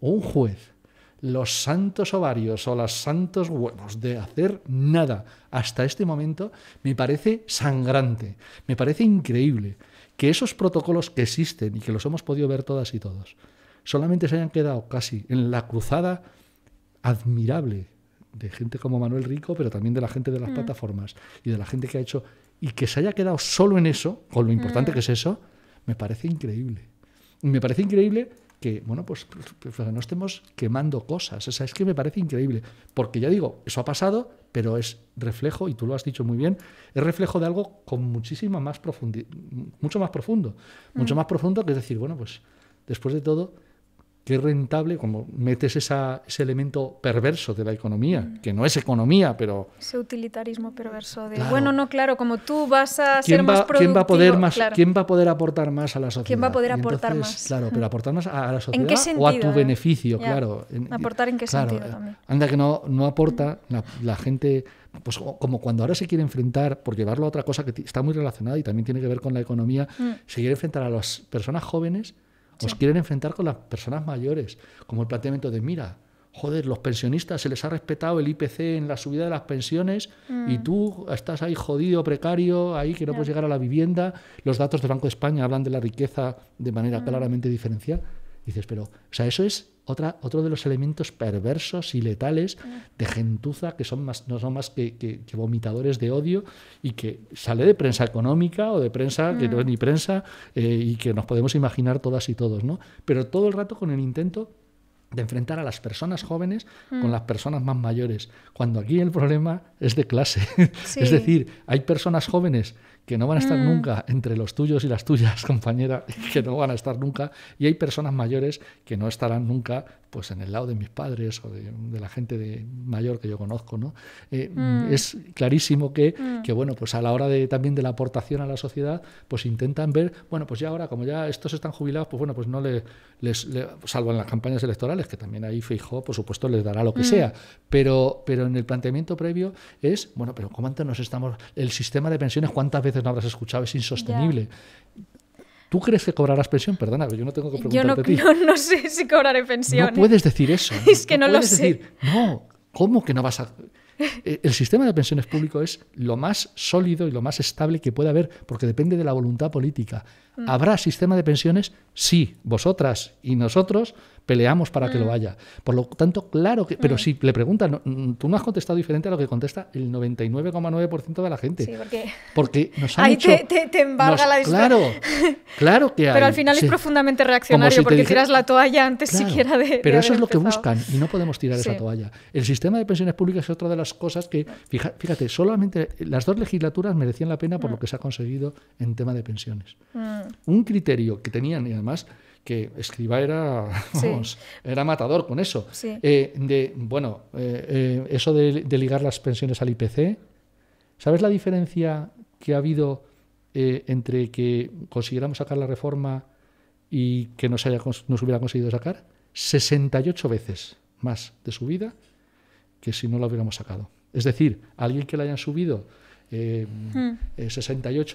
un juez los santos ovarios o los santos huevos de hacer nada hasta este momento, me parece sangrante, me parece increíble que esos protocolos que existen y que los hemos podido ver todas y todos, solamente se hayan quedado casi en la cruzada admirable de gente como Manuel Rico, pero también de la gente de las mm. plataformas y de la gente que ha hecho, y que se haya quedado solo en eso, con lo importante mm. que es eso, me parece increíble. me parece increíble que, bueno, pues, pues, pues, no estemos quemando cosas. O sea, es que me parece increíble. Porque ya digo, eso ha pasado, pero es reflejo, y tú lo has dicho muy bien, es reflejo de algo con muchísima más profundidad, mucho más profundo. Mucho mm. más profundo que es decir, bueno, pues después de todo, qué rentable, como metes ese elemento perverso de la economía, mm. que no es economía, pero... Ese utilitarismo perverso de, bueno, no, claro, como tú vas a ser más productivo... ¿quién va, a poder más, ¿Quién va a poder aportar más a la sociedad? ¿Quién va a poder aportar más? Claro, pero aportar más a, la sociedad o a tu eh? beneficio, claro. ¿Aportar en qué sentido también? Anda que no, no aporta mm. la, gente pues como cuando ahora se quiere enfrentar, por llevarlo a otra cosa que está muy relacionada y también tiene que ver con la economía, mm. se quiere enfrentar a las personas jóvenes os quieren enfrentar con las personas mayores, como el planteamiento de, mira, joder, los pensionistas se les ha respetado el IPC en la subida de las pensiones y mm. tú estás ahí jodido, precario, ahí que no, puedes llegar a la vivienda. Los datos del Banco de España hablan de la riqueza de manera mm. claramente diferencial. Dices, pero, o sea, eso es otra, otro de los elementos perversos y letales de gentuza que son más, no son más que, vomitadores de odio y que sale de prensa económica o de prensa que no es mm. ni prensa eh, y que nos podemos imaginar todas y todos, ¿no? Pero todo el rato con el intento de enfrentar a las personas jóvenes con mm. las personas más mayores, cuando aquí el problema es de clase. (laughs) es decir, hay personas jóvenes que no van a estar mm. nunca entre los tuyos y las tuyas, (laughs) compañera, que no van a estar nunca, y hay personas mayores que no estarán nunca pues en el lado de mis padres o de, la gente de mayor que yo conozco, ¿no? Eh, mm. Es clarísimo que, mm. que, bueno, pues a la hora de, también de la aportación a la sociedad, pues intentan ver, bueno, pues ya ahora, como ya estos están jubilados, pues bueno, pues no les, les, salvo en las campañas electorales, que también ahí fijo por supuesto, les dará lo que mm. sea, pero, pero en el planteamiento previo es, bueno, pero ¿cómo antes nos estamos, el sistema de pensiones, cuántas veces no habrás escuchado, es insostenible. ¿Tú crees que cobrarás pensión? Perdona, yo no tengo que preguntarte yo no, a ti. Yo (laughs) no sé si cobraré pensión. No puedes decir eso. (laughs) es que no, lo sé. no, ¿cómo que no vas a...? (laughs) Eh, el sistema de pensiones público es lo más sólido y lo más estable que puede haber, porque depende de la voluntad política. Mm. ¿Habrá sistema de pensiones? Sí, vosotras y nosotros peleamos para que lo mm. haya. Por lo tanto, claro que... Pero mm. si le preguntan, tú no has contestado diferente a lo que contesta el 99,9% de la gente. Sí, porque... Porque (laughs) nos han Ahí te, embarga la discusión. Claro, (laughs) claro que hay. Pero al final es profundamente reaccionario porque tiras la toalla antes siquiera de... Pero eso es lo que buscan y no podemos tirar esa toalla. El sistema de pensiones públicas es otra de las cosas que... fíjate, solamente las dos legislaturas merecían la pena por lo que se ha conseguido en tema de pensiones un criterio que tenían y además que escriba era, (laughs) era matador con eso. Eh, de, bueno, eh, eh, eso de, ligar las pensiones al IPC, ¿sabes la diferencia que ha habido entre que consiguiéramos sacar la reforma y que se haya, hubiera conseguido sacar? 68 veces más de subida que si no la hubiéramos sacado. Es decir, alguien que la hayan subido 68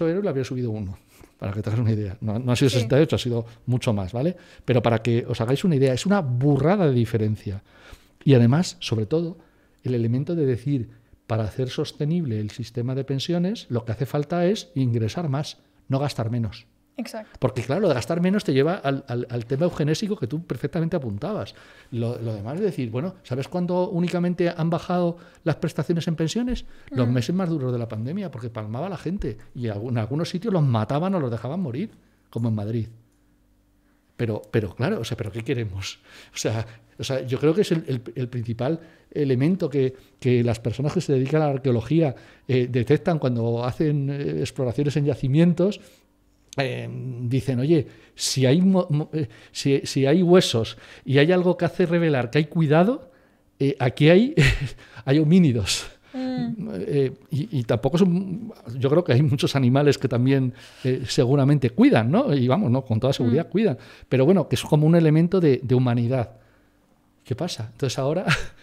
hmm. euros, le habría subido uno para que te una idea. No, ha sido 68, ha sido mucho más, ¿vale? Pero para que os hagáis una idea, es una burrada de diferencia. Y además, sobre todo, el elemento de decir, para hacer sostenible el sistema de pensiones, lo que hace falta es ingresar más, no gastar menos. Exacto. Porque claro, lo de gastar menos te lleva al, tema eugenésico que tú perfectamente apuntabas. Lo, demás es decir, bueno, ¿sabes cuándo únicamente han bajado las prestaciones en pensiones? Los mm. meses más duros de la pandemia, porque palmaba la gente y en algunos sitios los mataban o los dejaban morir, como en Madrid. Pero, pero claro, o sea, ¿pero qué queremos? O sea, yo creo que es el, principal elemento que, las personas que se dedican a la arqueología eh, detectan cuando hacen eh, exploraciones en yacimientos eh, dicen, oye, si hay, eh, si, si, hay huesos y hay algo que hace revelar que hay cuidado, eh, aquí hay, (laughs) hay homínidos. Mm. y, tampoco son. Yo creo que hay muchos animales que también seguramente cuidan, ¿no? Y vamos, ¿no? Con toda seguridad mm. cuidan. Pero bueno, que es como un elemento de, de humanidad. ¿Qué pasa? Entonces ahora (laughs)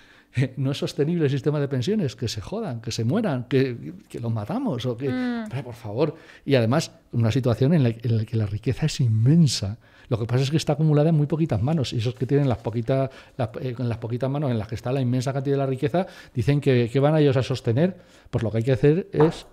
(laughs) no es sostenible el sistema de pensiones, que se jodan, que se mueran, que, los matamos, o que, mm. por favor. Y además, una situación en la, que la riqueza es inmensa. Lo que pasa es que está acumulada en muy poquitas manos, y esos que tienen las poquitas, las, eh, las poquitas manos en las que está la inmensa cantidad de la riqueza, dicen que, van a ellos a sostener, pues lo que hay que hacer es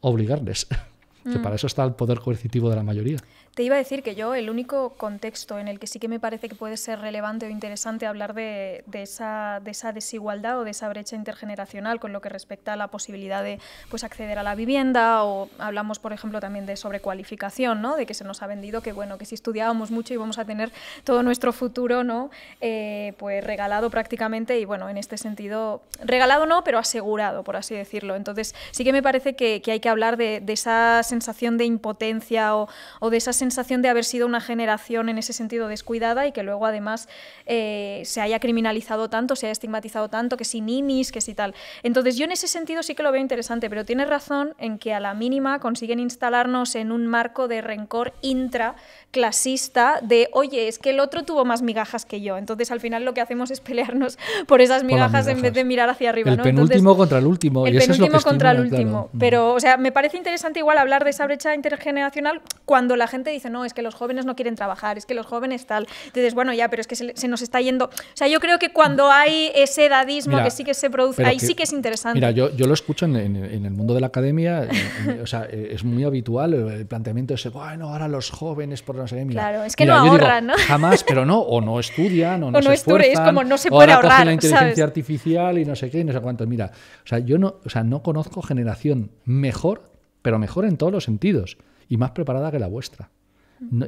obligarles, (laughs) que mm. para eso está el poder coercitivo de la mayoría. Te iba a decir que yo el único contexto en el que sí que me parece que puede ser relevante o interesante hablar de, esa, de esa, desigualdad o de esa brecha intergeneracional con lo que respecta a la posibilidad de pues, acceder a la vivienda o hablamos, por ejemplo, también de sobrecualificación, ¿no? de que se nos ha vendido que, bueno, que si estudiábamos mucho íbamos a tener todo nuestro futuro ¿no? Eh, pues, regalado prácticamente y, bueno, en este sentido, regalado no, pero asegurado, por así decirlo. Entonces sí que me parece que, hay que hablar de, esa sensación de impotencia o, de esa sensación de haber sido una generación en ese sentido descuidada y que luego además eh, se haya criminalizado tanto, se haya estigmatizado tanto, que si ninis, que si tal. Entonces yo en ese sentido sí que lo veo interesante, pero tienes razón en que a la mínima consiguen instalarnos en un marco de rencor intra-clasista de, oye, es que el otro tuvo más migajas que yo. Entonces al final lo que hacemos es pelearnos por esas migajas, en vez de mirar hacia arriba. El penúltimo contra el último. y penúltimo contra el último. Mm. Pero, o sea, me parece interesante igual hablar de esa brecha intergeneracional cuando la gente dice, no, es que los jóvenes no quieren trabajar, es que los jóvenes tal. Entonces, bueno, ya, pero es que se, nos está yendo. O sea, yo creo que cuando mm. hay ese edadismo que sí que se produce, ahí sí que es interesante. Mira, yo, lo escucho en, el mundo de la academia, o sea, eh, es muy habitual el planteamiento ese, bueno, ahora los jóvenes por no sé mira, Claro, es que no ahorran, ¿no? Jamás, pero no, o no estudian, o no, (laughs) o no se es como no se puede o ahora la inteligencia artificial y no sé qué, y no sé cuánto, Mira, o sea, yo no, sea, no conozco generación mejor, pero mejor en todos los sentidos y más preparada que la vuestra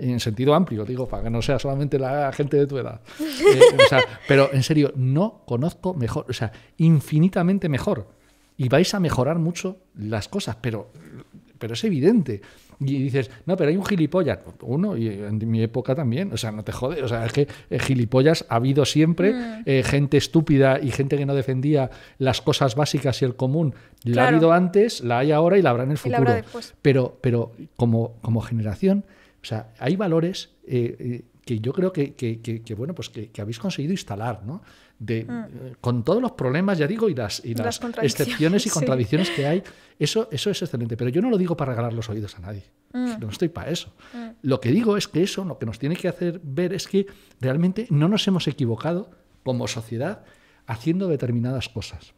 en sentido amplio, digo, para que no sea solamente la gente de tu edad. Eh, (laughs) pero en serio, no conozco mejor, o sea, infinitamente mejor. Y vais a mejorar mucho las cosas, pero, pero es evidente. Y dices, no, pero hay un gilipollas. Uno, y en mi época también. O sea, no te jodes. O sea, es que eh, gilipollas ha habido siempre. Mm. Eh, gente estúpida y gente que no defendía las cosas básicas y el común. La ha habido antes, la hay ahora y la habrá en el futuro. Pero, pero como, como generación o sea, hay valores eh, eh, que yo creo que, bueno, pues que, habéis conseguido instalar, ¿no? De, mm. eh, Con todos los problemas, ya digo, y las, y las, excepciones y (laughs) contradicciones que hay, eso, eso es excelente. Pero yo no lo digo para regalar los oídos a nadie. Mm. No estoy para eso. Mm. Lo que digo es que eso lo que nos tiene que hacer ver es que realmente no nos hemos equivocado como sociedad haciendo determinadas cosas.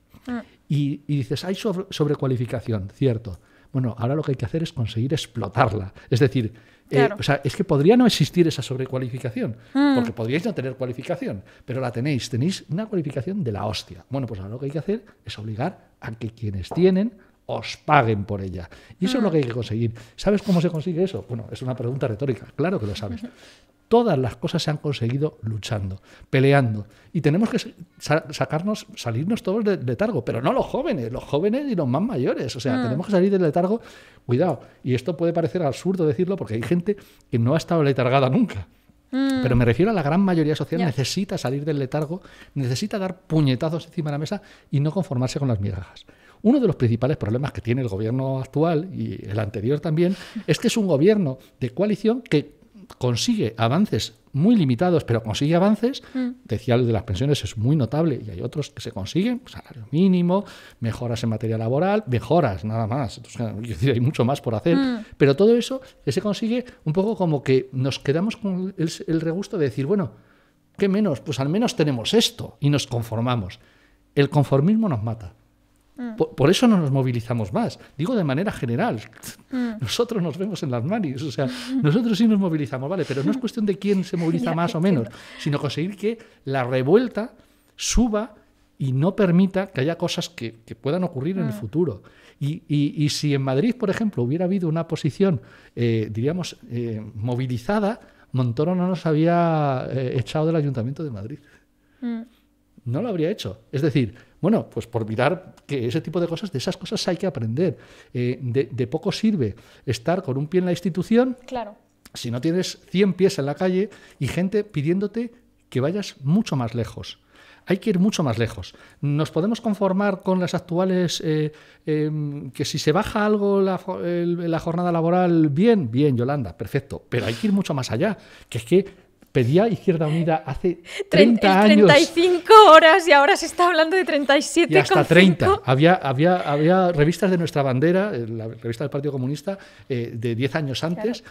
Y, dices, hay sobrecualificación, cierto. Bueno, ahora lo que hay que hacer es conseguir explotarla. Es decir, eh, o sea, es que podría no existir esa sobrecualificación, mm. porque podríais no tener cualificación, pero la tenéis, tenéis una cualificación de la hostia. Bueno, pues ahora lo que hay que hacer es obligar a que quienes tienen os paguen por ella. Y eso es lo mm. que hay que conseguir. ¿Sabes cómo se consigue eso? Bueno, es una pregunta retórica, claro que lo sabes. (laughs) Todas las cosas se han conseguido luchando, peleando. Y tenemos que sacarnos, salirnos todos del letargo, pero no los jóvenes, los jóvenes y los más mayores. O sea, mm. tenemos que salir del letargo, cuidado. Y esto puede parecer absurdo decirlo porque hay gente que no ha estado letargada nunca. Mm. Pero me refiero a la gran mayoría social necesita salir del letargo, necesita dar puñetazos encima de la mesa y no conformarse con las migajas. Uno de los principales problemas que tiene el gobierno actual y el anterior también es que es un gobierno de coalición que consigue avances muy limitados, pero consigue avances. Mm. Decía lo de las pensiones, es muy notable y hay otros que se consiguen, pues, salario mínimo, mejoras en materia laboral, mejoras nada más. Entonces, hay mucho más por hacer, mm. pero todo eso se consigue un poco como que nos quedamos con el, el regusto de decir, bueno, ¿qué menos? Pues al menos tenemos esto y nos conformamos. El conformismo nos mata. Mm. Por, eso no nos movilizamos más. Digo de manera general. Mm. Nosotros nos vemos en las manis. O sea, (laughs) nosotros sí nos movilizamos, ¿vale? Pero no es cuestión de quién se moviliza más o menos, sino conseguir que la revuelta suba y no permita que haya cosas que, puedan ocurrir en el mm. futuro. Y, si en Madrid, por ejemplo, hubiera habido una posición, eh, diríamos, eh, movilizada, Montoro no nos había eh, echado del Ayuntamiento de Madrid. No lo habría hecho. Es decir, bueno, pues por mirar que ese tipo de cosas, de esas cosas hay que aprender. Eh, de, poco sirve estar con un pie en la institución. Claro. Si no tienes 100 pies en la calle y gente pidiéndote que vayas mucho más lejos. Hay que ir mucho más lejos. Nos podemos conformar con las actuales, eh, em, que si se baja algo la, la, jornada laboral, bien, bien, Yolanda, perfecto, pero hay que ir mucho más allá, que es que pedía Izquierda Unida hace 30 años. 35 horas y ahora se está hablando de 37. Y hasta 30. Había, había, había revistas de nuestra bandera, eh, la revista del Partido Comunista, eh, de 10 años antes.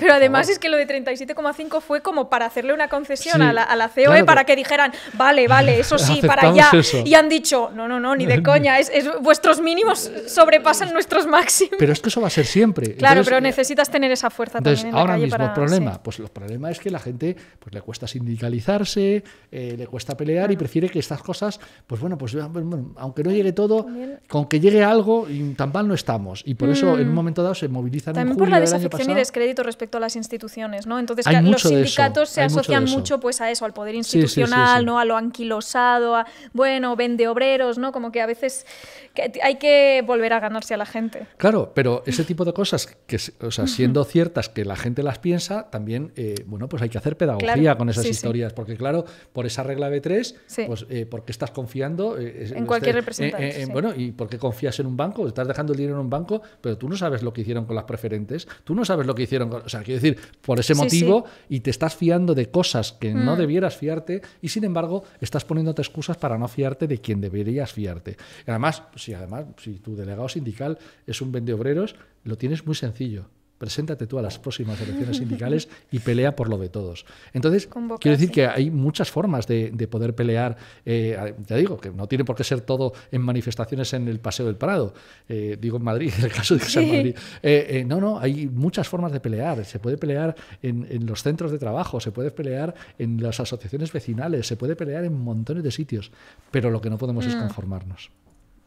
Pero además es que lo de 37,5 fue como para hacerle una concesión a, la, COE para que dijeran, vale, vale, (laughs) eso sí, para allá. Y han dicho, no, no, no, ni de (laughs) coña, es, vuestros mínimos sobrepasan nuestros máximos. Pero es que eso va a ser siempre. Claro, pero necesitas tener esa fuerza también. ahora mismo, el problema, pues el problema es que la gente pues, le cuesta sindicalizarse, eh, le cuesta pelear y prefiere que estas cosas, pues bueno, pues ah, aunque no llegue todo, con que llegue algo, tan mal no estamos. Y por eso en un mm. momento dado se movilizan. También por la desafección y descrédito respecto a las instituciones, ¿no? Entonces los sindicatos se asocian mucho, pues a eso, al poder institucional, ¿no? A lo anquilosado, a bueno, vende obreros, ¿no? Como que a veces que hay que volver a ganarse a la gente. Claro, pero ese tipo de cosas que, siendo ciertas que la gente las piensa, también, eh, bueno, pues hay que hacer pedagogía con esas historias, porque claro, por esa regla B3, pues eh, porque estás confiando eh, en cualquier este, representante. Eh, bueno, y por qué confías en un banco, estás dejando el dinero en un banco, pero tú no sabes lo que hicieron con las preferentes, tú no sabes lo que hicieron con, o sea, quiero decir, por ese motivo y te estás fiando de cosas que no mm. debieras fiarte y sin embargo, estás poniéndote excusas para no fiarte de quien deberías fiarte. además, si además si tu delegado sindical es un vende obreros lo tienes muy sencillo preséntate tú a las próximas elecciones sindicales y pelea por lo de todos. Entonces, quiero decir que hay muchas formas de, de poder pelear, eh, ya digo, que no tiene por qué ser todo en manifestaciones en el Paseo del Prado, eh, digo en Madrid, (laughs) en el caso de que sea Madrid. Eh, eh, no, no, hay muchas formas de pelear, se puede pelear en, en los centros de trabajo, se puede pelear en las asociaciones vecinales, se puede pelear en montones de sitios, pero lo que no podemos es mm. conformarnos.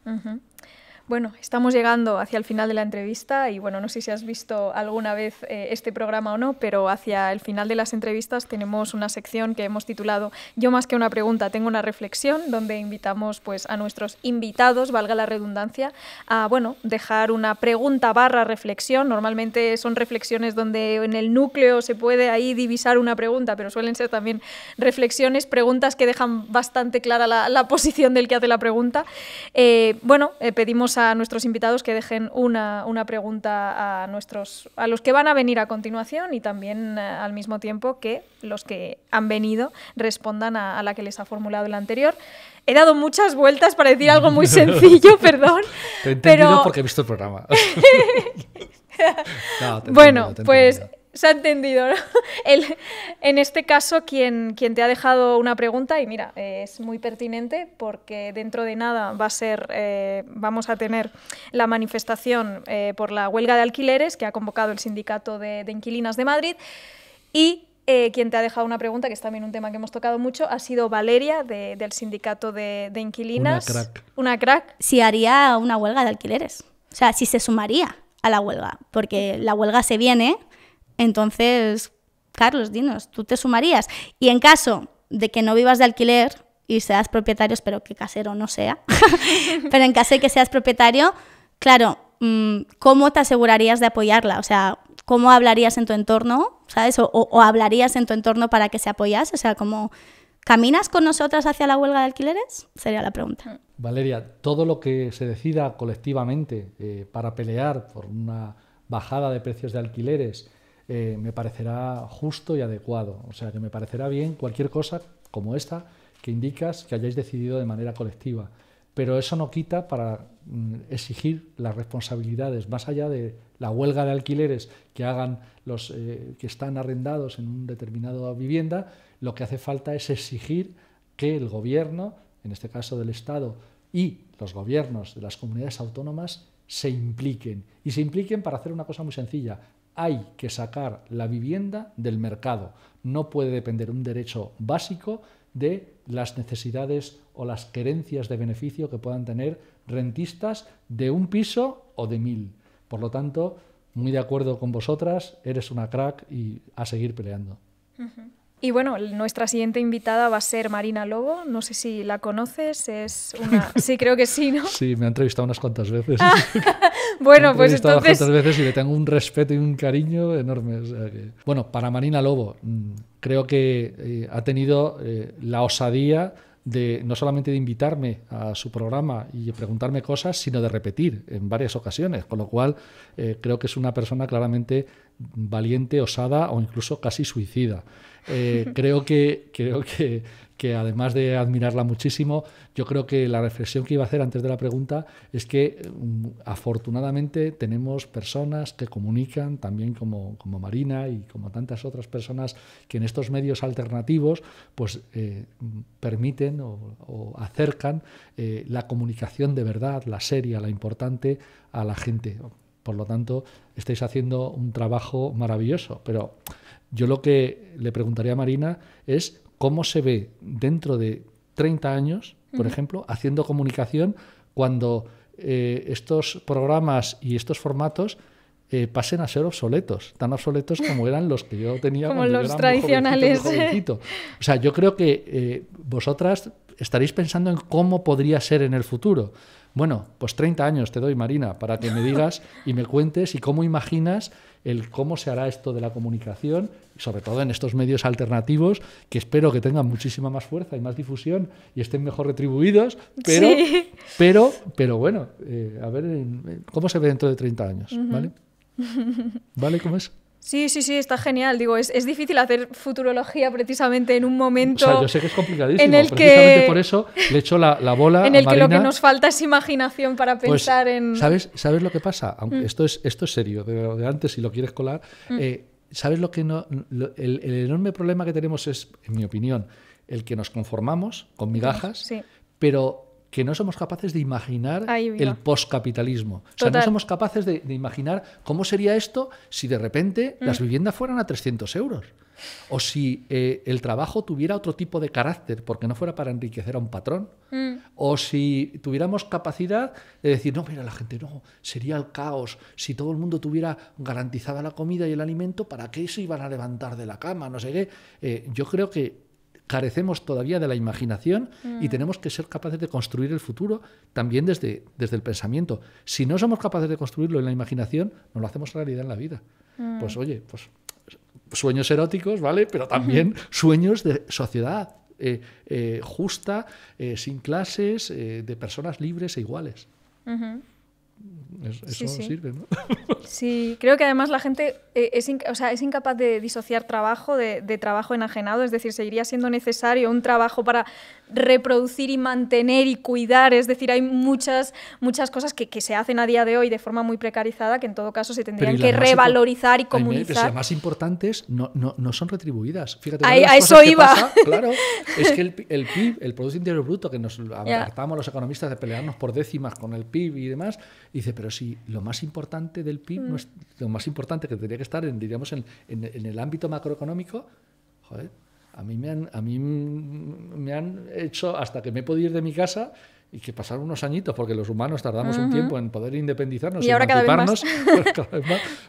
Uh bueno, estamos llegando hacia el final de la entrevista y bueno, no sé si has visto alguna vez eh, este programa o no, pero hacia el final de las entrevistas tenemos una sección que hemos titulado Yo más que una pregunta, tengo una reflexión, donde invitamos pues a nuestros invitados, valga la redundancia, a bueno, dejar una pregunta barra reflexión. Normalmente son reflexiones donde en el núcleo se puede ahí divisar una pregunta, pero suelen ser también reflexiones, preguntas que dejan bastante clara la, posición del que hace la pregunta. Eh, bueno, eh, pedimos a nuestros invitados que dejen una, pregunta a, nuestros, a los que van a venir a continuación y también eh, al mismo tiempo que los que han venido respondan a, la que les ha formulado el anterior. He dado muchas vueltas para decir algo muy (laughs) sencillo, perdón. Te he porque he visto el programa. (laughs) bueno, pues se ha entendido. (laughs) en este caso, quien, te ha dejado una pregunta, y mira, eh, es muy pertinente porque dentro de nada va a ser, eh, vamos a tener la manifestación eh, por la huelga de alquileres que ha convocado el Sindicato de, Inquilinas de Madrid. Y quien te ha dejado una pregunta, que es también un tema que hemos tocado mucho, ha sido Valeria del Sindicato de, de, Inquilinas. Una crack. Una crack. Si haría una huelga de alquileres. O sea, si se sumaría a la huelga, porque la huelga se viene entonces, Carlos, dinos, ¿tú te sumarías? Y en caso de que no vivas de alquiler y seas propietario, espero que casero no sea, (laughs) pero en caso de que seas propietario, claro, mm, ¿cómo te asegurarías de apoyarla? O sea, ¿cómo hablarías en tu entorno? ¿Sabes? O, hablarías en tu entorno para que se apoyase. O sea, ¿cómo caminas con nosotras hacia la huelga de alquileres? Sería la pregunta. Valeria, todo lo que se decida colectivamente eh, para pelear por una bajada de precios de alquileres, eh, me parecerá justo y adecuado. O sea, que me parecerá bien cualquier cosa como esta que indicas que hayáis decidido de manera colectiva. Pero eso no quita para mm, exigir las responsabilidades, más allá de la huelga de alquileres que hagan los eh, que están arrendados en un determinado vivienda, lo que hace falta es exigir que el gobierno, en este caso del Estado, y los gobiernos de las comunidades autónomas se impliquen. Y se impliquen para hacer una cosa muy sencilla, hay que sacar la vivienda del mercado. No puede depender un derecho básico de las necesidades o las querencias de beneficio que puedan tener rentistas de un piso o de mil. Por lo tanto, muy de acuerdo con vosotras, eres una crack y a seguir peleando. Y bueno, nuestra siguiente invitada va a ser Marina Lobo. No sé si la conoces, es una... (laughs) Sí, creo que sí, ¿no? Sí, me ha entrevistado unas cuantas veces. Ah, (laughs) (laughs) bueno, me pues entrevistado Unas cuantas veces y le tengo un respeto y un cariño enorme. Bueno, para Marina Lobo, mm, creo que eh, ha tenido eh, la osadía de no solamente de invitarme a su programa y preguntarme cosas, sino de repetir en varias ocasiones, con lo cual eh, creo que es una persona claramente valiente, osada o incluso casi suicida. Eh, (laughs) creo que, creo que, además de admirarla muchísimo, yo creo que la reflexión que iba a hacer antes de la pregunta es que mm, afortunadamente tenemos personas que comunican, también como, Marina y como tantas otras personas que en estos medios alternativos pues eh, permiten o, acercan eh, la comunicación de verdad, la seria, la importante a la gente. Por lo tanto, estáis haciendo un trabajo maravilloso. Pero yo lo que le preguntaría a Marina es cómo se ve dentro de 30 años, por ejemplo, haciendo comunicación cuando eh, estos programas y estos formatos eh, pasen a ser obsoletos, tan obsoletos como eran los que yo tenía (laughs) como cuando los era tradicionales. Eh. O sea, yo creo que vosotras estaréis pensando en cómo podría ser en el futuro. Bueno, pues 30 años te doy, Marina, para que me digas y me cuentes y cómo imaginas el cómo se hará esto de la comunicación, sobre todo en estos medios alternativos, que espero que tengan muchísima más fuerza y más difusión y estén mejor retribuidos, pero, pero, pero bueno, eh, a ver eh, cómo se ve dentro de 30 años, ¿vale? ¿Vale? ¿Cómo es? Sí, sí, sí, está genial. Digo, es, difícil hacer futurología precisamente en un momento. O sea, yo sé que es complicadísimo. precisamente por eso le echo la, la bola. En el que lo que nos falta es imaginación para pues, pensar en. ¿sabes, ¿Sabes lo que pasa? Aunque mm. esto, es, esto es serio, de, antes, si lo quieres colar. Mm. Eh, ¿Sabes lo que no.? el, enorme problema que tenemos es, en mi opinión, el que nos conformamos con migajas, sí. pero que no somos capaces de imaginar el postcapitalismo. O sea, no somos capaces de, imaginar cómo sería esto si de repente mm. las viviendas fueran a 300 euros. O si eh, el trabajo tuviera otro tipo de carácter, porque no fuera para enriquecer a un patrón. Mm. O si tuviéramos capacidad de decir, no, mira, la gente, no, sería el caos. Si todo el mundo tuviera garantizada la comida y el alimento, ¿para qué se iban a levantar de la cama? No sé qué. Eh, yo creo que carecemos todavía de la imaginación y mm. tenemos que ser capaces de construir el futuro también desde, desde el pensamiento. Si no somos capaces de construirlo en la imaginación, no lo hacemos realidad en la vida. Mm. Pues oye, pues sueños eróticos, ¿vale? Pero también sueños de sociedad eh, eh, justa, eh, sin clases, de personas libres e iguales eso sí, sirve, ¿no? (laughs) Sí, creo que además la gente eh, es, es incapaz de disociar trabajo de, de, trabajo enajenado, es decir, seguiría siendo necesario un trabajo para reproducir y mantener y cuidar. Es decir, hay muchas, muchas cosas que, se hacen a día de hoy de forma muy precarizada que en todo caso se tendrían que revalorizar y comunicar. Las más importantes no, no, son retribuidas. Fíjate, a eso iba. claro, (laughs) es que el, el, PIB, el Producto Interior Bruto, que nos apartamos los economistas de pelearnos por décimas con el PIB y demás, dice, pero si lo más importante del PIB, no mm. es, lo más importante que tendría que estar, en, diríamos, en el ámbito macroeconómico, joder, a mí me han, a mí me han hecho hasta que me he podido ir de mi casa y que pasaron unos añitos, porque los humanos tardamos un tiempo en poder independizarnos y,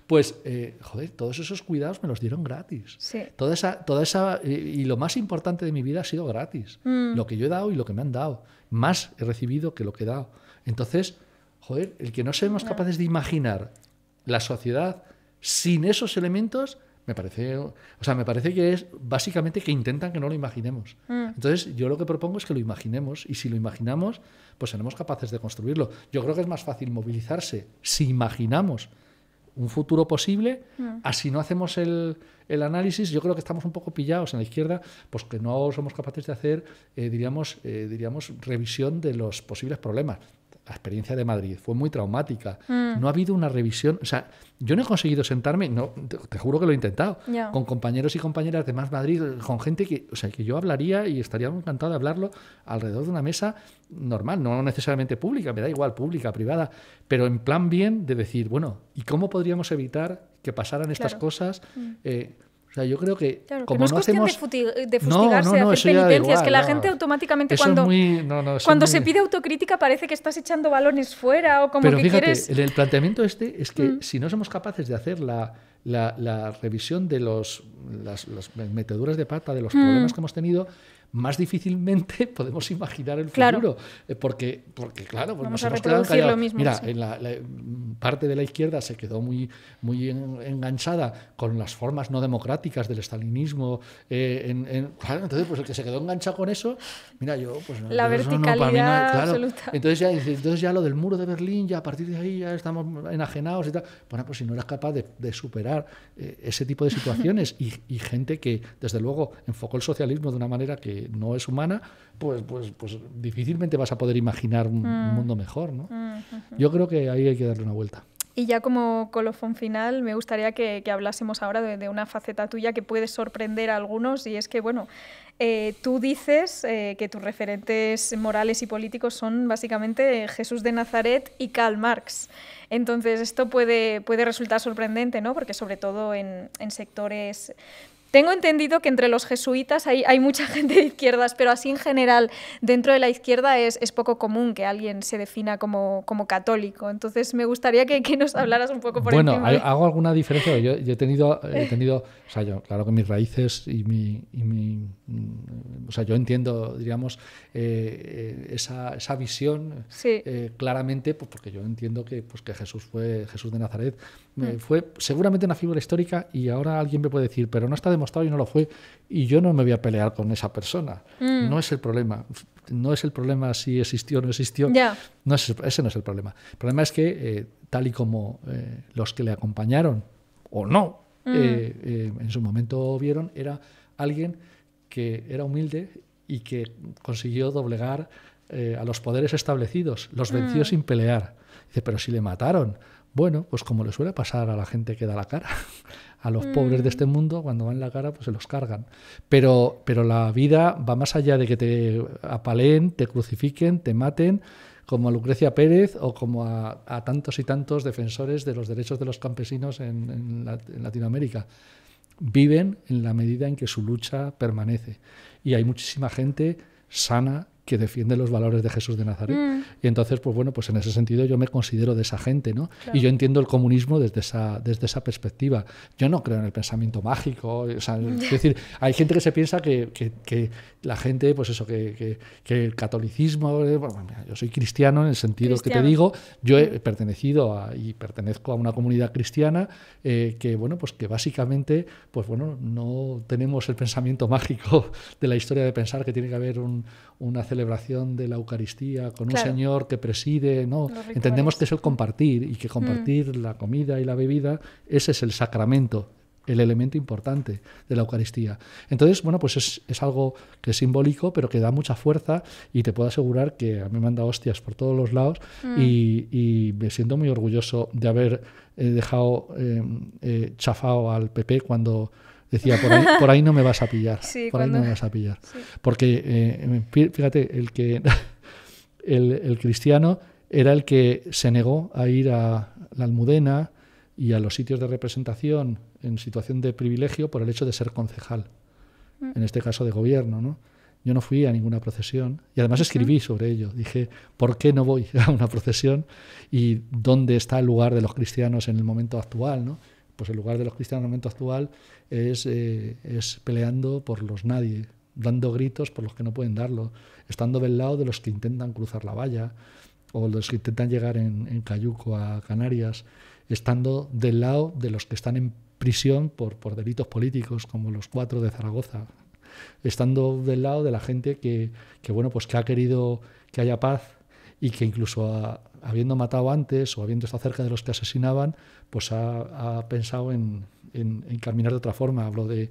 pues, joder, todos esos cuidados me los dieron gratis. Sí. Toda esa, toda esa, y, lo más importante de mi vida ha sido gratis. Mm. Lo que yo he dado y lo que me han dado. Más he recibido que lo que he dado. Entonces, joder, el que no seamos capaces de imaginar la sociedad sin esos elementos me parece, o sea, me parece que es básicamente que intentan que no lo imaginemos. Mm. Entonces, yo lo que propongo es que lo imaginemos y si lo imaginamos, pues seremos capaces de construirlo. Yo creo que es más fácil movilizarse si imaginamos un futuro posible, mm. así no hacemos el, el, análisis, yo creo que estamos un poco pillados en la izquierda, pues que no somos capaces de hacer, eh, diríamos, eh, diríamos, revisión de los posibles problemas la experiencia de Madrid fue muy traumática. Mm. No ha habido una revisión. O sea, yo no he conseguido sentarme, no, te, juro que lo he intentado, con compañeros y compañeras de más Madrid, con gente que, sea, que yo hablaría y estaría encantado de hablarlo alrededor de una mesa normal, no necesariamente pública, me da igual, pública, privada, pero en plan bien de decir, bueno, ¿y cómo podríamos evitar que pasaran estas cosas? Mm. Eh, yo creo que como no, es cuestión de, fustigarse, de hacer penitencias, que la gente automáticamente cuando, cuando se pide autocrítica parece que estás echando balones fuera o como Pero que fíjate, el, planteamiento este es que mm. si no somos capaces de hacer la, revisión de los, las, meteduras de pata, de los mm. problemas que hemos tenido, más difícilmente (laughs) podemos imaginar el futuro. Eh, porque, porque, claro, pues nos mismo, Mira, en la, mm, parte de la izquierda se quedó muy, muy enganchada con las formas no democráticas del estalinismo. Eh, entonces, pues el que se quedó enganchado con eso, mira, yo, pues no, La verticalidad absoluta. Entonces ya, entonces ya lo del muro de Berlín, ya a partir de ahí ya estamos enajenados y tal. Bueno, pues si no eras capaz de, superar eh, ese tipo de situaciones y gente que, desde luego, enfocó el socialismo de una manera que no es humana, pues, pues, pues difícilmente vas a poder imaginar un, mm. mundo mejor. ¿no? Mm, Yo creo que ahí hay que darle una vuelta. Y ya como colofón final, me gustaría que, hablásemos ahora de, una faceta tuya que puede sorprender a algunos y es que, bueno, eh, tú dices eh, que tus referentes morales y políticos son básicamente Jesús de Nazaret y Karl Marx. Entonces, esto puede, puede resultar sorprendente, ¿no? Porque sobre todo en sectores tengo entendido que entre los jesuitas hay, mucha (laughs) gente de izquierdas, pero así en general, dentro de la izquierda es, poco común que alguien se defina como, católico. Entonces me gustaría que, nos hablaras un poco por bueno, Bueno, hago alguna diferencia. Yo, he, tenido, he o sea, yo, claro que mis raíces y mi, mm, o sea, yo entiendo, diríamos, eh, eh, esa, visión eh, claramente, pues porque yo entiendo que, pues, que Jesús fue Jesús de Nazaret. Mm. fue seguramente una figura histórica y ahora alguien me puede decir, pero no está de mostrado y no lo fue, y yo no me voy a pelear con esa persona. Mm. No es el problema. No es el problema si existió o no existió. No ese no es el problema. El problema es que, eh, tal y como eh, los que le acompañaron, o no, mm. eh, en su momento vieron, era alguien que era humilde y que consiguió doblegar a los poderes establecidos, los venció mm. sin pelear. Dice, pero si le mataron. Bueno, pues como le suele pasar a la gente que da la cara a los mm. pobres de este mundo, cuando van la cara, pues se los cargan. Pero, pero la vida va más allá de que te apaleen, te crucifiquen, te maten, como a Lucrecia Pérez o como a, tantos y tantos defensores de los derechos de los campesinos en, en Latinoamérica viven en la medida en que su lucha permanece. Y hay muchísima gente sana, que defiende los valores de Jesús de Nazaret. Mm. Y entonces, pues bueno, pues en ese sentido yo me considero de esa gente, ¿no? Y yo entiendo el comunismo desde esa, desde esa perspectiva. Yo no creo en el pensamiento mágico, (laughs) es decir, hay gente que se piensa que, que, la gente, pues eso, que, que el catolicismo, eh, yo soy cristiano en el sentido que te digo, yo he mm. pertenecido y pertenezco a una comunidad cristiana eh, que, bueno, pues que básicamente, pues bueno, no tenemos el pensamiento (laughs) mágico de la historia de pensar que tiene que haber un, una celebración celebración de la Eucaristía con un Señor que preside, ¿no? Entendemos que es el mm. compartir y que mm. compartir la comida y la bebida, ese es el sacramento, el elemento importante de la Eucaristía. Entonces, bueno, pues es, algo que es simbólico, pero que da mucha fuerza y te puedo asegurar que a mí me manda hostias por todos los lados mm. y, me siento muy orgulloso de haber eh, dejado eh, eh, chafado al PP cuando Decía, por ahí, no me vas a pillar. por ahí no me vas a pillar. (laughs) Porque, eh, fíjate, el que (laughs) el, cristiano era el que se negó a ir a la Almudena y a los sitios de representación en situación de privilegio por el hecho de ser concejal, mm. en este caso de gobierno, ¿no? Yo no fui a ninguna procesión y además ¿Ah, escribí sobre ello. Dije, ¿por qué no voy (laughs) a una procesión? ¿Y dónde está el lugar de los cristianos en el momento actual? ¿no? pues el lugar de los cristianos en el momento actual es, eh, es peleando por los nadie, dando gritos por los que no pueden darlo, estando del lado de los que intentan cruzar la valla o los que intentan llegar en, Cayuco a Canarias, estando del lado de los que están en prisión por, por delitos políticos, como los cuatro de Zaragoza, estando del lado de la gente que, que bueno, pues que ha querido que haya paz y que incluso habiendo matado antes o habiendo estado cerca de los que asesinaban, pues ha, pensado en, caminar de otra forma. Hablo de,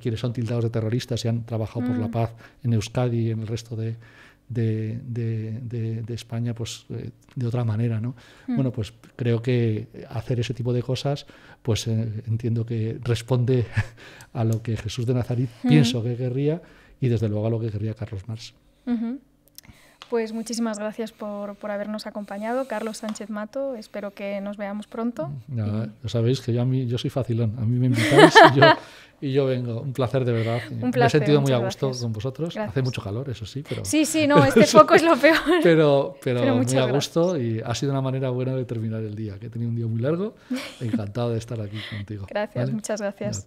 quienes son tildados de terroristas y han trabajado por la mm. paz en Euskadi y en el resto de, de, España pues eh, de otra manera no mm. bueno pues creo que hacer ese tipo de cosas pues eh, entiendo que responde (laughs) a lo que Jesús de Nazaret mm. pienso que querría y desde luego a lo que querría Carlos Marx pues muchísimas gracias por, por, habernos acompañado, Carlos Sánchez Mato. Espero que nos veamos pronto. Ya sabéis que yo, a mí, yo soy facilón, a mí me invitáis y, yo, (laughs) y yo, vengo. Un placer de verdad. Un placer, me he sentido muy a gusto con vosotros. Hace mucho calor, eso sí, pero. Sí, sí, no, (laughs) este foco es lo peor. (laughs) Pero, pero, muy a gusto y ha sido una manera buena de terminar el día, que he tenido un día muy largo. Encantado de estar aquí contigo. Gracias, muchas gracias.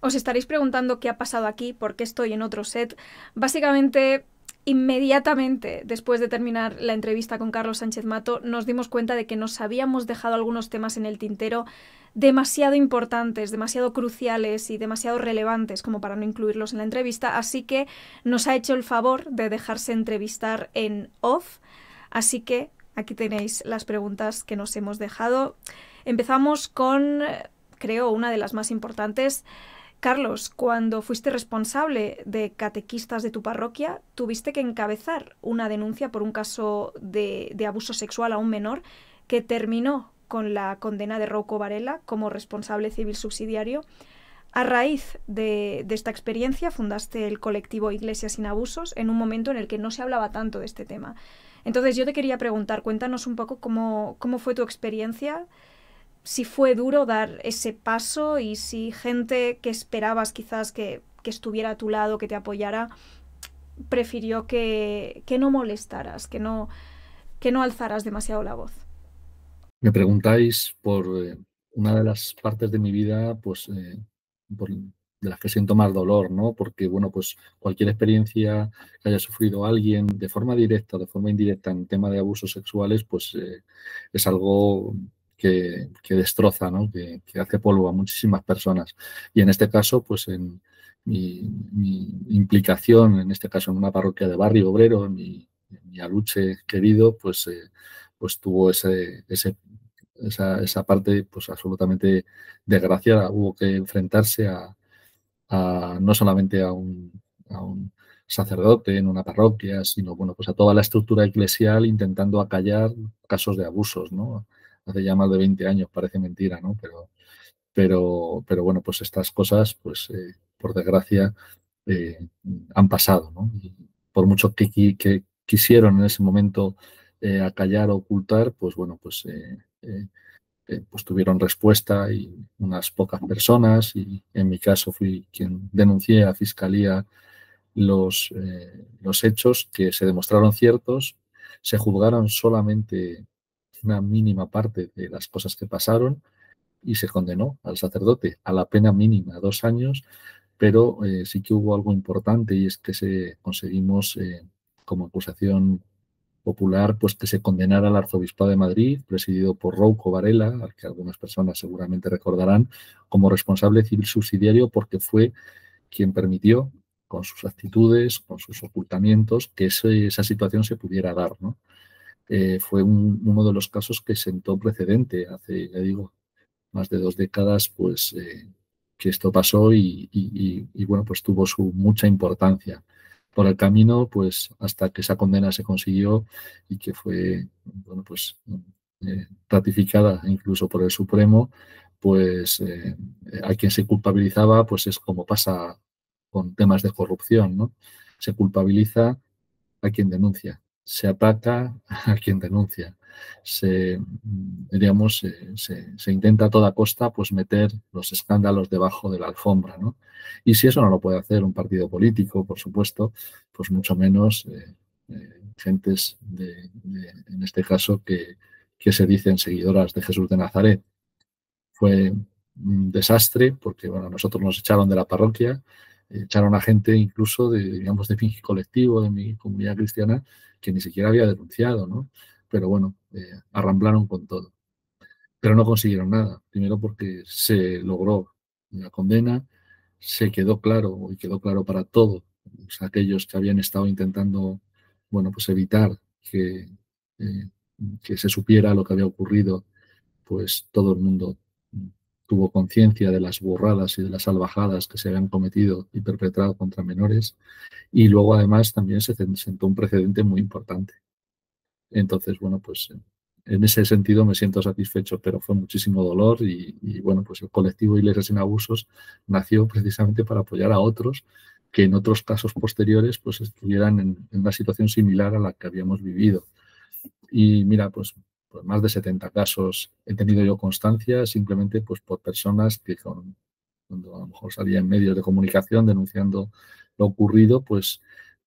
Os estaréis preguntando qué ha pasado aquí, por qué estoy en otro set. Básicamente Inmediatamente después de terminar la entrevista con Carlos Sánchez Mato, nos dimos cuenta de que nos habíamos dejado algunos temas en el tintero demasiado importantes, demasiado cruciales y demasiado relevantes como para no incluirlos en la entrevista, así que nos ha hecho el favor de dejarse entrevistar en off. Así que aquí tenéis las preguntas que nos hemos dejado. Empezamos con, creo, una de las más importantes. Carlos, cuando fuiste responsable de catequistas de tu parroquia, tuviste que encabezar una denuncia por un caso de, abuso sexual a un menor que terminó con la condena de Rocco Varela como responsable civil subsidiario. A raíz de, esta experiencia fundaste el colectivo Iglesias sin Abusos en un momento en el que no se hablaba tanto de este tema. Entonces yo te quería preguntar, cuéntanos un poco cómo, cómo fue tu experiencia, si fue duro dar ese paso y si gente que esperabas quizás que, estuviera a tu lado, que te apoyara, prefirió que, no molestaras, que no, que no alzaras demasiado la voz. Me preguntáis por eh, una de las partes de mi vida, pues, eh, de las que siento más dolor, ¿no? Porque, bueno, pues cualquier experiencia que haya sufrido alguien de forma directa o de forma indirecta en tema de abusos sexuales, pues eh, es algo que, destroza, ¿no? que, hace polvo a muchísimas personas. Y en este caso, pues en mi, implicación, en este caso en una parroquia de barrio obrero, mi, aluche querido, pues, eh, pues tuvo ese, esa, esa, parte pues absolutamente desgraciada. Hubo que enfrentarse a, no solamente a un, a un, sacerdote en una parroquia, sino bueno, pues a toda la estructura eclesial intentando acallar casos de abusos, ¿no? hace ya más de 20 años, parece mentira, ¿no? Pero, pero, pero bueno, pues estas cosas, pues eh, por desgracia, eh, han pasado, ¿no? por mucho que, quisieron en ese momento eh, acallar o ocultar, pues bueno, pues, pues tuvieron respuesta y unas pocas personas, y en mi caso fui quien denuncié a Fiscalía los, los hechos que se demostraron ciertos, se juzgaron solamente una mínima parte de las cosas que pasaron y se condenó al sacerdote a la pena mínima, dos años, pero eh, sí que hubo algo importante y es que se conseguimos eh, como acusación popular pues que se condenara al arzobispo de Madrid, presidido por Rouco Varela, al que algunas personas seguramente recordarán, como responsable civil subsidiario porque fue quien permitió con sus actitudes, con sus ocultamientos, que esa situación se pudiera dar. ¿no? Eh, fue uno de los casos que sentó precedente hace, ya digo, más de dos décadas, pues eh, que esto pasó y, bueno, pues tuvo su mucha importancia. Por el camino, pues hasta que esa condena se consiguió y que fue, bueno, pues eh, ratificada incluso por el Supremo, pues a quien se culpabilizaba, pues es como pasa con temas de corrupción, ¿no? Se culpabiliza a quien denuncia se ataca a quien denuncia. Se, se, intenta a toda costa pues, meter los escándalos debajo de la alfombra. Y si eso no lo puede hacer un partido político, por supuesto, pues mucho menos eh, eh, gentes, en este caso, que, que se dicen seguidoras de Jesús de Nazaret. Fue un desastre porque bueno, nosotros nos echaron de la parroquia, echaron a gente incluso de, digamos, de fin colectivo, de mi comunidad cristiana, que ni siquiera había denunciado, ¿no? Pero bueno, eh, arramblaron con todo. Pero no consiguieron nada. Primero porque se logró la condena, se quedó claro y quedó claro para todos aquellos que habían estado intentando, bueno, pues evitar que, eh, que se supiera lo que había ocurrido, pues todo el mundo tuvo conciencia de las burradas y de las salvajadas que se habían cometido y perpetrado contra menores y luego además también se sentó un precedente muy importante. Entonces, bueno, pues en ese sentido me siento satisfecho, pero fue muchísimo dolor y, bueno, pues el colectivo Iglesias sin Abusos nació precisamente para apoyar a otros que en otros casos posteriores pues estuvieran en una situación similar a la que habíamos vivido. Y mira, pues pues, más de 70 casos he tenido yo constancia simplemente pues por personas que cuando a lo mejor salía en medios de comunicación denunciando lo ocurrido, pues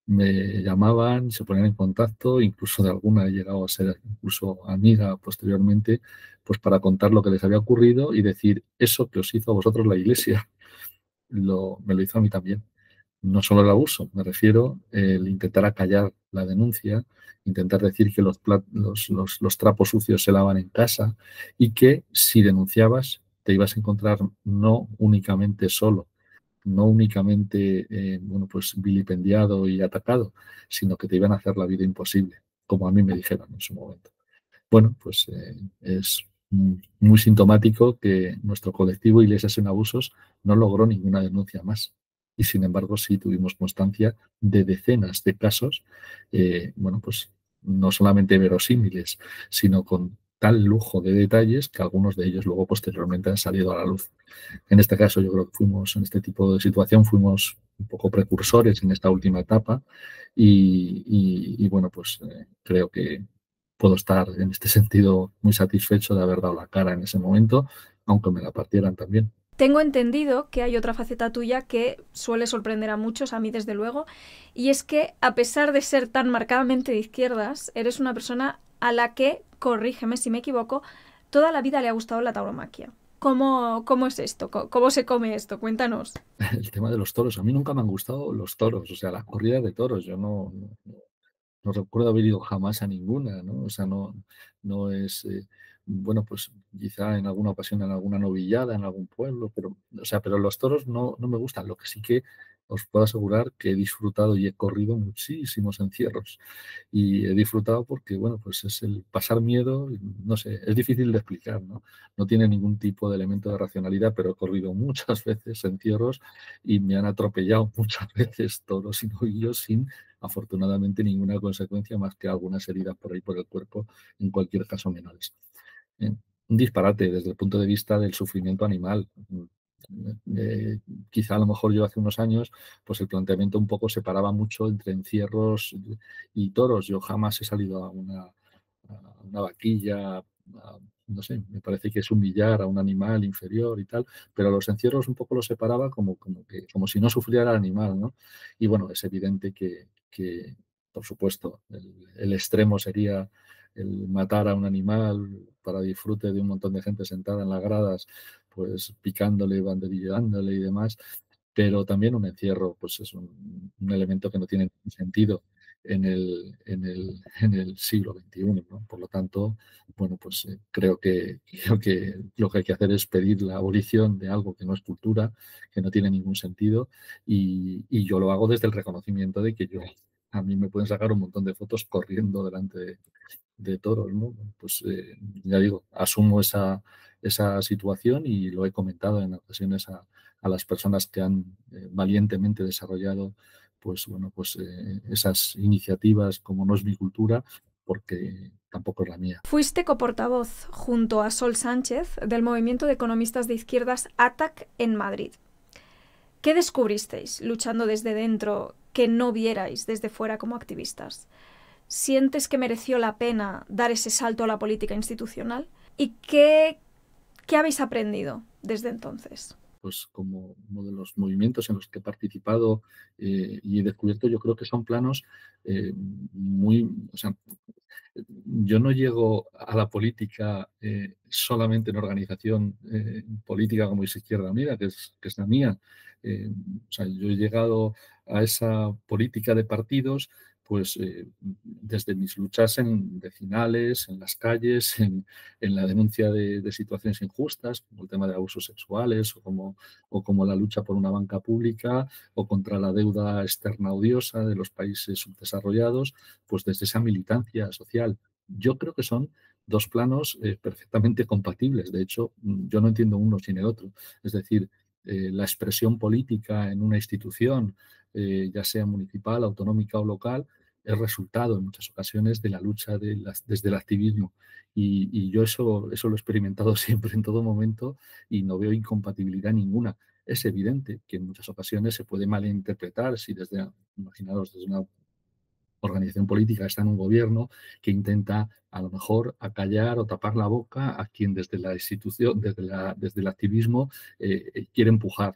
me llamaban, se ponían en contacto, incluso de alguna he llegado a ser incluso amiga posteriormente, pues para contar lo que les había ocurrido y decir eso que os hizo a vosotros la iglesia, (laughs) lo, me lo hizo a mí también no solo el abuso, me refiero el intentar acallar la denuncia, intentar decir que los, trapos sucios se lavan en casa y que si denunciabas te ibas a encontrar no únicamente solo, no únicamente eh, bueno, pues vilipendiado y atacado, sino que te iban a hacer la vida imposible, como a mí me dijeron en su momento. Bueno, pues eh, es muy sintomático que nuestro colectivo Iglesias en Abusos no logró ninguna denuncia más y sin embargo sí tuvimos constancia de decenas de casos, eh, bueno, pues no solamente verosímiles, sino con tal lujo de detalles que algunos de ellos luego posteriormente han salido a la luz. En este caso yo creo que fuimos, en este tipo de situación, fuimos un poco precursores en esta última etapa y, bueno, pues eh, creo que puedo estar en este sentido muy satisfecho de haber dado la cara en ese momento, aunque me la partieran también. Tengo entendido que hay otra faceta tuya que suele sorprender a muchos, a mí desde luego, y es que a pesar de ser tan marcadamente de izquierdas, eres una persona a la que, corrígeme si me equivoco, toda la vida le ha gustado la tauromaquia. ¿Cómo, ¿Cómo es esto? ¿Cómo, se come esto? Cuéntanos. (laughs) El tema de los toros. A mí nunca me han gustado los toros, o sea, la corrida de toros. Yo no, no, recuerdo haber ido jamás a ninguna, ¿no? O sea, no, no es... Eh, bueno, pues quizá en alguna ocasión, en alguna novillada, en algún pueblo, pero, o sea, pero los toros no, no me gustan. Lo que sí que os puedo asegurar que he disfrutado y he corrido muchísimos encierros. Y he disfrutado porque, bueno, pues es el pasar miedo, no sé, es difícil de explicar, ¿no? No tiene ningún tipo de elemento de racionalidad, pero he corrido muchas (laughs) veces encierros y me han atropellado (laughs) muchas veces toros y novillos sin afortunadamente ninguna consecuencia más que algunas heridas por ahí por el cuerpo, en cualquier caso menores. Eh, un disparate desde el punto de vista del sufrimiento animal. Mm, eh, quizá a lo mejor yo hace unos años, pues el planteamiento un poco separaba mucho entre encierros y toros. Yo jamás he salido a una, vaquilla, no sé, me parece que es humillar a un animal inferior y tal, pero los encierros un poco los separaba como, como, que, como si no sufriera el animal, ¿no? Y bueno, es evidente que, por supuesto, el extremo sería el matar a un animal para disfrute de un montón de gente sentada en las gradas, pues picándole, banderillándole y demás, pero también un encierro, pues es un, elemento que no tiene sentido en el, en el, siglo XXI. Por lo tanto, bueno, pues eh, creo que, (laughs) creo que lo que hay que hacer es pedir la abolición de algo que no es cultura, que no tiene ningún sentido, y, yo lo hago desde el reconocimiento de que yo a mí me pueden sacar un montón de fotos corriendo delante de, de todos, el Pues eh, ya digo, asumo esa, situación y lo he comentado en ocasiones a, las personas que han eh, valientemente desarrollado pues bueno pues eh, esas iniciativas como no es mi cultura porque tampoco es la mía. Fuiste coportavoz junto a Sol Sánchez del movimiento de economistas de izquierdas ATAC en Madrid. ¿Qué descubristeis luchando desde dentro que no vierais desde fuera como activistas? sientes que mereció la pena dar ese salto a la política institucional? ¿Y qué, habéis aprendido desde entonces? Pues como uno de los movimientos en los que he participado eh, y he descubierto, yo creo que son planos eh, muy, o sea, yo no llego a la política eh, solamente en organización política como es Izquierda Unida, que es, que la mía. o sea, yo he llegado a esa política de partidos pues eh, desde mis luchas en vecinales, en las calles, (laughs) en, la denuncia de, situaciones injustas, como el tema de abusos sexuales o como, la lucha por una banca pública o contra la deuda externa odiosa de los países subdesarrollados, pues desde esa militancia social. Yo creo que son dos planos eh, perfectamente compatibles. De hecho, mm, yo no entiendo uno sin el otro. Es decir, eh, la expresión política en una institución, ya sea municipal, autonómica o local, es resultado en muchas ocasiones de la lucha desde el activismo. Y, yo eso, eso lo he experimentado (laughs) siempre en todo momento y no veo incompatibilidad ninguna. Es evidente que en muchas ocasiones se puede malinterpretar si desde, imaginaros, desde una organización política está en un gobierno que intenta a lo mejor acallar o tapar la boca a quien desde la institución, desde, desde el activismo eh, eh, quiere empujar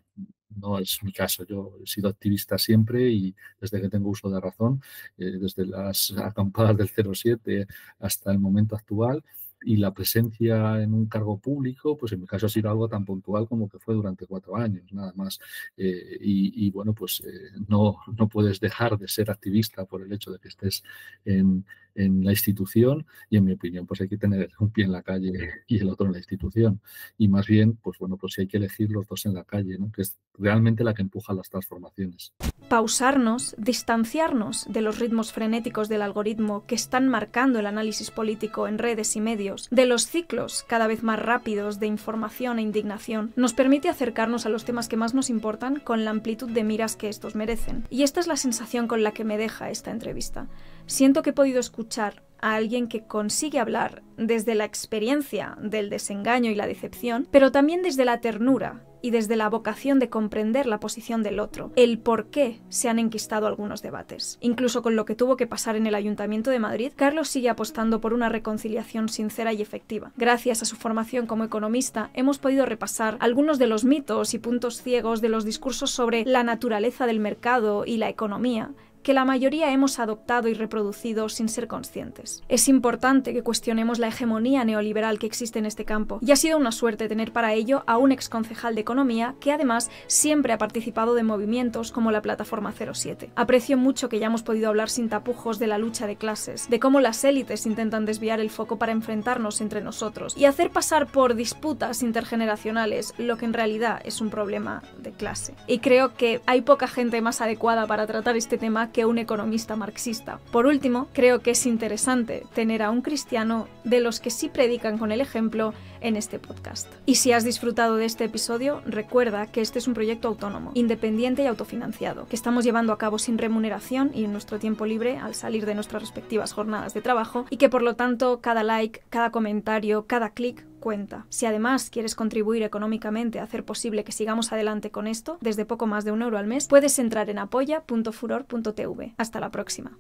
no es mi caso. Yo he sido activista siempre y desde que tengo uso de razón, eh, desde las (laughs) acampadas del 07 hasta el momento actual. Y la presencia en un cargo público, pues en mi caso ha sido algo tan puntual como que fue durante cuatro años, nada más. Eh, y, bueno, pues eh, no, no puedes dejar de ser activista por el hecho de que estés en, en la institución y en mi opinión pues hay que tener un pie en la calle y el otro en la institución y más bien pues bueno pues si hay que elegir los dos en la calle ¿no? que es realmente la que empuja las transformaciones pausarnos distanciarnos de los ritmos frenéticos del algoritmo que están marcando el análisis político en redes y medios de los ciclos cada vez más rápidos de información e indignación nos permite acercarnos a los temas que más nos importan con la amplitud de miras que estos merecen y esta es la sensación con la que me deja esta entrevista Siento que he podido escuchar a alguien que consigue hablar desde la experiencia del desengaño y la decepción, pero también desde la ternura y desde la vocación de comprender la posición del otro, el por qué se han enquistado algunos debates. Incluso con lo que tuvo que pasar en el Ayuntamiento de Madrid, Carlos sigue apostando por una reconciliación sincera y efectiva. Gracias a su formación como economista, hemos podido repasar algunos de los mitos y puntos ciegos de los discursos sobre la naturaleza del mercado y la economía que la mayoría hemos adoptado y reproducido sin ser conscientes. Es importante que cuestionemos la hegemonía neoliberal que existe en este campo, y ha sido una suerte tener para ello a un ex concejal de Economía que además siempre ha participado de movimientos como la Plataforma 07. Aprecio mucho que ya hemos podido hablar sin tapujos de la lucha de clases, de cómo las élites intentan desviar el foco para enfrentarnos entre nosotros y hacer pasar por disputas intergeneracionales lo que en realidad es un problema de clase. Y creo que hay poca gente más adecuada para tratar este tema que un economista marxista. Por último, creo que es interesante tener a un cristiano de los que sí predican con el ejemplo en este podcast. Y si has disfrutado de este episodio, recuerda que este es un proyecto autónomo, independiente y autofinanciado, que estamos llevando a cabo sin remuneración y en nuestro tiempo libre al salir de nuestras respectivas jornadas de trabajo y que por lo tanto cada like, cada comentario, cada clic cuenta. Si además quieres contribuir económicamente a hacer posible que sigamos adelante con esto, desde poco más de un euro al mes, puedes entrar en apoya.furor.tv. Hasta la próxima.